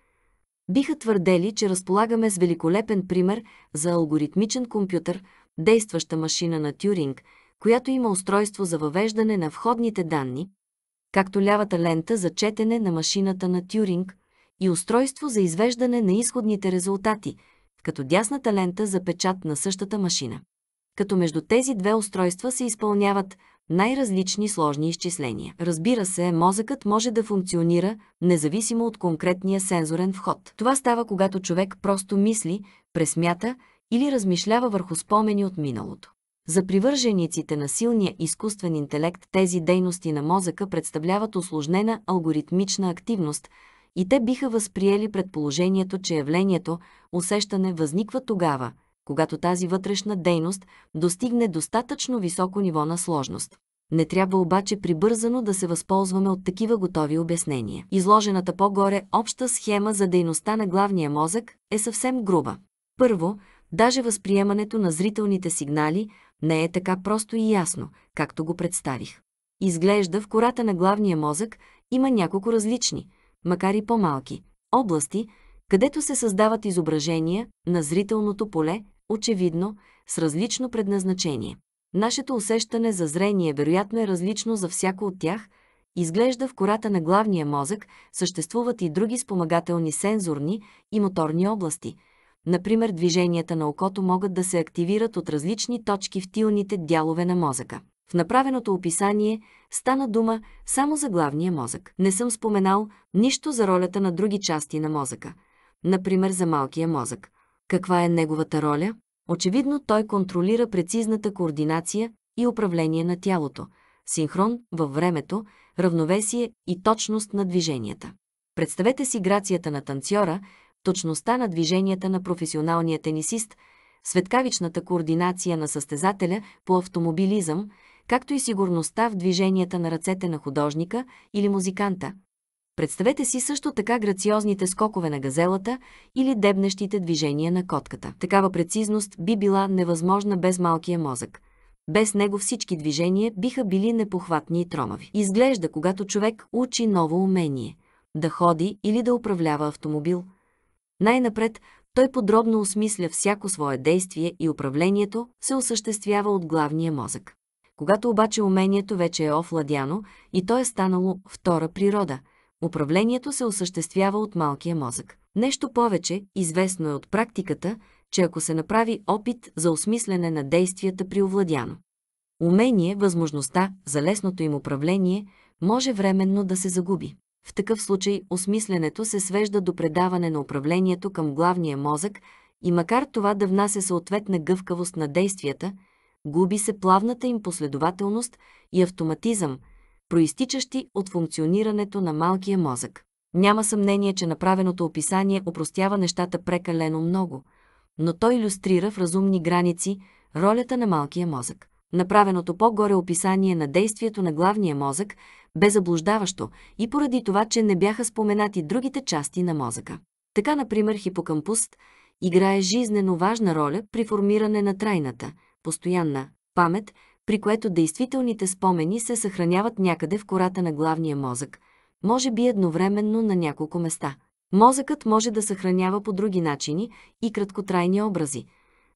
биха твърдели, че разполагаме с великолепен пример за алгоритмичен компютър, действаща машина на Тюринг, която има устройство за въвеждане на входните данни, както лявата лента за четене на машината на Тюринг и устройство за извеждане на изходните резултати – като дясната лента за печат на същата машина. Като между тези две устройства се изпълняват най-различни сложни изчисления. Разбира се, мозъкът може да функционира независимо от конкретния сензорен вход. Това става, когато човек просто мисли, пресмята или размишлява върху спомени от миналото. За привържениците на силния изкуствен интелект тези дейности на мозъка представляват осложнена алгоритмична активност – и те биха възприели предположението, че явлението, усещане възниква тогава, когато тази вътрешна дейност достигне достатъчно високо ниво на сложност. Не трябва обаче прибързано да се възползваме от такива готови обяснения. Изложената по-горе обща схема за дейността на главния мозък е съвсем груба. Първо, даже възприемането на зрителните сигнали не е така просто и ясно, както го представих. Изглежда в кората на главния мозък има няколко различни, макар и по-малки, области, където се създават изображения на зрителното поле, очевидно, с различно предназначение. Нашето усещане за зрение вероятно е различно за всяко от тях. Изглежда в кората на главния мозък съществуват и други спомагателни сензорни и моторни области. Например, движенията на окото могат да се активират от различни точки в тилните дялове на мозъка. В направеното описание стана дума само за главния мозък. Не съм споменал нищо за ролята на други части на мозъка, например за малкия мозък. Каква е неговата роля? Очевидно той контролира прецизната координация и управление на тялото, синхрон във времето, равновесие и точност на движенията. Представете си грацията на танцора, точността на движенията на професионалния тенисист, светкавичната координация на състезателя по автомобилизъм, както и сигурността в движенията на ръцете на художника или музиканта. Представете си също така грациозните скокове на газелата или дебнещите движения на котката. Такава прецизност би била невъзможна без малкия мозък. Без него всички движения биха били непохватни и тромави. Изглежда, когато човек учи ново умение – да ходи или да управлява автомобил. Най-напред той подробно осмисля всяко свое действие и управлението се осъществява от главния мозък. Когато обаче умението вече е овладяно и то е станало втора природа, управлението се осъществява от малкия мозък. Нещо повече, известно е от практиката, че ако се направи опит за осмислене на действията при овладяно умение, възможността за лесното им управление може временно да се загуби. В такъв случай осмисленето се свежда до предаване на управлението към главния мозък и макар това да внася съответна гъвкавост на действията, губи се плавната им последователност и автоматизъм, проистичащи от функционирането на малкия мозък. Няма съмнение, че направеното описание опростява нещата прекалено много, но то иллюстрира в разумни граници ролята на малкия мозък. Направеното по-горе описание на действието на главния мозък бе заблуждаващо и поради това, че не бяха споменати другите части на мозъка. Така, например, хипокампуст играе жизнено важна роля при формиране на трайната – постоянна памет, при което действителните спомени се съхраняват някъде в кората на главния мозък, може би едновременно на няколко места. Мозъкът може да съхранява по други начини и краткотрайни образи,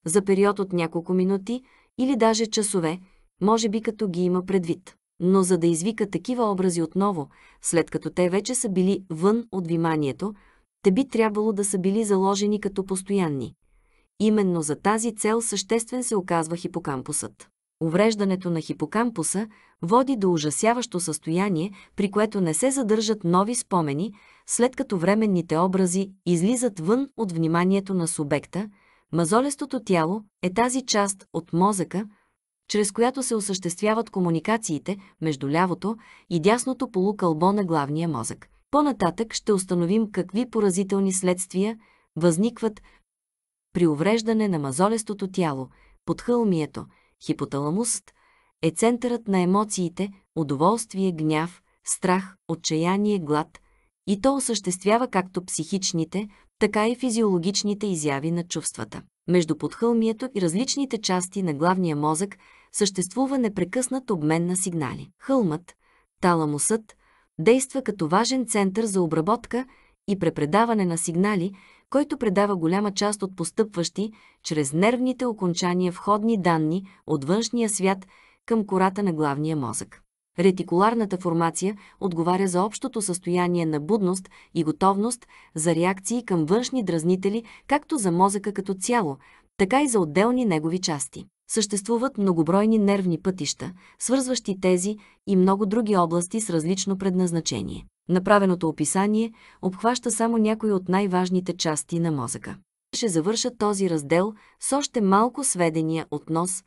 за период от няколко минути или даже часове, може би като ги има предвид. Но за да извика такива образи отново, след като те вече са били вън от вниманието, те би трябвало да са били заложени като постоянни. Именно за тази цел съществен се оказва хипокампусът. Увреждането на хипокампуса води до ужасяващо състояние, при което не се задържат нови спомени, след като временните образи излизат вън от вниманието на субекта, мазолестото тяло е тази част от мозъка, чрез която се осъществяват комуникациите между лявото и дясното полукълбо на главния мозък. По-нататък ще установим какви поразителни следствия възникват при увреждане на мазолестото тяло, подхълмието, хипоталамуст, е центърът на емоциите, удоволствие, гняв, страх, отчаяние, глад и то осъществява както психичните, така и физиологичните изяви на чувствата. Между подхълмието и различните части на главния мозък съществува непрекъснат обмен на сигнали. Хълмът, таламусът, действа като важен център за обработка и препредаване на сигнали, който предава голяма част от постъпващи чрез нервните окончания входни данни от външния свят към кората на главния мозък. Ретикуларната формация отговаря за общото състояние на будност и готовност за реакции към външни дразнители, както за мозъка като цяло, така и за отделни негови части. Съществуват многобройни нервни пътища, свързващи тези и много други области с различно предназначение. Направеното описание обхваща само някои от най-важните части на мозъка. Ще завърша този раздел с още малко сведения от нос.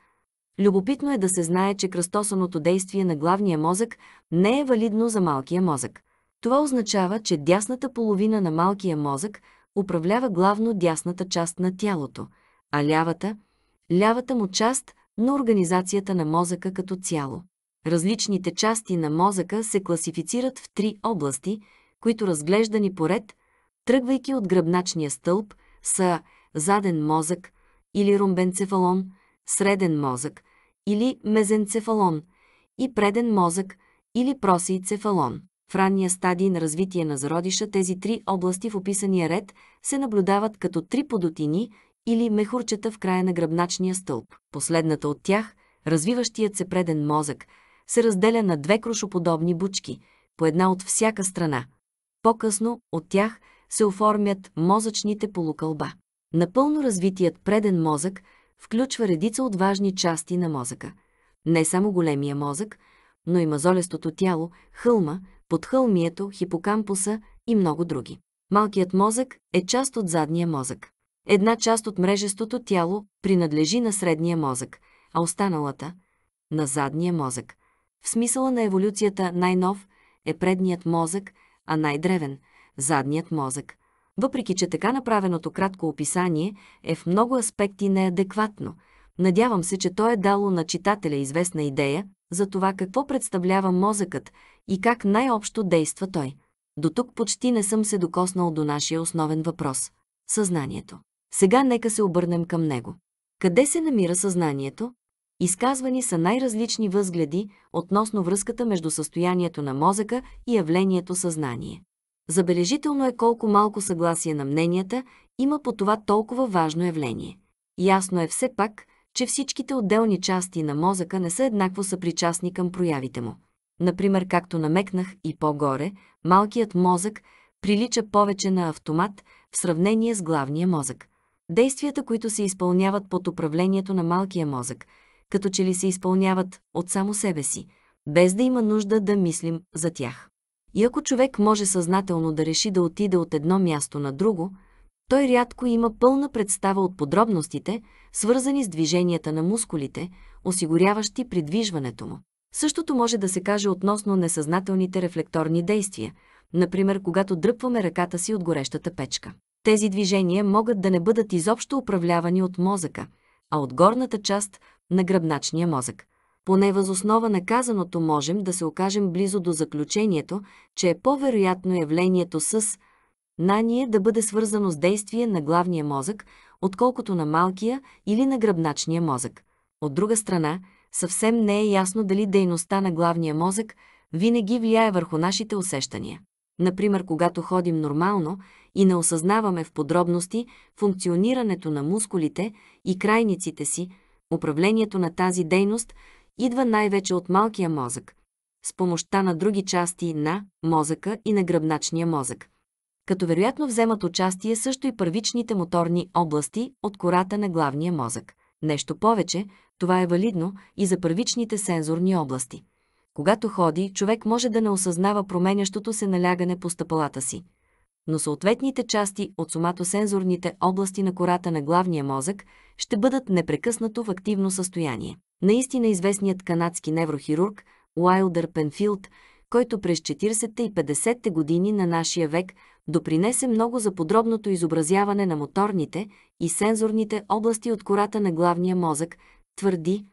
Любопитно е да се знае, че кръстосаното действие на главния мозък не е валидно за малкия мозък. Това означава, че дясната половина на малкия мозък управлява главно дясната част на тялото, а лявата – лявата му част на организацията на мозъка като цяло. Различните части на мозъка се класифицират в три области, които разглеждани поред, тръгвайки от гръбначния стълб, са заден мозък или ромбенцефалон, среден мозък или мезенцефалон и преден мозък или просийцефалон. В ранния стадий на развитие на зародиша тези три области в описания ред се наблюдават като три подотини или мехурчета в края на гръбначния стълб. Последната от тях, развиващият се преден мозък – се разделя на две крушоподобни бучки, по една от всяка страна. По-късно от тях се оформят мозъчните полукълба. Напълно развитият преден мозък включва редица от важни части на мозъка. Не само големия мозък, но и мазолестото тяло, хълма, подхълмието, хипокампуса и много други. Малкият мозък е част от задния мозък. Една част от мрежестото тяло принадлежи на средния мозък, а останалата – на задния мозък. В смисъла на еволюцията най-нов е предният мозък, а най-древен – задният мозък. Въпреки, че така направеното кратко описание е в много аспекти неадекватно, надявам се, че то е дало на читателя известна идея за това какво представлява мозъкът и как най-общо действа той. До тук почти не съм се докоснал до нашия основен въпрос – съзнанието. Сега нека се обърнем към него. Къде се намира съзнанието? Изказвани са най-различни възгледи относно връзката между състоянието на мозъка и явлението съзнание. Забележително е колко малко съгласие на мненията има по това толкова важно явление. Ясно е все пак, че всичките отделни части на мозъка не са еднакво съпричастни към проявите му. Например, както намекнах и по-горе, малкият мозък прилича повече на автомат в сравнение с главния мозък. Действията, които се изпълняват под управлението на малкия мозък – като че ли се изпълняват от само себе си, без да има нужда да мислим за тях. И ако човек може съзнателно да реши да отиде от едно място на друго, той рядко има пълна представа от подробностите, свързани с движенията на мускулите, осигуряващи придвижването му. Същото може да се каже относно несъзнателните рефлекторни действия, например когато дръпваме ръката си от горещата печка. Тези движения могат да не бъдат изобщо управлявани от мозъка, а от горната част на гръбначния мозък. Поне възоснова на казаното можем да се окажем близо до заключението, че е по-вероятно явлението с нание да бъде свързано с действие на главния мозък, отколкото на малкия или на гръбначния мозък. От друга страна, съвсем не е ясно дали дейността на главния мозък винаги влияе върху нашите усещания. Например, когато ходим нормално и не осъзнаваме в подробности функционирането на мускулите и крайниците си, Управлението на тази дейност идва най-вече от малкия мозък, с помощта на други части на мозъка и на гръбначния мозък. Като вероятно вземат участие също и първичните моторни области от кората на главния мозък. Нещо повече, това е валидно и за първичните сензорни области. Когато ходи, човек може да не осъзнава променящото се налягане по стъпалата си но съответните части от соматосензорните области на кората на главния мозък ще бъдат непрекъснато в активно състояние. Наистина известният канадски неврохирург Уайлдър Пенфилд, който през 40-те и 50-те години на нашия век допринесе много за подробното изобразяване на моторните и сензорните области от кората на главния мозък, твърди,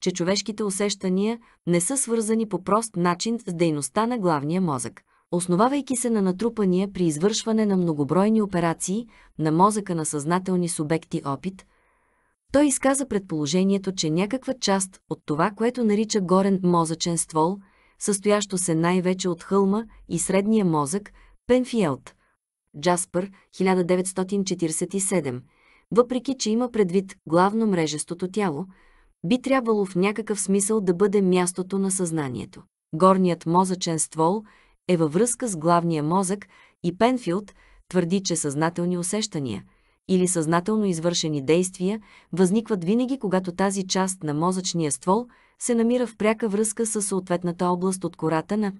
че човешките усещания не са свързани по прост начин с дейността на главния мозък основавайки се на натрупания при извършване на многобройни операции на мозъка на съзнателни субекти опит, той изказа предположението, че някаква част от това, което нарича горен мозъчен ствол, състоящо се най-вече от хълма и средния мозък, Пенфиелд, Джаспър, 1947, въпреки че има предвид главно мрежестото тяло, би трябвало в някакъв смисъл да бъде мястото на съзнанието. Горният мозъчен ствол е във връзка с главния мозък и Пенфилд твърди, че съзнателни усещания или съзнателно извършени действия възникват винаги, когато тази част на мозъчния ствол се намира в пряка връзка с съответната област от кората на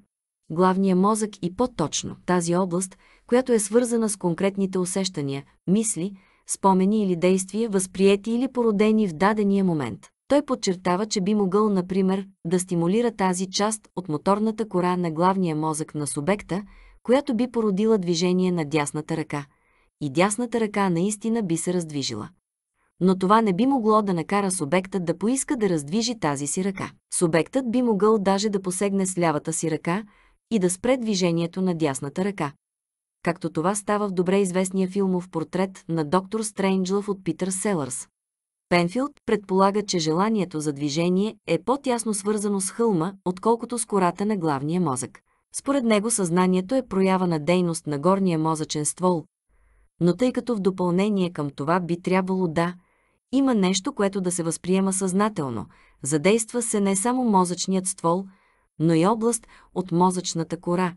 главния мозък и по-точно тази област, която е свързана с конкретните усещания, мисли, спомени или действия, възприети или породени в дадения момент. Той подчертава, че би могъл, например, да стимулира тази част от моторната кора на главния мозък на субекта, която би породила движение на дясната ръка. И дясната ръка наистина би се раздвижила. Но това не би могло да накара субектът да поиска да раздвижи тази си ръка. Субектът би могъл даже да посегне с лявата си ръка и да спре движението на дясната ръка. Както това става в добре известния филмов портрет на доктор Стрейнджлъв от Питър Селърс. Пенфилд предполага, че желанието за движение е по-тясно свързано с хълма, отколкото с кората на главния мозък. Според него съзнанието е проява на дейност на горния мозъчен ствол. Но тъй като в допълнение към това би трябвало да има нещо, което да се възприема съзнателно, задейства се не само мозъчният ствол, но и област от мозъчната кора,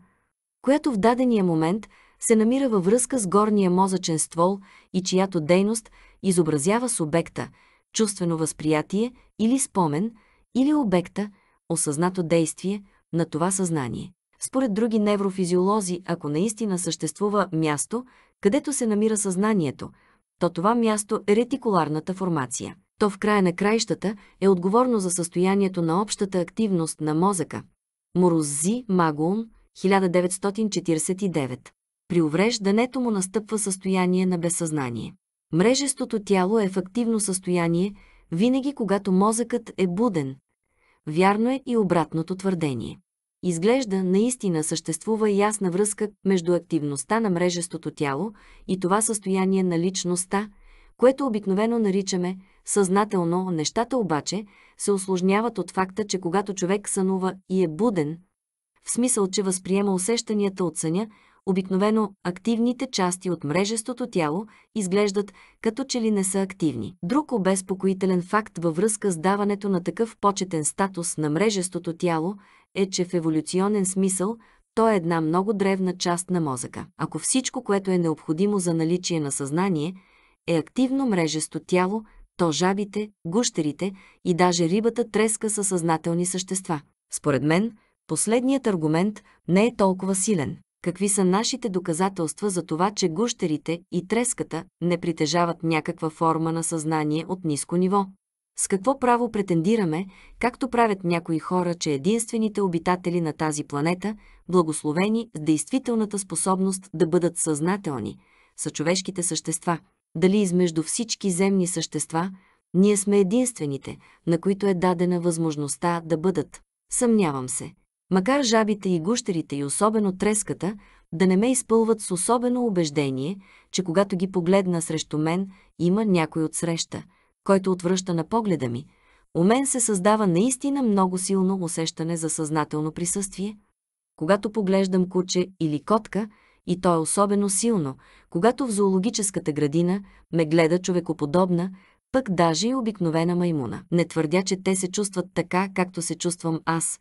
която в дадения момент се намира във връзка с горния мозъчен ствол и чиято дейност – изобразява субекта, чувствено възприятие или спомен, или обекта, осъзнато действие на това съзнание. Според други неврофизиолози, ако наистина съществува място, където се намира съзнанието, то това място е ретикуларната формация. То в края на краищата е отговорно за състоянието на общата активност на мозъка. Мороззи Магуун, 1949. При увреждането му настъпва състояние на безсъзнание. Мрежестото тяло е в активно състояние, винаги когато мозъкът е буден. Вярно е и обратното твърдение. Изглежда, наистина съществува ясна връзка между активността на мрежестото тяло и това състояние на личността, което обикновено наричаме съзнателно. Нещата обаче се осложняват от факта, че когато човек сънува и е буден, в смисъл, че възприема усещанията от съня, Обикновено активните части от мрежестото тяло изглеждат като че ли не са активни. Друг обезпокоителен факт във връзка с даването на такъв почетен статус на мрежестото тяло е, че в еволюционен смисъл то е една много древна част на мозъка. Ако всичко, което е необходимо за наличие на съзнание, е активно мрежесто тяло, то жабите, гущерите и даже рибата треска са съзнателни същества. Според мен, последният аргумент не е толкова силен какви са нашите доказателства за това, че гущерите и треската не притежават някаква форма на съзнание от ниско ниво. С какво право претендираме, както правят някои хора, че единствените обитатели на тази планета, благословени с действителната способност да бъдат съзнателни, са човешките същества? Дали измежду всички земни същества, ние сме единствените, на които е дадена възможността да бъдат? Съмнявам се – Макар жабите и гущерите и особено треската да не ме изпълват с особено убеждение, че когато ги погледна срещу мен, има някой от среща, който отвръща на погледа ми, у мен се създава наистина много силно усещане за съзнателно присъствие. Когато поглеждам куче или котка, и то е особено силно, когато в зоологическата градина ме гледа човекоподобна, пък даже и обикновена маймуна. Не твърдя, че те се чувстват така, както се чувствам аз,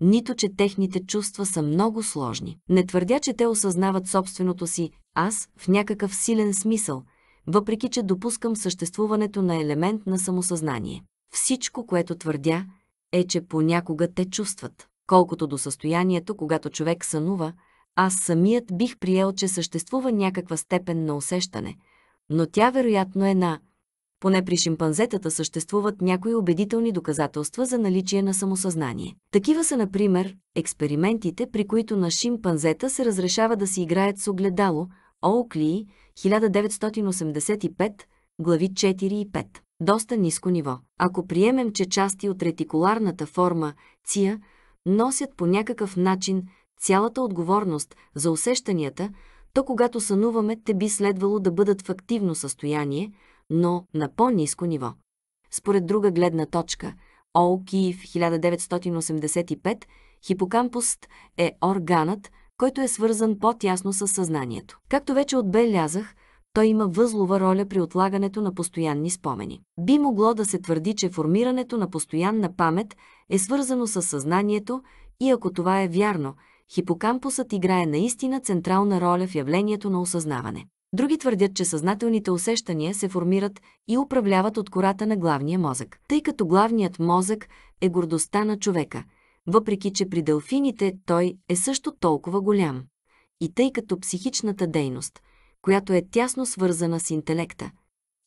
нито че техните чувства са много сложни. Не твърдя, че те осъзнават собственото си аз в някакъв силен смисъл, въпреки че допускам съществуването на елемент на самосъзнание. Всичко, което твърдя, е, че понякога те чувстват. Колкото до състоянието, когато човек сънува, аз самият бих приел, че съществува някаква степен на усещане, но тя вероятно е на поне при шимпанзетата съществуват някои убедителни доказателства за наличие на самосъзнание. Такива са, например, експериментите, при които на шимпанзета се разрешава да си играят с огледало, Оукли, 1985, глави 4 и 5. Доста ниско ниво. Ако приемем, че части от ретикуларната форма ция носят по някакъв начин цялата отговорност за усещанията, то когато сънуваме, те би следвало да бъдат в активно състояние – но на по-низко ниво. Според друга гледна точка, ОУ Киев 1985, хипокампуст е органът, който е свързан по-тясно с съзнанието. Както вече отбелязах, той има възлова роля при отлагането на постоянни спомени. Би могло да се твърди, че формирането на постоянна памет е свързано с съзнанието и ако това е вярно, хипокампусът играе наистина централна роля в явлението на осъзнаване. Други твърдят, че съзнателните усещания се формират и управляват от кората на главния мозък, тъй като главният мозък е гордостта на човека, въпреки че при делфините той е също толкова голям. И тъй като психичната дейност, която е тясно свързана с интелекта,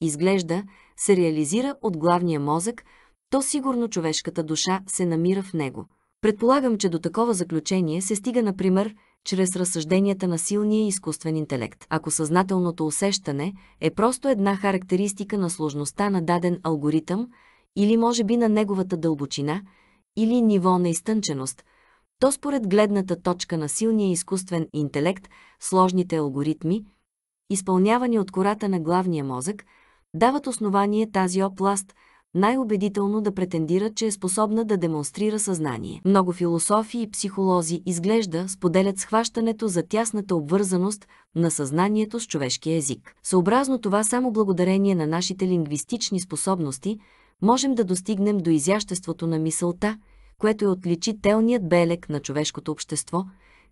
изглежда, се реализира от главния мозък, то сигурно човешката душа се намира в него. Предполагам, че до такова заключение се стига, например, чрез разсъжденията на силния изкуствен интелект. Ако съзнателното усещане е просто една характеристика на сложността на даден алгоритъм или може би на неговата дълбочина или ниво на изтънченост, то според гледната точка на силния изкуствен интелект, сложните алгоритми, изпълнявани от кората на главния мозък, дават основание тази област – най-убедително да претендира, че е способна да демонстрира съзнание. Много философи и психолози изглежда споделят схващането за тясната обвързаност на съзнанието с човешкия език. Съобразно това само благодарение на нашите лингвистични способности можем да достигнем до изяществото на мисълта, което е отличителният белег на човешкото общество,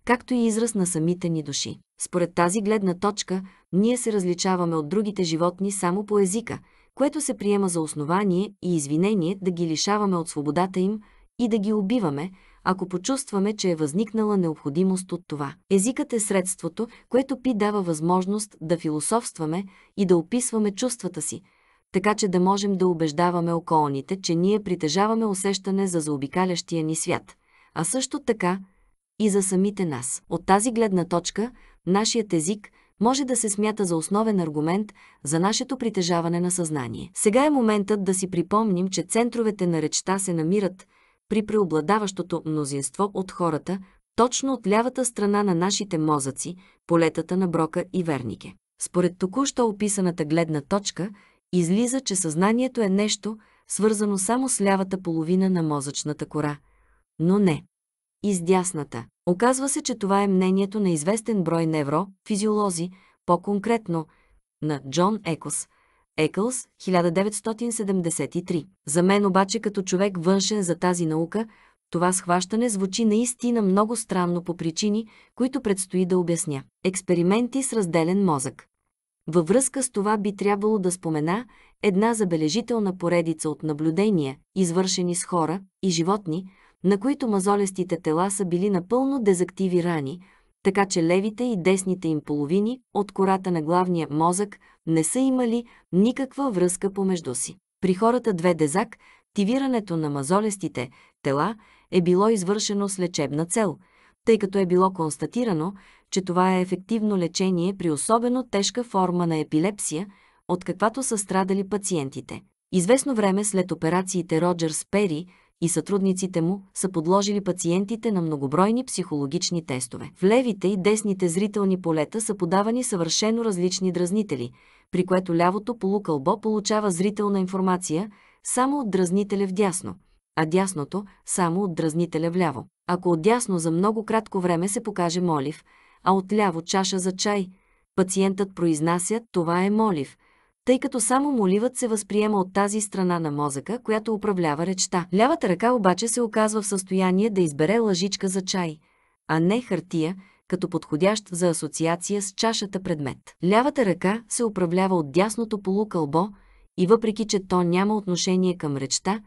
както и израз на самите ни души. Според тази гледна точка, ние се различаваме от другите животни само по езика – което се приема за основание и извинение да ги лишаваме от свободата им и да ги убиваме, ако почувстваме, че е възникнала необходимост от това. Езикът е средството, което пи дава възможност да философстваме и да описваме чувствата си, така че да можем да убеждаваме околните, че ние притежаваме усещане за заобикалящия ни свят, а също така и за самите нас. От тази гледна точка, нашият език – може да се смята за основен аргумент за нашето притежаване на съзнание. Сега е моментът да си припомним, че центровете на речта се намират при преобладаващото мнозинство от хората, точно от лявата страна на нашите мозъци, полетата на Брока и Вернике. Според току-що описаната гледна точка, излиза, че съзнанието е нещо, свързано само с лявата половина на мозъчната кора. Но не и с дясната. Оказва се, че това е мнението на известен брой неврофизиолози, по-конкретно на Джон Екос, Екълс, 1973. За мен обаче като човек външен за тази наука, това схващане звучи наистина много странно по причини, които предстои да обясня. Експерименти с разделен мозък. Във връзка с това би трябвало да спомена една забележителна поредица от наблюдения, извършени с хора и животни, на които мазолестите тела са били напълно дезактивирани, така че левите и десните им половини от кората на главния мозък не са имали никаква връзка помежду си. При хората две дезак, тивирането на мазолестите тела е било извършено с лечебна цел, тъй като е било констатирано, че това е ефективно лечение при особено тежка форма на епилепсия, от каквато са страдали пациентите. Известно време след операциите Роджерс Пери – и сътрудниците му са подложили пациентите на многобройни психологични тестове. В левите и десните зрителни полета са подавани съвършено различни дразнители, при което лявото полукълбо получава зрителна информация само от дразнителя в дясно, а дясното само от дразнителя вляво. Ако от дясно за много кратко време се покаже молив, а от ляво чаша за чай, пациентът произнася «това е молив», тъй като само моливът се възприема от тази страна на мозъка, която управлява речта. Лявата ръка обаче се оказва в състояние да избере лъжичка за чай, а не хартия, като подходящ за асоциация с чашата предмет. Лявата ръка се управлява от дясното полукълбо и въпреки, че то няма отношение към речта,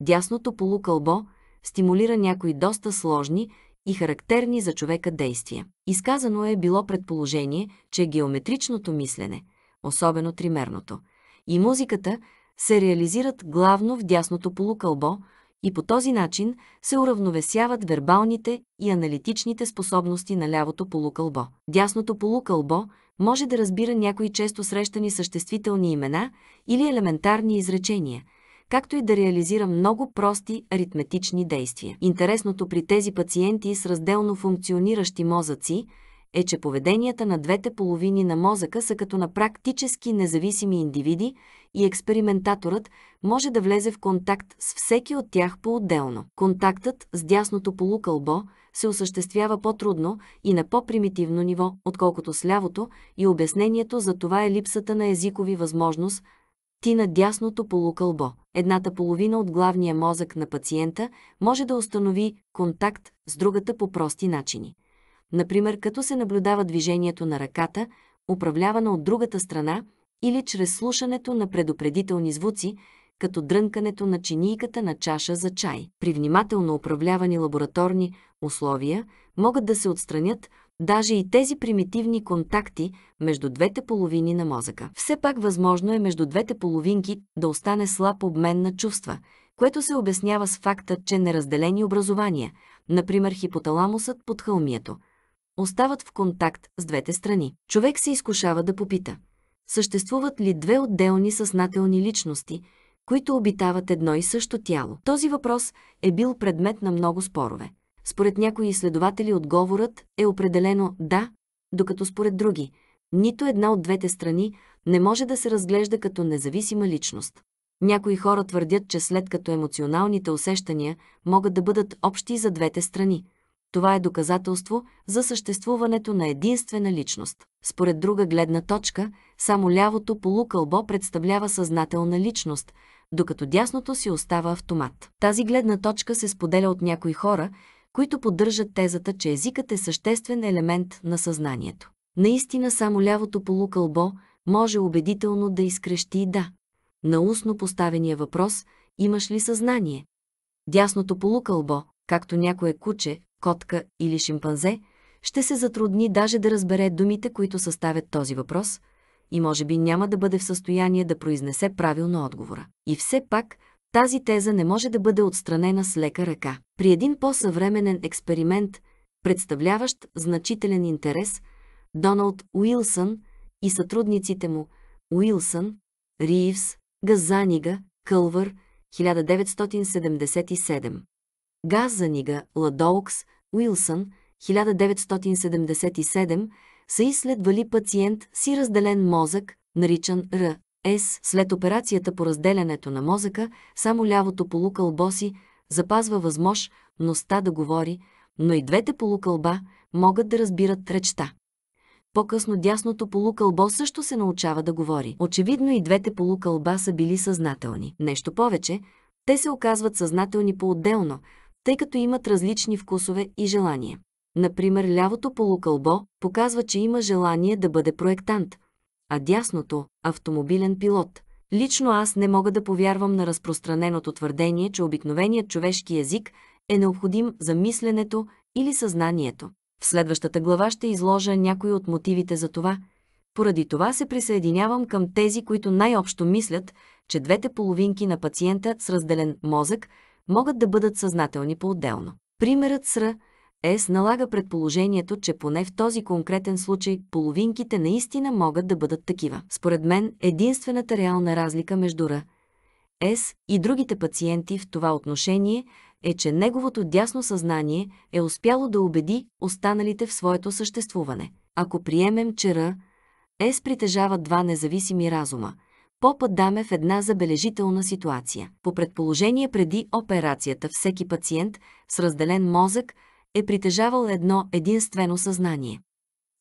дясното полукълбо стимулира някои доста сложни и характерни за човека действия. Изказано е било предположение, че геометричното мислене – особено тримерното, и музиката се реализират главно в дясното полукълбо и по този начин се уравновесяват вербалните и аналитичните способности на лявото полукълбо. Дясното полукълбо може да разбира някои често срещани съществителни имена или елементарни изречения – както и да реализира много прости аритметични действия. Интересното при тези пациенти с разделно функциониращи мозъци е, че поведенията на двете половини на мозъка са като на практически независими индивиди и експериментаторът може да влезе в контакт с всеки от тях по-отделно. Контактът с дясното полукълбо се осъществява по-трудно и на по-примитивно ниво, отколкото с лявото и обяснението за това е липсата на езикови възможност ти на дясното полукълбо. Едната половина от главния мозък на пациента може да установи контакт с другата по прости начини например като се наблюдава движението на ръката, управлявана от другата страна, или чрез слушането на предупредителни звуци, като дрънкането на чинийката на чаша за чай. При внимателно управлявани лабораторни условия могат да се отстранят даже и тези примитивни контакти между двете половини на мозъка. Все пак възможно е между двете половинки да остане слаб обмен на чувства, което се обяснява с факта, че неразделени образования, например хипоталамусът под хълмието – остават в контакт с двете страни. Човек се изкушава да попита – съществуват ли две отделни съзнателни личности, които обитават едно и също тяло? Този въпрос е бил предмет на много спорове. Според някои изследователи отговорът е определено да, докато според други нито една от двете страни не може да се разглежда като независима личност. Някои хора твърдят, че след като емоционалните усещания могат да бъдат общи за двете страни, това е доказателство за съществуването на единствена личност. Според друга гледна точка, само лявото полукълбо представлява съзнателна личност, докато дясното си остава автомат. Тази гледна точка се споделя от някои хора, които поддържат тезата, че езикът е съществен елемент на съзнанието. Наистина само лявото полукълбо може убедително да изкрещи и да. На устно поставения въпрос «Имаш ли съзнание?» Дясното полукълбо, както някое куче, котка или шимпанзе, ще се затрудни даже да разбере думите, които съставят този въпрос и може би няма да бъде в състояние да произнесе правилно отговора. И все пак, тази теза не може да бъде отстранена с лека ръка. При един по-съвременен експеримент, представляващ значителен интерес, Доналд Уилсън и сътрудниците му Уилсън, Ривс, Газанига, Кълвър, 1977. Газ за Нига, Ладоукс, Уилсън, 1977, са изследвали пациент си разделен мозък, наричан Р. С. След операцията по разделянето на мозъка, само лявото полукълбо си запазва възможността да говори, но и двете полукълба могат да разбират речта. По-късно дясното полукълбо също се научава да говори. Очевидно и двете полукълба са били съзнателни. Нещо повече, те се оказват съзнателни по-отделно, тъй като имат различни вкусове и желания. Например, лявото полукълбо показва, че има желание да бъде проектант, а дясното – автомобилен пилот. Лично аз не мога да повярвам на разпространеното твърдение, че обикновеният човешки език е необходим за мисленето или съзнанието. В следващата глава ще изложа някои от мотивите за това. Поради това се присъединявам към тези, които най-общо мислят, че двете половинки на пациента с разделен мозък – могат да бъдат съзнателни по-отделно. Примерът с Р. С налага предположението, че поне в този конкретен случай половинките наистина могат да бъдат такива. Според мен, единствената реална разлика между Р. С и другите пациенти в това отношение е, че неговото дясно съзнание е успяло да убеди останалите в своето съществуване. Ако приемем, че Р. С притежава два независими разума – Попът даме в е една забележителна ситуация. По предположение преди операцията всеки пациент с разделен мозък е притежавал едно единствено съзнание.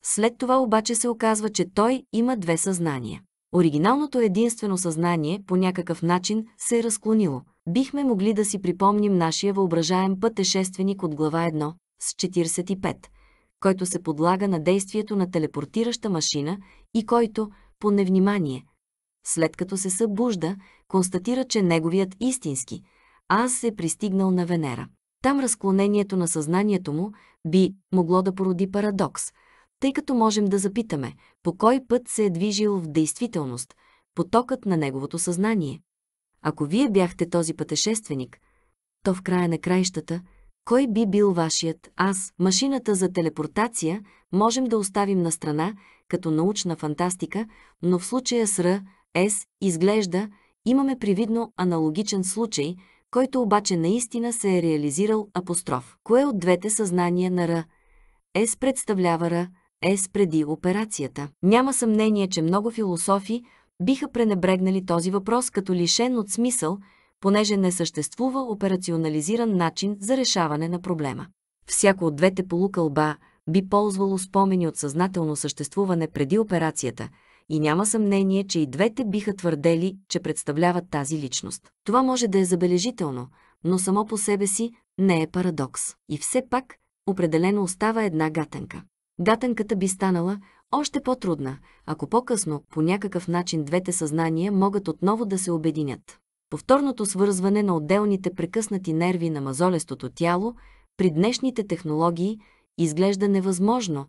След това обаче се оказва, че той има две съзнания. Оригиналното единствено съзнание по някакъв начин се е разклонило. Бихме могли да си припомним нашия въображаем пътешественик от глава 1 с 45, който се подлага на действието на телепортираща машина и който, по невнимание, след като се събужда, констатира, че неговият истински аз е пристигнал на Венера. Там разклонението на съзнанието му би могло да породи парадокс, тъй като можем да запитаме по кой път се е движил в действителност потокът на неговото съзнание. Ако вие бяхте този пътешественик, то в края на краищата – кой би бил вашият аз? Машината за телепортация можем да оставим на страна като научна фантастика, но в случая с Р, с. Изглежда, имаме привидно аналогичен случай, който обаче наистина се е реализирал апостроф. Кое от двете съзнания на Р? С представлява Р, С преди операцията. Няма съмнение, че много философи биха пренебрегнали този въпрос като лишен от смисъл, понеже не съществува операционализиран начин за решаване на проблема. Всяко от двете полукълба би ползвало спомени от съзнателно съществуване преди операцията – и няма съмнение, че и двете биха твърдели, че представляват тази личност. Това може да е забележително, но само по себе си не е парадокс. И все пак, определено остава една гатенка. Гатенката би станала още по-трудна, ако по-късно по някакъв начин двете съзнания могат отново да се обединят. Повторното свързване на отделните прекъснати нерви на мазолестото тяло при днешните технологии изглежда невъзможно,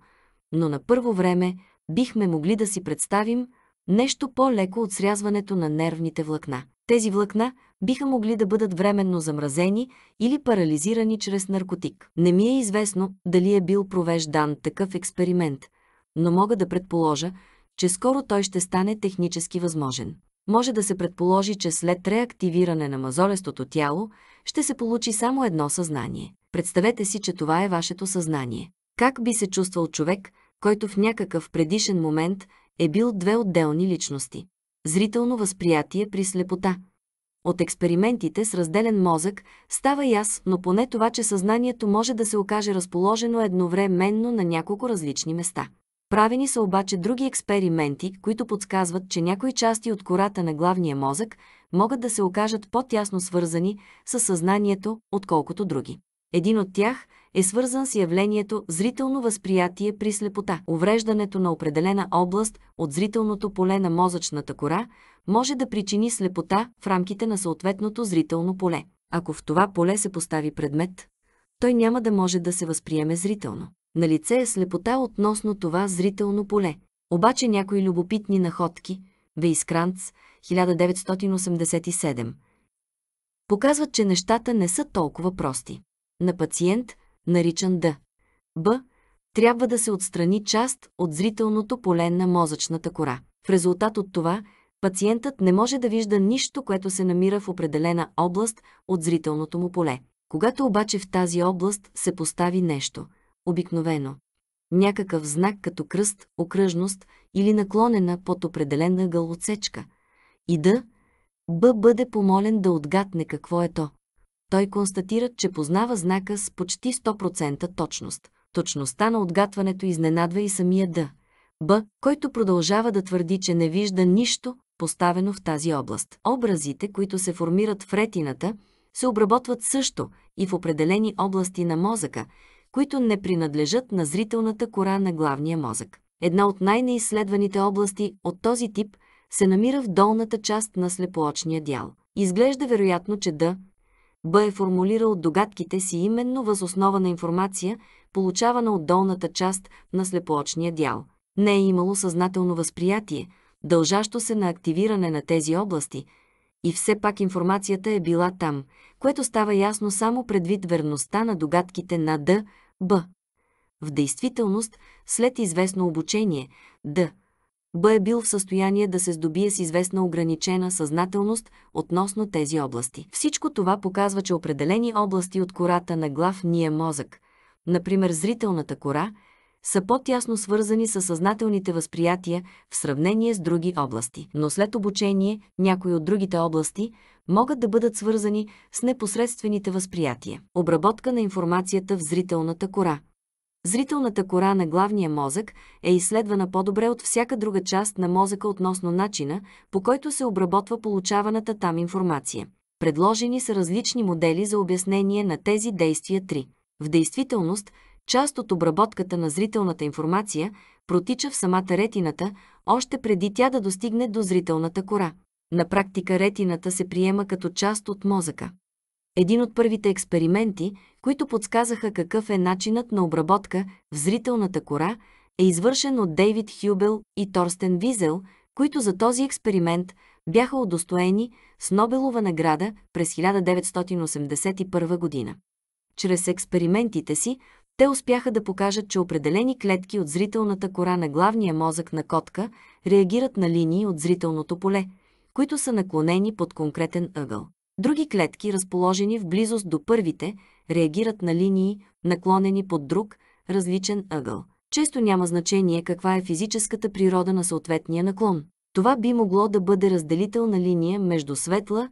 но на първо време бихме могли да си представим нещо по-леко от срязването на нервните влакна. Тези влакна биха могли да бъдат временно замразени или парализирани чрез наркотик. Не ми е известно дали е бил провеждан такъв експеримент, но мога да предположа, че скоро той ще стане технически възможен. Може да се предположи, че след реактивиране на мазолестото тяло ще се получи само едно съзнание. Представете си, че това е вашето съзнание. Как би се чувствал човек, който в някакъв предишен момент е бил две отделни личности. Зрително възприятие при слепота. От експериментите с разделен мозък става ясно поне това, че съзнанието може да се окаже разположено едновременно на няколко различни места. Правени са обаче други експерименти, които подсказват, че някои части от кората на главния мозък могат да се окажат по-тясно свързани с съзнанието, отколкото други. Един от тях е свързан с явлението зрително възприятие при слепота. Увреждането на определена област от зрителното поле на мозъчната кора може да причини слепота в рамките на съответното зрително поле. Ако в това поле се постави предмет, той няма да може да се възприеме зрително. На лице е слепота относно това зрително поле. Обаче някои любопитни находки, Вейскранц, 1987, показват, че нещата не са толкова прости. На пациент, наричан Д. Б. Трябва да се отстрани част от зрителното поле на мозъчната кора. В резултат от това, пациентът не може да вижда нищо, което се намира в определена област от зрителното му поле. Когато обаче в тази област се постави нещо, обикновено, някакъв знак като кръст, окръжност или наклонена под определена гълоцечка, и да, Б бъде помолен да отгадне какво е то той констатира, че познава знака с почти 100% точност. Точността на отгатването изненадва и самия Д. Б, който продължава да твърди, че не вижда нищо, поставено в тази област. Образите, които се формират в ретината, се обработват също и в определени области на мозъка, които не принадлежат на зрителната кора на главния мозък. Една от най-неизследваните области от този тип се намира в долната част на слепоочния дял. Изглежда вероятно, че да, Б е формулирал догадките си именно въз основа на информация, получавана от долната част на слепоочния дял. Не е имало съзнателно възприятие, дължащо се на активиране на тези области, и все пак информацията е била там, което става ясно само предвид верността на догадките на Д, Б. В действителност, след известно обучение, Д, Б е бил в състояние да се здобие с известна ограничена съзнателност относно тези области. Всичко това показва, че определени области от кората на главния е мозък, например зрителната кора, са по-тясно свързани с съзнателните възприятия в сравнение с други области. Но след обучение някои от другите области могат да бъдат свързани с непосредствените възприятия. Обработка на информацията в зрителната кора – Зрителната кора на главния мозък е изследвана по-добре от всяка друга част на мозъка относно начина, по който се обработва получаваната там информация. Предложени са различни модели за обяснение на тези действия 3. В действителност, част от обработката на зрителната информация протича в самата ретината, още преди тя да достигне до зрителната кора. На практика ретината се приема като част от мозъка. Един от първите експерименти, които подсказаха какъв е начинът на обработка в зрителната кора, е извършен от Дейвид Хюбел и Торстен Визел, които за този експеримент бяха удостоени с Нобелова награда през 1981 година. Чрез експериментите си те успяха да покажат, че определени клетки от зрителната кора на главния мозък на котка реагират на линии от зрителното поле, които са наклонени под конкретен ъгъл. Други клетки, разположени в близост до първите, реагират на линии, наклонени под друг, различен ъгъл. Често няма значение каква е физическата природа на съответния наклон. Това би могло да бъде разделителна линия между светла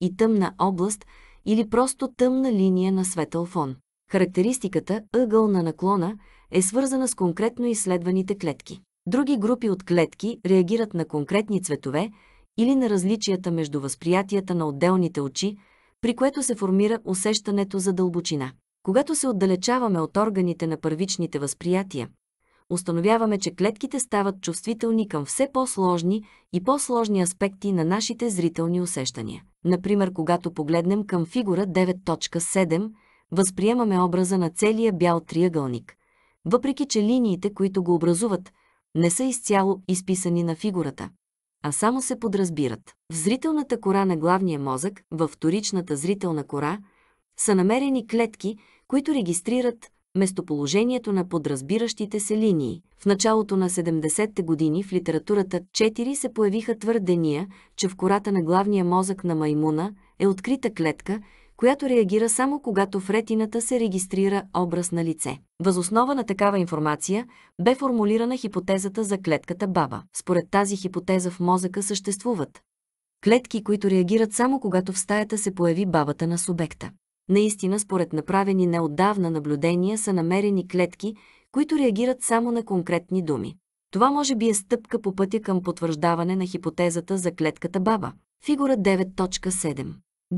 и тъмна област или просто тъмна линия на светъл фон. Характеристиката ъгъл на наклона е свързана с конкретно изследваните клетки. Други групи от клетки реагират на конкретни цветове или на различията между възприятията на отделните очи, при което се формира усещането за дълбочина. Когато се отдалечаваме от органите на първичните възприятия, установяваме, че клетките стават чувствителни към все по-сложни и по-сложни аспекти на нашите зрителни усещания. Например, когато погледнем към фигура 9.7, възприемаме образа на целия бял триъгълник, въпреки че линиите, които го образуват, не са изцяло изписани на фигурата а само се подразбират. В зрителната кора на главния мозък, във вторичната зрителна кора, са намерени клетки, които регистрират местоположението на подразбиращите се линии. В началото на 70-те години в литературата 4 се появиха твърдения, че в кората на главния мозък на маймуна е открита клетка, която реагира само когато в ретината се регистрира образ на лице. Възоснова на такава информация бе формулирана хипотезата за клетката баба. Според тази хипотеза в мозъка съществуват клетки, които реагират само когато в стаята се появи бабата на субекта. Наистина, според направени неотдавна наблюдения, са намерени клетки, които реагират само на конкретни думи. Това може би е стъпка по пътя към потвърждаване на хипотезата за клетката баба. Фигура 9.7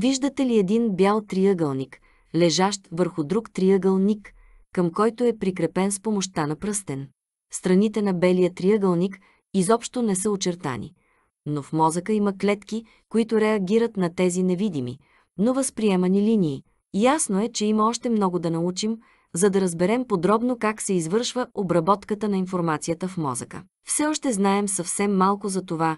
Виждате ли един бял триъгълник, лежащ върху друг триъгълник, към който е прикрепен с помощта на пръстен? Страните на белия триъгълник изобщо не са очертани, но в мозъка има клетки, които реагират на тези невидими, но възприемани линии. Ясно е, че има още много да научим, за да разберем подробно как се извършва обработката на информацията в мозъка. Все още знаем съвсем малко за това,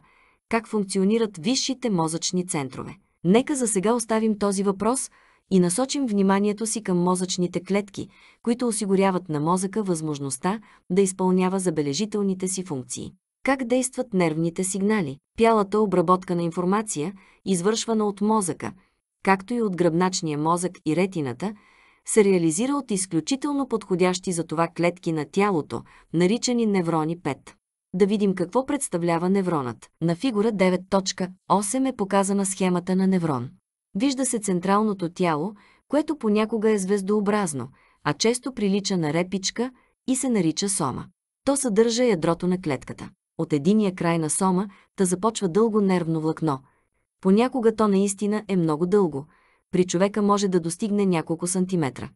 как функционират висшите мозъчни центрове. Нека за сега оставим този въпрос и насочим вниманието си към мозъчните клетки, които осигуряват на мозъка възможността да изпълнява забележителните си функции. Как действат нервните сигнали? Пялата обработка на информация, извършвана от мозъка, както и от гръбначния мозък и ретината, се реализира от изключително подходящи за това клетки на тялото, наричани неврони да видим какво представлява невронът. На фигура 9.8 е показана схемата на неврон. Вижда се централното тяло, което понякога е звездообразно, а често прилича на репичка и се нарича сома. То съдържа ядрото на клетката. От единия край на сома та започва дълго нервно влакно. Понякога то наистина е много дълго. При човека може да достигне няколко сантиметра.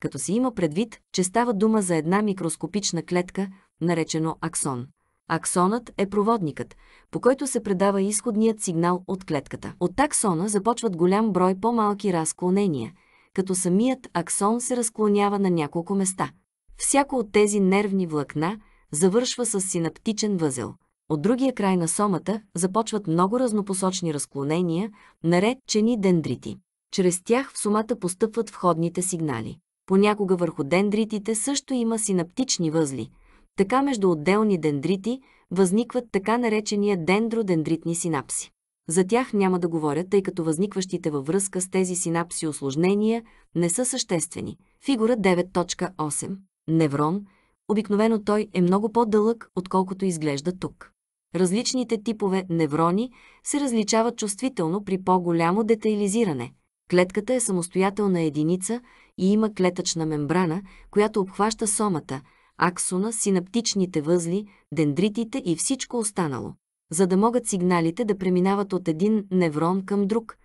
Като се има предвид, че става дума за една микроскопична клетка, наречено аксон. Аксонът е проводникът, по който се предава изходният сигнал от клетката. От таксона започват голям брой по-малки разклонения, като самият аксон се разклонява на няколко места. Всяко от тези нервни влакна завършва с синаптичен възел. От другия край на сомата започват много разнопосочни разклонения, наречени дендрити. Чрез тях в сомата постъпват входните сигнали. Понякога върху дендритите също има синаптични възли – така между отделни дендрити възникват така наречения дендродендритни синапси. За тях няма да говоря, тъй като възникващите във връзка с тези синапси осложнения не са съществени. Фигура 9.8. Неврон. Обикновено той е много по-дълъг, отколкото изглежда тук. Различните типове неврони се различават чувствително при по-голямо детайлизиране. Клетката е самостоятелна единица и има клетъчна мембрана, която обхваща сомата – аксона, синаптичните възли, дендритите и всичко останало. За да могат сигналите да преминават от един неврон към друг,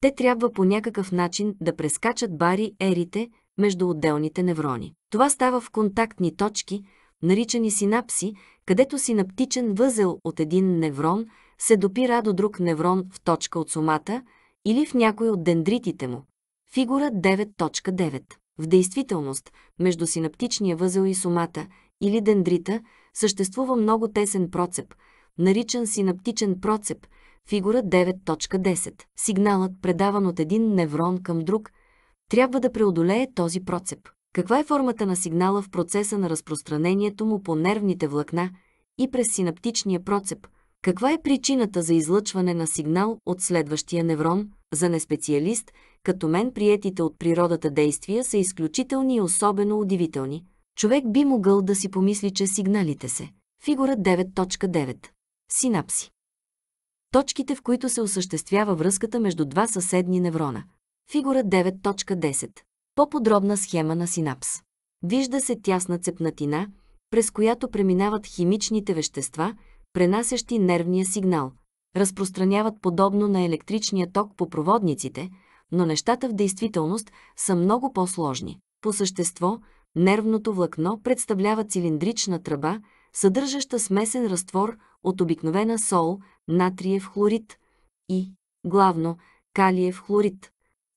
те трябва по някакъв начин да прескачат бари ерите между отделните неврони. Това става в контактни точки, наричани синапси, където синаптичен възел от един неврон се допира до друг неврон в точка от сумата или в някой от дендритите му. Фигура 9.9 в действителност, между синаптичния възел и сомата или дендрита съществува много тесен процеп, наричан синаптичен процеп, фигура 9.10. Сигналът, предаван от един неврон към друг, трябва да преодолее този процеп. Каква е формата на сигнала в процеса на разпространението му по нервните влакна и през синаптичния процеп – каква е причината за излъчване на сигнал от следващия неврон? За неспециалист, като мен приетите от природата действия са изключителни и особено удивителни. Човек би могъл да си помисли, че сигналите се. Фигура 9.9. Синапси. Точките, в които се осъществява връзката между два съседни неврона. Фигура 9.10. По-подробна схема на синапс. Вижда се тясна цепнатина, през която преминават химичните вещества – Пренасящи нервния сигнал, разпространяват подобно на електричния ток по проводниците, но нещата в действителност са много по-сложни. По същество, нервното влакно представлява цилиндрична тръба, съдържаща смесен разтвор от обикновена сол, натриев хлорид и, главно, калиев хлорид.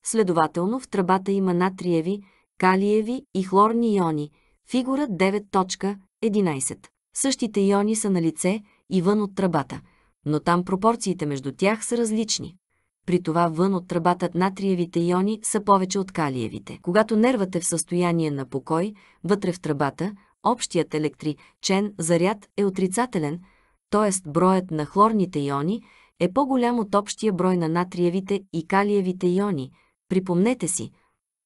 Следователно в тръбата има натриеви, калиеви и хлорни иони, фигура 9.11. Същите иони са на лице и вън от тръбата, но там пропорциите между тях са различни. При това вън от тръбата натриевите иони са повече от калиевите. Когато нервът е в състояние на покой, вътре в тръбата, общият електричен заряд е отрицателен, т.е. броят на хлорните иони е по-голям от общия брой на натриевите и калиевите иони. Припомнете си,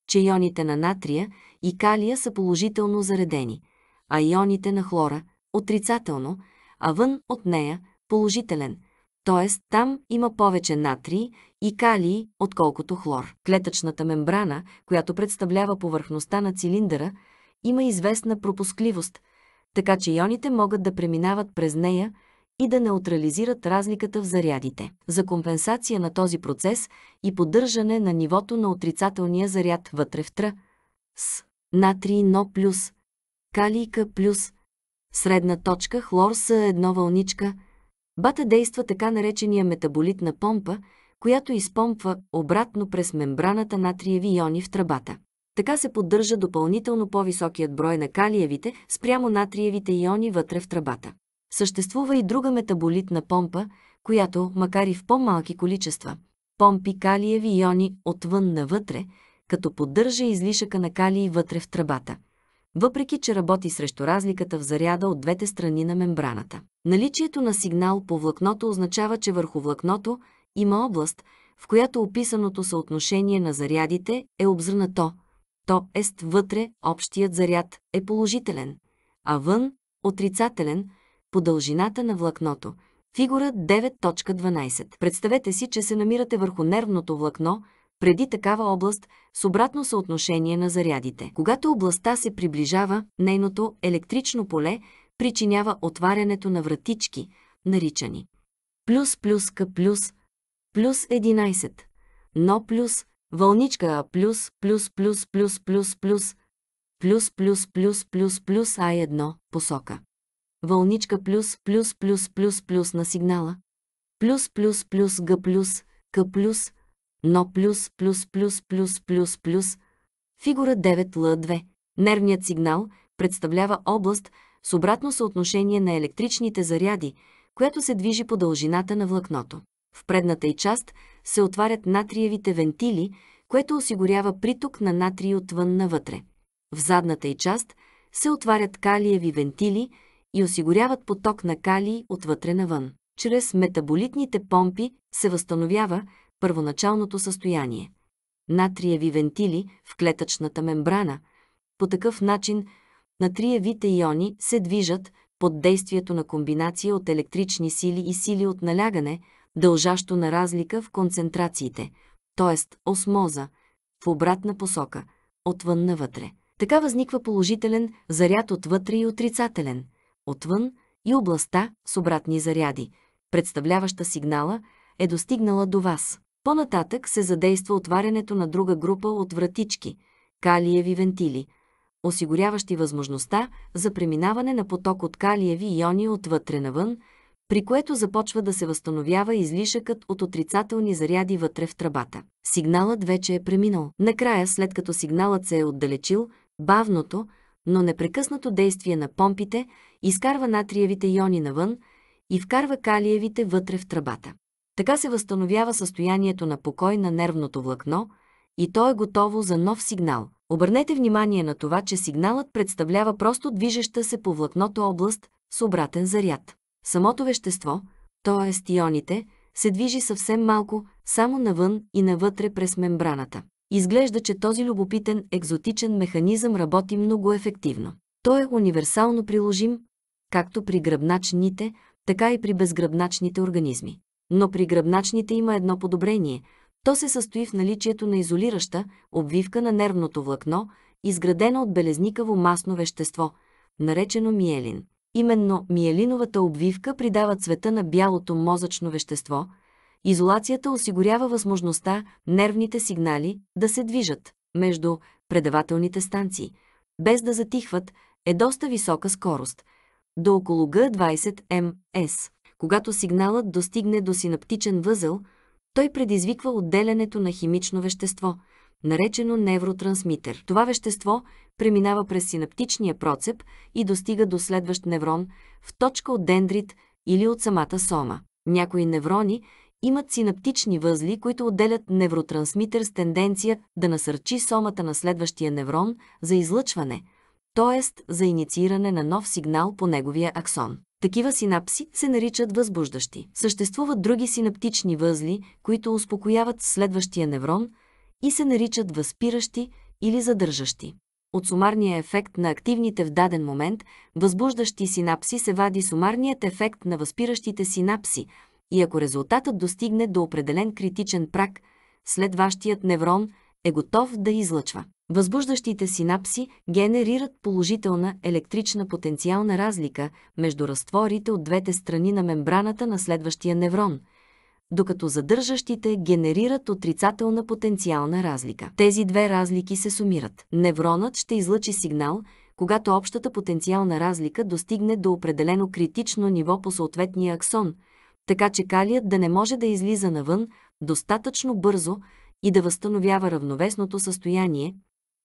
че ионите на натрия и калия са положително заредени, а ионите на хлора – отрицателно – а вън от нея – положителен, т.е. там има повече натрий и калий, отколкото хлор. Клетъчната мембрана, която представлява повърхността на цилиндъра, има известна пропускливост, така че ионите могат да преминават през нея и да неутрализират разликата в зарядите. За компенсация на този процес и поддържане на нивото на отрицателния заряд вътре в тра с натрий но плюс, калийка плюс – средна точка, хлор са е едно вълничка. Бата действа така наречения метаболитна помпа, която изпомпва обратно през мембраната натриеви иони в тръбата. Така се поддържа допълнително по-високият брой на калиевите спрямо натриевите иони вътре в тръбата. Съществува и друга метаболитна помпа, която, макар и в по-малки количества, помпи калиеви иони отвън навътре, като поддържа излишъка на калии вътре в тръбата въпреки че работи срещу разликата в заряда от двете страни на мембраната. Наличието на сигнал по влакното означава, че върху влакното има област, в която описаното съотношение на зарядите е обзрънато, то ест вътре общият заряд е положителен, а вън – отрицателен, по дължината на влакното. Фигура 9.12. Представете си, че се намирате върху нервното влакно, преди такава област с обратно съотношение на зарядите. Когато областта се приближава, нейното електрично поле причинява отварянето на вратички, наричани плюс плюс к плюс, плюс 11, но плюс, вълничка а плюс, плюс, плюс, плюс, плюс, плюс, плюс, плюс, плюс, плюс, плюс, А1, посока. Вълничка плюс, плюс, плюс, плюс, плюс на сигнала. Плюс, плюс, плюс, Г плюс, К плюс, но плюс, плюс, плюс, плюс, плюс, плюс, фигура 9Л2. Нервният сигнал представлява област с обратно съотношение на електричните заряди, която се движи по дължината на влакното. В предната й част се отварят натриевите вентили, което осигурява приток на натрий отвън навътре. В задната й част се отварят калиеви вентили и осигуряват поток на калий отвътре навън. Чрез метаболитните помпи се възстановява първоначалното състояние. Натриеви вентили в клетъчната мембрана. По такъв начин натриевите иони се движат под действието на комбинация от електрични сили и сили от налягане, дължащо на разлика в концентрациите, т.е. осмоза, в обратна посока, отвън навътре. Така възниква положителен заряд отвътре и отрицателен, отвън и областта с обратни заряди, представляваща сигнала, е достигнала до вас. По-нататък се задейства отварянето на друга група от вратички – калиеви вентили, осигуряващи възможността за преминаване на поток от калиеви иони отвътре навън, при което започва да се възстановява излишъкът от отрицателни заряди вътре в тръбата. Сигналът вече е преминал. Накрая, след като сигналът се е отдалечил, бавното, но непрекъснато действие на помпите изкарва натриевите иони навън и вкарва калиевите вътре в тръбата. Така се възстановява състоянието на покой на нервното влакно и то е готово за нов сигнал. Обърнете внимание на това, че сигналът представлява просто движеща се по влакното област с обратен заряд. Самото вещество, т.е. ионите, се движи съвсем малко, само навън и навътре през мембраната. Изглежда, че този любопитен екзотичен механизъм работи много ефективно. Той е универсално приложим, както при гръбначните, така и при безгръбначните организми но при гръбначните има едно подобрение. То се състои в наличието на изолираща обвивка на нервното влакно, изградена от белезникаво масно вещество, наречено миелин. Именно миелиновата обвивка придава цвета на бялото мозъчно вещество. Изолацията осигурява възможността нервните сигнали да се движат между предавателните станции, без да затихват, е доста висока скорост – до около Г20 МС. Когато сигналът достигне до синаптичен възел, той предизвиква отделянето на химично вещество, наречено невротрансмитер. Това вещество преминава през синаптичния процеп и достига до следващ неврон в точка от дендрит или от самата сома. Някои неврони имат синаптични възли, които отделят невротрансмитер с тенденция да насърчи сомата на следващия неврон за излъчване, т.е. за иницииране на нов сигнал по неговия аксон. Такива синапси се наричат възбуждащи. Съществуват други синаптични възли, които успокояват следващия неврон и се наричат възпиращи или задържащи. От сумарния ефект на активните в даден момент възбуждащи синапси се вади сумарният ефект на възпиращите синапси и ако резултатът достигне до определен критичен прак, следващият неврон – е готов да излъчва. Възбуждащите синапси генерират положителна електрична потенциална разлика между разтворите от двете страни на мембраната на следващия неврон, докато задържащите генерират отрицателна потенциална разлика. Тези две разлики се сумират. Невронът ще излъчи сигнал, когато общата потенциална разлика достигне до определено критично ниво по съответния аксон, така че калият да не може да излиза навън достатъчно бързо, и да възстановява равновесното състояние,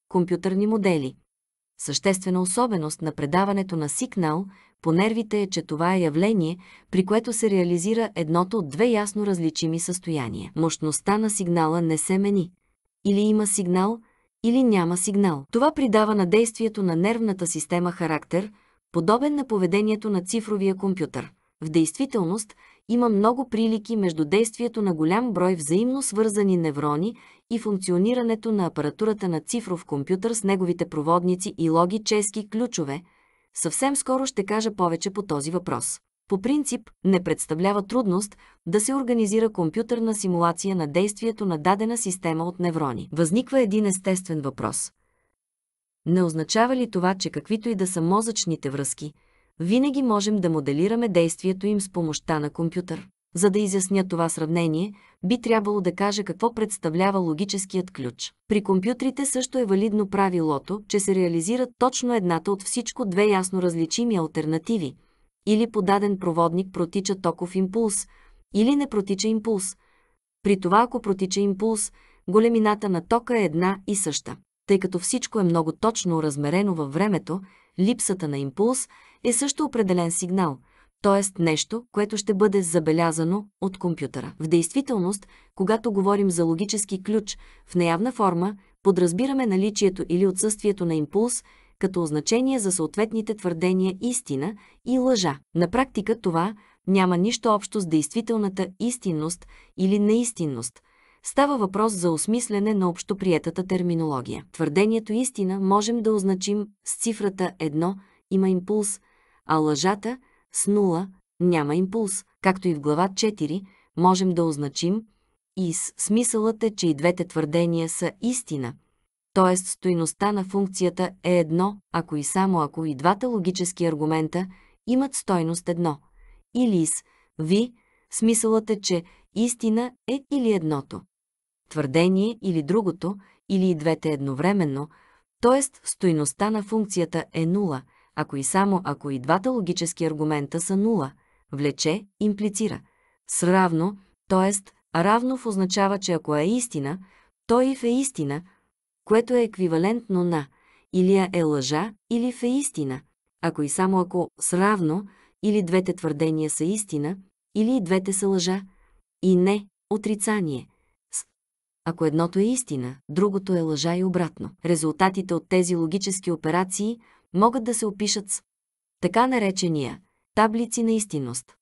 компютърни модели. Съществена особеност на предаването на сигнал по нервите е, че това е явление, при което се реализира едното от две ясно различими състояния. Мощността на сигнала не се мени. Или има сигнал, или няма сигнал. Това придава на действието на нервната система характер, подобен на поведението на цифровия компютър. В действителност, има много прилики между действието на голям брой взаимно свързани неврони и функционирането на апаратурата на цифров компютър с неговите проводници и логически ключове. Съвсем скоро ще кажа повече по този въпрос. По принцип, не представлява трудност да се организира компютърна симулация на действието на дадена система от неврони. Възниква един естествен въпрос. Не означава ли това, че каквито и да са мозъчните връзки – винаги можем да моделираме действието им с помощта на компютър. За да изясня това сравнение, би трябвало да кажа какво представлява логическият ключ. При компютрите също е валидно правилото, че се реализира точно едната от всичко две ясно различими альтернативи. Или подаден проводник протича токов импулс, или не протича импулс. При това, ако протича импулс, големината на тока е една и съща. Тъй като всичко е много точно размерено във времето, липсата на импулс – е също определен сигнал, т.е. нещо, което ще бъде забелязано от компютъра. В действителност, когато говорим за логически ключ, в неявна форма подразбираме наличието или отсъствието на импулс като означение за съответните твърдения истина и лъжа. На практика това няма нищо общо с действителната истинност или неистинност. Става въпрос за осмислене на общоприетата терминология. Твърдението истина можем да означим с цифрата 1 има импулс, а лъжата с нула няма импулс, както и в глава 4 можем да означим и с смисълът е, че и двете твърдения са истина, т.е. стойността на функцията е едно, ако и само ако и двата логически аргумента имат стойност едно, или с ви смисълът е, че истина е или едното. Твърдение или другото, или и двете едновременно, т.е. стойността на функцията е нула – ако и само ако и двата логически аргумента са нула, влече, имплицира. С равно, т.е. равнов означава, че ако е истина, то и в е истина, което е еквивалентно на или е лъжа, или в е истина. Ако и само ако с равно, или двете твърдения са истина, или и двете са лъжа. И не, отрицание. С. Ако едното е истина, другото е лъжа и обратно. Резултатите от тези логически операции – могат да се опишат с така наречения таблици на истинност.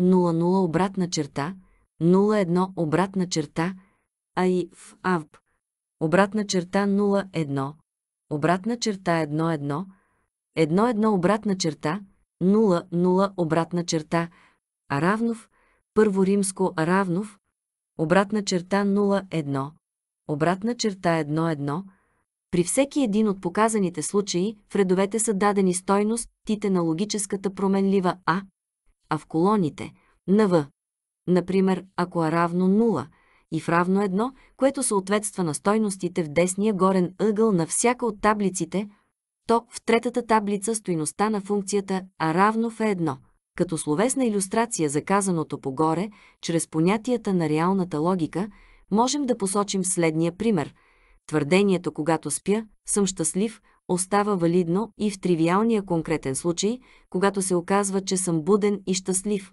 00 обратна черта, 01 обратна черта, а и в АВП. Обратна черта 01, обратна черта 11, 11 обратна черта, 00 обратна черта, а равнов, първо римско равнов, обратна черта 01, обратна черта 11, при всеки един от показаните случаи в редовете са дадени стойностите на логическата променлива А, а в колоните – на В. Например, ако е равно 0 и в равно 1, което съответства на стойностите в десния горен ъгъл на всяка от таблиците, то в третата таблица стойността на функцията А равно в 1 – като словесна иллюстрация за казаното погоре, чрез понятията на реалната логика, можем да посочим следния пример – Твърдението «когато спя, съм щастлив» остава валидно и в тривиалния конкретен случай, когато се оказва, че съм буден и щастлив.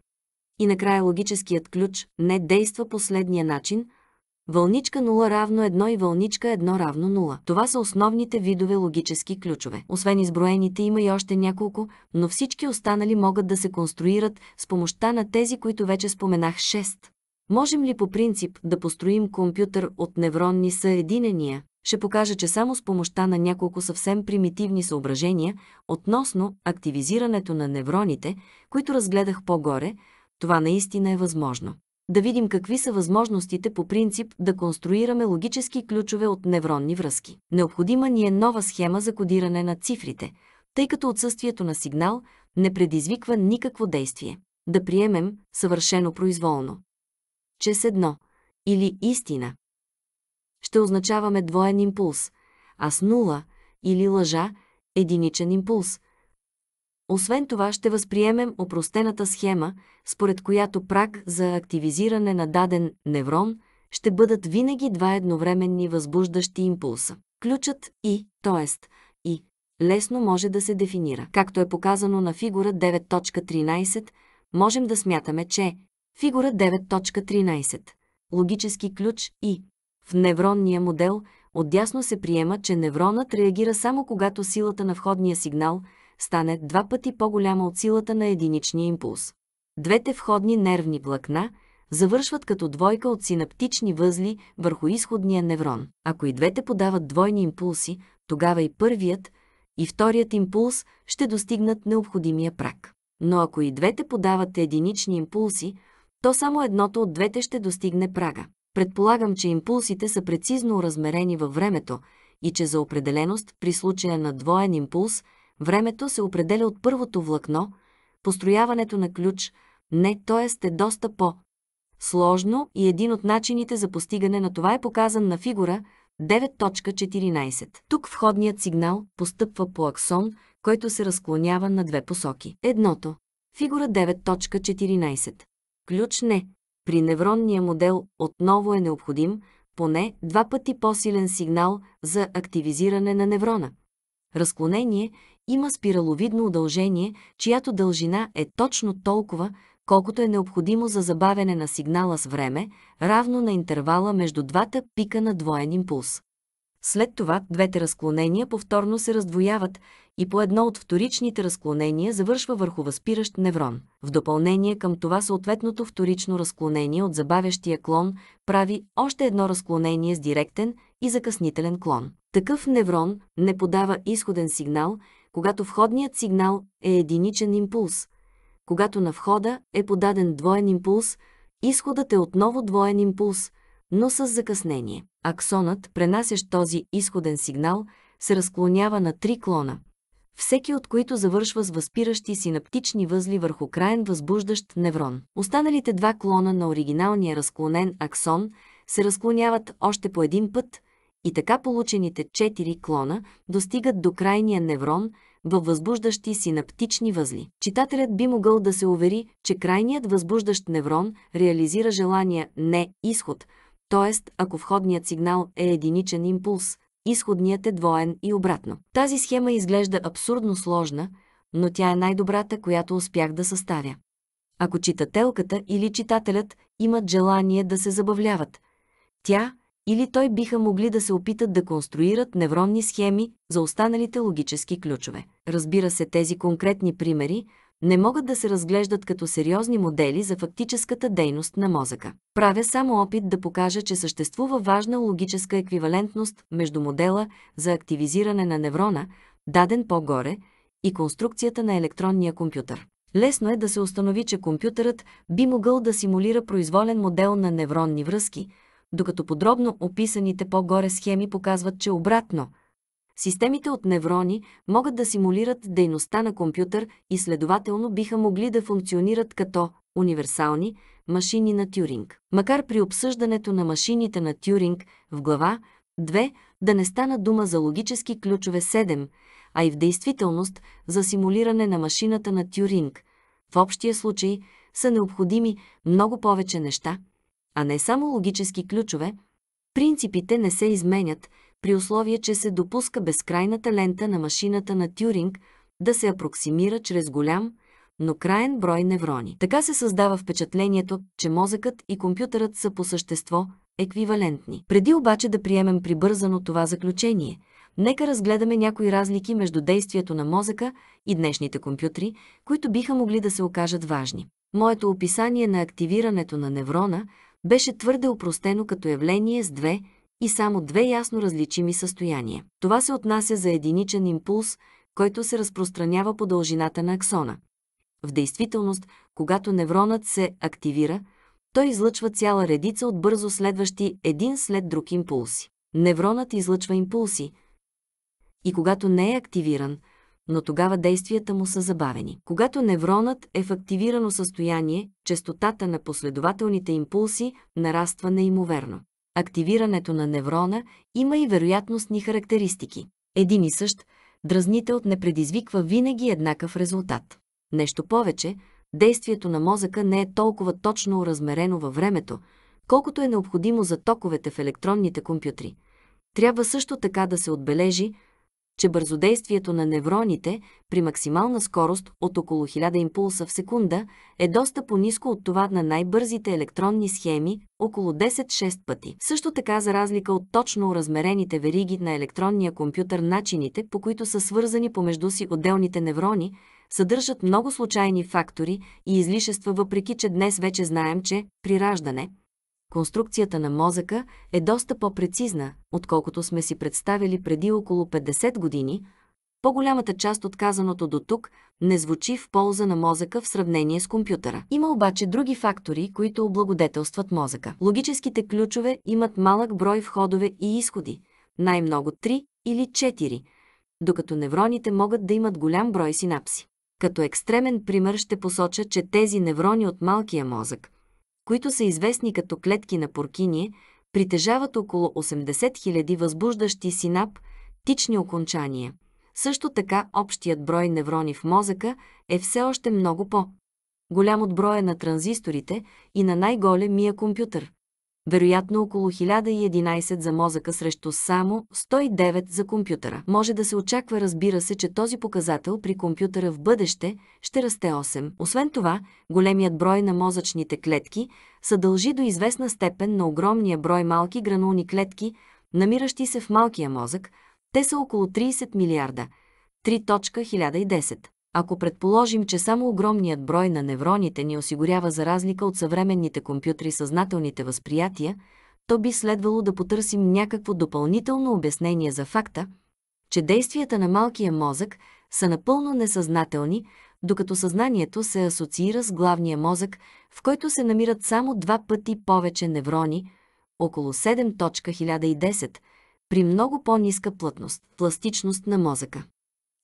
И накрая логическият ключ не действа последния начин – Вълничка 0 равно 1 и вълничка 1 равно 0. Това са основните видове логически ключове. Освен изброените има и още няколко, но всички останали могат да се конструират с помощта на тези, които вече споменах 6. Можем ли по принцип да построим компютър от невронни съединения? Ще покажа, че само с помощта на няколко съвсем примитивни съображения относно активизирането на невроните, които разгледах по-горе, това наистина е възможно. Да видим какви са възможностите по принцип да конструираме логически ключове от невронни връзки. Необходима ни е нова схема за кодиране на цифрите, тъй като отсъствието на сигнал не предизвиква никакво действие. Да приемем съвършено произволно че с едно или истина. Ще означаваме двоен импулс, а с нула или лъжа – единичен импулс. Освен това ще възприемем опростената схема, според която прак за активизиране на даден неврон ще бъдат винаги два едновременни възбуждащи импулса. Ключът И, т.е. И, лесно може да се дефинира. Както е показано на фигура 9.13, можем да смятаме, че Фигура 9.13. Логически ключ и в невронния модел отдясно се приема, че невронът реагира само когато силата на входния сигнал стане два пъти по-голяма от силата на единичния импулс. Двете входни нервни влакна завършват като двойка от синаптични възли върху изходния неврон. Ако и двете подават двойни импулси, тогава и първият, и вторият импулс ще достигнат необходимия прак. Но ако и двете подават единични импулси, то само едното от двете ще достигне прага. Предполагам, че импулсите са прецизно размерени във времето и че за определеност при случая на двоен импулс времето се определя от първото влакно, построяването на ключ, не, т.е. е доста по- сложно и един от начините за постигане на това е показан на фигура 9.14. Тук входният сигнал постъпва по аксон, който се разклонява на две посоки. Едното. Фигура 9.14 ключ не. При невронния модел отново е необходим поне два пъти по-силен сигнал за активизиране на неврона. Разклонение има спираловидно удължение, чиято дължина е точно толкова, колкото е необходимо за забавяне на сигнала с време, равно на интервала между двата пика на двоен импулс. След това двете разклонения повторно се раздвояват и по едно от вторичните разклонения завършва върху възпиращ неврон. В допълнение към това съответното вторично разклонение от забавящия клон прави още едно разклонение с директен и закъснителен клон. Такъв неврон не подава изходен сигнал, когато входният сигнал е единичен импулс. Когато на входа е подаден двоен импулс, изходът е отново двоен импулс, но с закъснение. Аксонът, пренасящ този изходен сигнал, се разклонява на три клона всеки от които завършва с възпиращи синаптични възли върху крайен възбуждащ неврон. Останалите два клона на оригиналния разклонен аксон се разклоняват още по един път и така получените четири клона достигат до крайния неврон във възбуждащи синаптични възли. Читателят би могъл да се увери, че крайният възбуждащ неврон реализира желания не изход, т.е. ако входният сигнал е единичен импулс – изходният е двоен и обратно. Тази схема изглежда абсурдно сложна, но тя е най-добрата, която успях да съставя. Ако читателката или читателят имат желание да се забавляват, тя или той биха могли да се опитат да конструират невронни схеми за останалите логически ключове. Разбира се, тези конкретни примери – не могат да се разглеждат като сериозни модели за фактическата дейност на мозъка. Правя само опит да покажа, че съществува важна логическа еквивалентност между модела за активизиране на неврона, даден по-горе, и конструкцията на електронния компютър. Лесно е да се установи, че компютърът би могъл да симулира произволен модел на невронни връзки, докато подробно описаните по-горе схеми показват, че обратно – Системите от неврони могат да симулират дейността на компютър и следователно биха могли да функционират като универсални машини на Тюринг. Макар при обсъждането на машините на Тюринг в глава 2 да не стана дума за логически ключове 7, а и в действителност за симулиране на машината на Тюринг, в общия случай са необходими много повече неща, а не само логически ключове, принципите не се изменят – при условие, че се допуска безкрайната лента на машината на Тюринг да се апроксимира чрез голям, но краен брой неврони. Така се създава впечатлението, че мозъкът и компютърът са по същество еквивалентни. Преди обаче да приемем прибързано това заключение, нека разгледаме някои разлики между действието на мозъка и днешните компютри, които биха могли да се окажат важни. Моето описание на активирането на неврона беше твърде упростено като явление с две – и само две ясно различими състояния. Това се отнася за единичен импулс, който се разпространява по дължината на аксона. В действителност, когато невронът се активира, той излъчва цяла редица от бързо следващи един след друг импулси. Невронът излъчва импулси и когато не е активиран, но тогава действията му са забавени. Когато невронът е в активирано състояние, частотата на последователните импулси нараства неимоверно активирането на неврона има и вероятностни характеристики. Един и същ, дразнител не предизвиква винаги еднакъв резултат. Нещо повече, действието на мозъка не е толкова точно размерено във времето, колкото е необходимо за токовете в електронните компютри. Трябва също така да се отбележи, че бързодействието на невроните при максимална скорост от около 1000 импулса в секунда е доста по-низко от това на най-бързите електронни схеми, около 10-6 пъти. Също така, за разлика от точно размерените вериги на електронния компютър, начините, по които са свързани помежду си отделните неврони, съдържат много случайни фактори и излишества, въпреки че днес вече знаем, че при раждане – конструкцията на мозъка е доста по-прецизна, отколкото сме си представили преди около 50 години, по-голямата част от казаното до тук не звучи в полза на мозъка в сравнение с компютъра. Има обаче други фактори, които облагодетелстват мозъка. Логическите ключове имат малък брой входове и изходи, най-много 3 или 4, докато невроните могат да имат голям брой синапси. Като екстремен пример ще посоча, че тези неврони от малкия мозък, които са известни като клетки на поркини, притежават около 80 000 възбуждащи синап тични окончания. Също така общият брой неврони в мозъка е все още много по голям от броя на транзисторите и на най-големия компютър вероятно около 1011 за мозъка срещу само 109 за компютъра. Може да се очаква, разбира се, че този показател при компютъра в бъдеще ще расте 8. Освен това, големият брой на мозъчните клетки се дължи до известна степен на огромния брой малки гранулни клетки, намиращи се в малкия мозък. Те са около 30 милиарда. 3.1010. Ако предположим, че само огромният брой на невроните ни осигурява за разлика от съвременните компютри съзнателните възприятия, то би следвало да потърсим някакво допълнително обяснение за факта, че действията на малкия мозък са напълно несъзнателни, докато съзнанието се асоциира с главния мозък, в който се намират само два пъти повече неврони, около 7.1010, при много по-ниска плътност, пластичност на мозъка.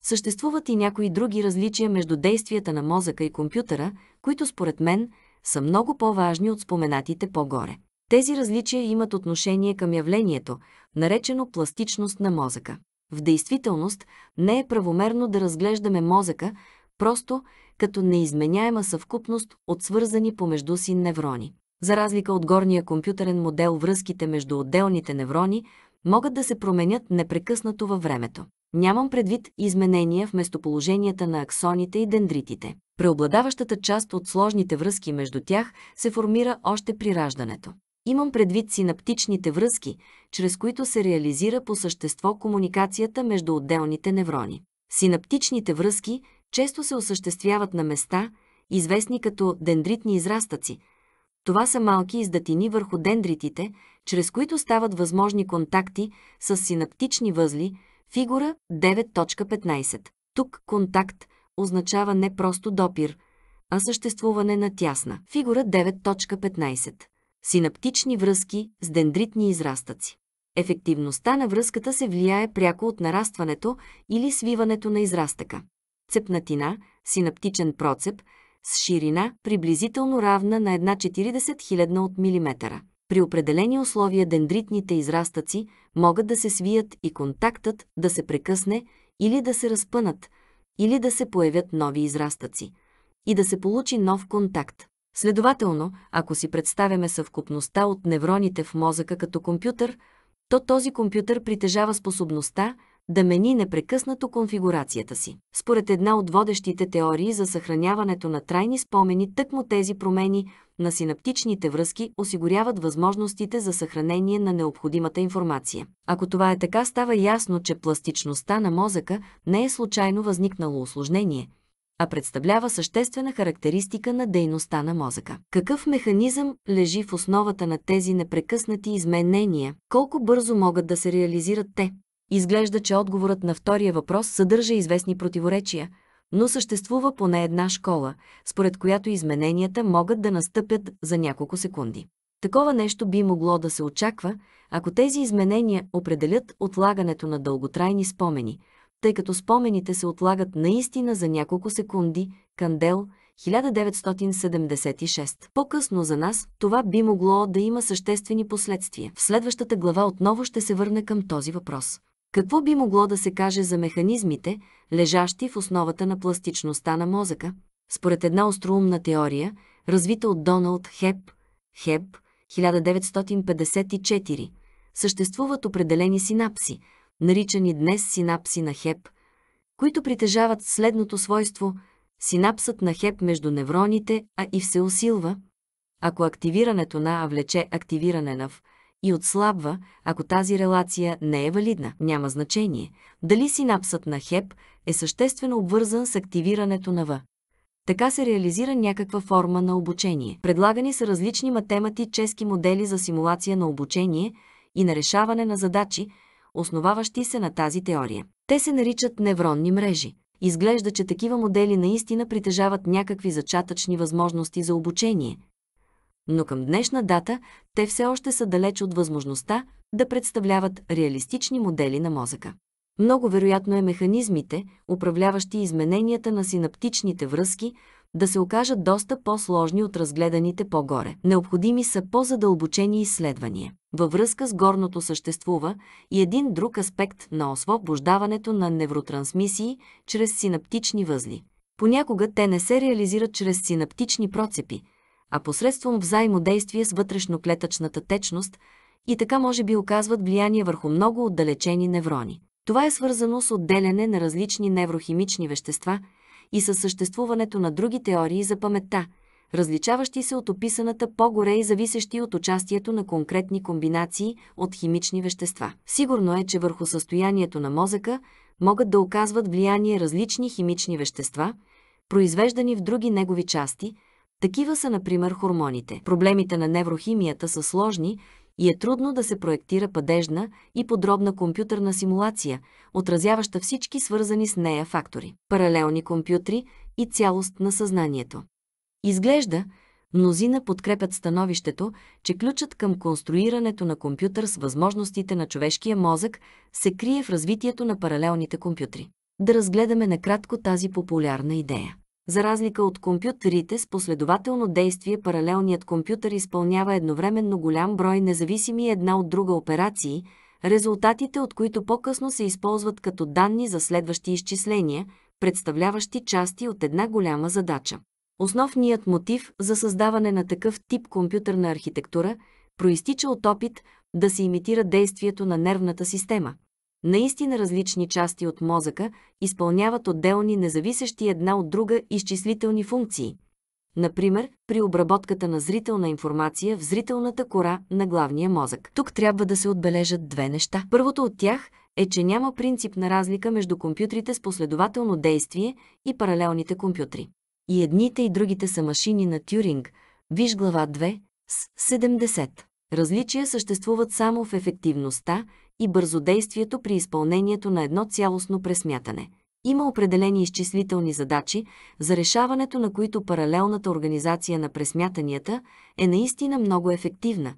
Съществуват и някои други различия между действията на мозъка и компютъра, които според мен са много по-важни от споменатите по-горе. Тези различия имат отношение към явлението, наречено пластичност на мозъка. В действителност не е правомерно да разглеждаме мозъка просто като неизменяема съвкупност от свързани помежду си неврони. За разлика от горния компютърен модел, връзките между отделните неврони могат да се променят непрекъснато във времето. Нямам предвид изменения в местоположенията на аксоните и дендритите. Преобладаващата част от сложните връзки между тях се формира още при раждането. Имам предвид синаптичните връзки, чрез които се реализира по същество комуникацията между отделните неврони. Синаптичните връзки често се осъществяват на места, известни като дендритни израстъци. Това са малки издатини върху дендритите, чрез които стават възможни контакти с синаптични възли, Фигура 9.15. Тук контакт означава не просто допир, а съществуване на тясна. Фигура 9.15. Синаптични връзки с дендритни израстъци. Ефективността на връзката се влияе пряко от нарастването или свиването на израстъка. Цепнатина, синаптичен процеп, с ширина приблизително равна на 1,40 хилядна от милиметъра. При определени условия дендритните израстъци могат да се свият и контактът да се прекъсне или да се разпънат, или да се появят нови израстъци и да се получи нов контакт. Следователно, ако си представяме съвкупността от невроните в мозъка като компютър, то този компютър притежава способността да мени непрекъснато конфигурацията си. Според една от водещите теории за съхраняването на трайни спомени, тъкмо тези промени на синаптичните връзки осигуряват възможностите за съхранение на необходимата информация. Ако това е така, става ясно, че пластичността на мозъка не е случайно възникнало осложнение, а представлява съществена характеристика на дейността на мозъка. Какъв механизъм лежи в основата на тези непрекъснати изменения? Колко бързо могат да се реализират те? Изглежда, че отговорът на втория въпрос съдържа известни противоречия – но съществува поне една школа, според която измененията могат да настъпят за няколко секунди. Такова нещо би могло да се очаква, ако тези изменения определят отлагането на дълготрайни спомени, тъй като спомените се отлагат наистина за няколко секунди, Кандел, 1976. По-късно за нас това би могло да има съществени последствия. В следващата глава отново ще се върне към този въпрос. Какво би могло да се каже за механизмите, лежащи в основата на пластичността на мозъка, според една остроумна теория, развита от Доналд Хеп, ХЕП 1954, съществуват определени синапси, наричани днес синапси на Хеп, които притежават следното свойство – синапсът на Хеп между невроните, а и все усилва, ако активирането на А влече активиране на В и отслабва, ако тази релация не е валидна, няма значение, дали синапсът на Хеп – е съществено обвързан с активирането на В. Така се реализира някаква форма на обучение. Предлагани са различни математически модели за симулация на обучение и на решаване на задачи, основаващи се на тази теория. Те се наричат невронни мрежи. Изглежда, че такива модели наистина притежават някакви зачатъчни възможности за обучение. Но към днешна дата те все още са далеч от възможността да представляват реалистични модели на мозъка. Много вероятно е механизмите, управляващи измененията на синаптичните връзки, да се окажат доста по-сложни от разгледаните по-горе. Необходими са по-задълбочени изследвания. Във връзка с горното съществува и един друг аспект на освобождаването на невротрансмисии чрез синаптични възли. Понякога те не се реализират чрез синаптични процепи, а посредством взаимодействие с вътрешноклетъчната течност и така може би оказват влияние върху много отдалечени неврони. Това е свързано с отделяне на различни неврохимични вещества и със съществуването на други теории за паметта, различаващи се от описаната по-горе и зависещи от участието на конкретни комбинации от химични вещества. Сигурно е, че върху състоянието на мозъка могат да оказват влияние различни химични вещества, произвеждани в други негови части – такива са, например, хормоните. Проблемите на неврохимията са сложни и е трудно да се проектира падежна и подробна компютърна симулация, отразяваща всички свързани с нея фактори, паралелни компютри и цялост на съзнанието. Изглежда, мнозина подкрепят становището, че ключът към конструирането на компютър с възможностите на човешкия мозък се крие в развитието на паралелните компютри. Да разгледаме накратко тази популярна идея. За разлика от компютрите с последователно действие, паралелният компютър изпълнява едновременно голям брой независими една от друга операции, резултатите от които по-късно се използват като данни за следващи изчисления, представляващи части от една голяма задача. Основният мотив за създаване на такъв тип компютърна архитектура проистича от опит да се имитира действието на нервната система. Наистина различни части от мозъка изпълняват отделни независещи една от друга изчислителни функции. Например, при обработката на зрителна информация в зрителната кора на главния мозък. Тук трябва да се отбележат две неща. Първото от тях е, че няма принципна разлика между компютрите с последователно действие и паралелните компютри. И едните и другите са машини на Тюринг. Виж глава 2 с 70. Различия съществуват само в ефективността и бързодействието при изпълнението на едно цялостно пресмятане. Има определени изчислителни задачи, за решаването на които паралелната организация на пресмятанията е наистина много ефективна,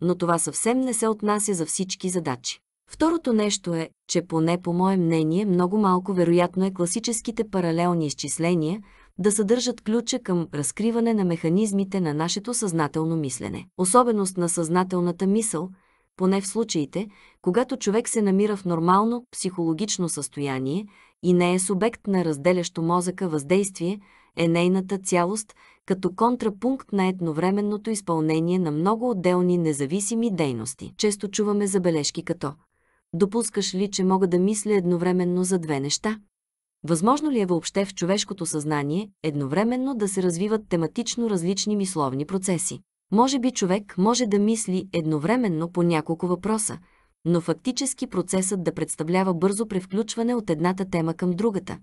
но това съвсем не се отнася за всички задачи. Второто нещо е, че поне по мое мнение много малко вероятно е класическите паралелни изчисления да съдържат ключа към разкриване на механизмите на нашето съзнателно мислене. Особеност на съзнателната мисъл – поне в случаите, когато човек се намира в нормално психологично състояние и не е субект на разделящо мозъка въздействие, е нейната цялост като контрапункт на едновременното изпълнение на много отделни независими дейности. Често чуваме забележки като «Допускаш ли, че мога да мисля едновременно за две неща?» Възможно ли е въобще в човешкото съзнание едновременно да се развиват тематично различни мисловни процеси? Може би човек може да мисли едновременно по няколко въпроса, но фактически процесът да представлява бързо превключване от едната тема към другата,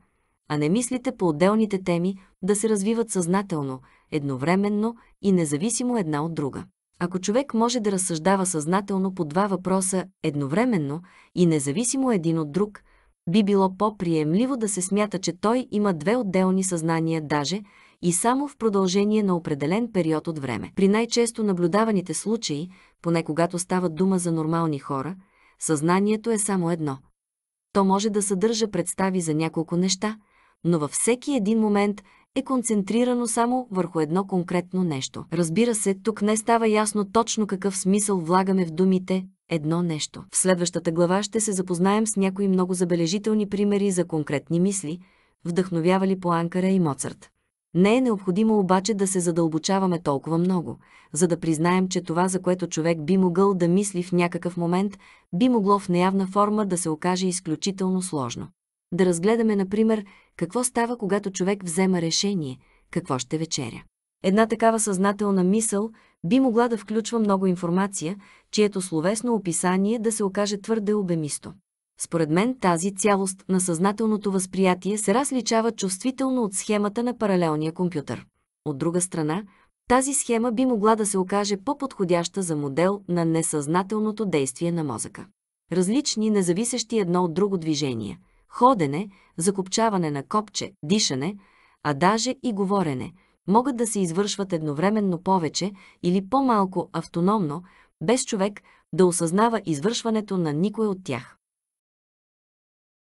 а не мислите по отделните теми да се развиват съзнателно, едновременно и независимо една от друга. Ако човек може да разсъждава съзнателно по два въпроса едновременно и независимо един от друг, би било по-приемливо да се смята, че той има две отделни съзнания даже, и само в продължение на определен период от време. При най-често наблюдаваните случаи, поне когато става дума за нормални хора, съзнанието е само едно. То може да съдържа представи за няколко неща, но във всеки един момент е концентрирано само върху едно конкретно нещо. Разбира се, тук не става ясно точно какъв смисъл влагаме в думите едно нещо. В следващата глава ще се запознаем с някои много забележителни примери за конкретни мисли, вдъхновявали по Анкара и Моцарт. Не е необходимо обаче да се задълбочаваме толкова много, за да признаем, че това, за което човек би могъл да мисли в някакъв момент, би могло в неявна форма да се окаже изключително сложно. Да разгледаме, например, какво става, когато човек взема решение, какво ще вечеря. Една такава съзнателна мисъл би могла да включва много информация, чието словесно описание да се окаже твърде обемисто. Според мен тази цялост на съзнателното възприятие се различава чувствително от схемата на паралелния компютър. От друга страна, тази схема би могла да се окаже по-подходяща за модел на несъзнателното действие на мозъка. Различни, независещи едно от друго движения – ходене, закопчаване на копче, дишане, а даже и говорене – могат да се извършват едновременно повече или по-малко автономно, без човек да осъзнава извършването на никой от тях.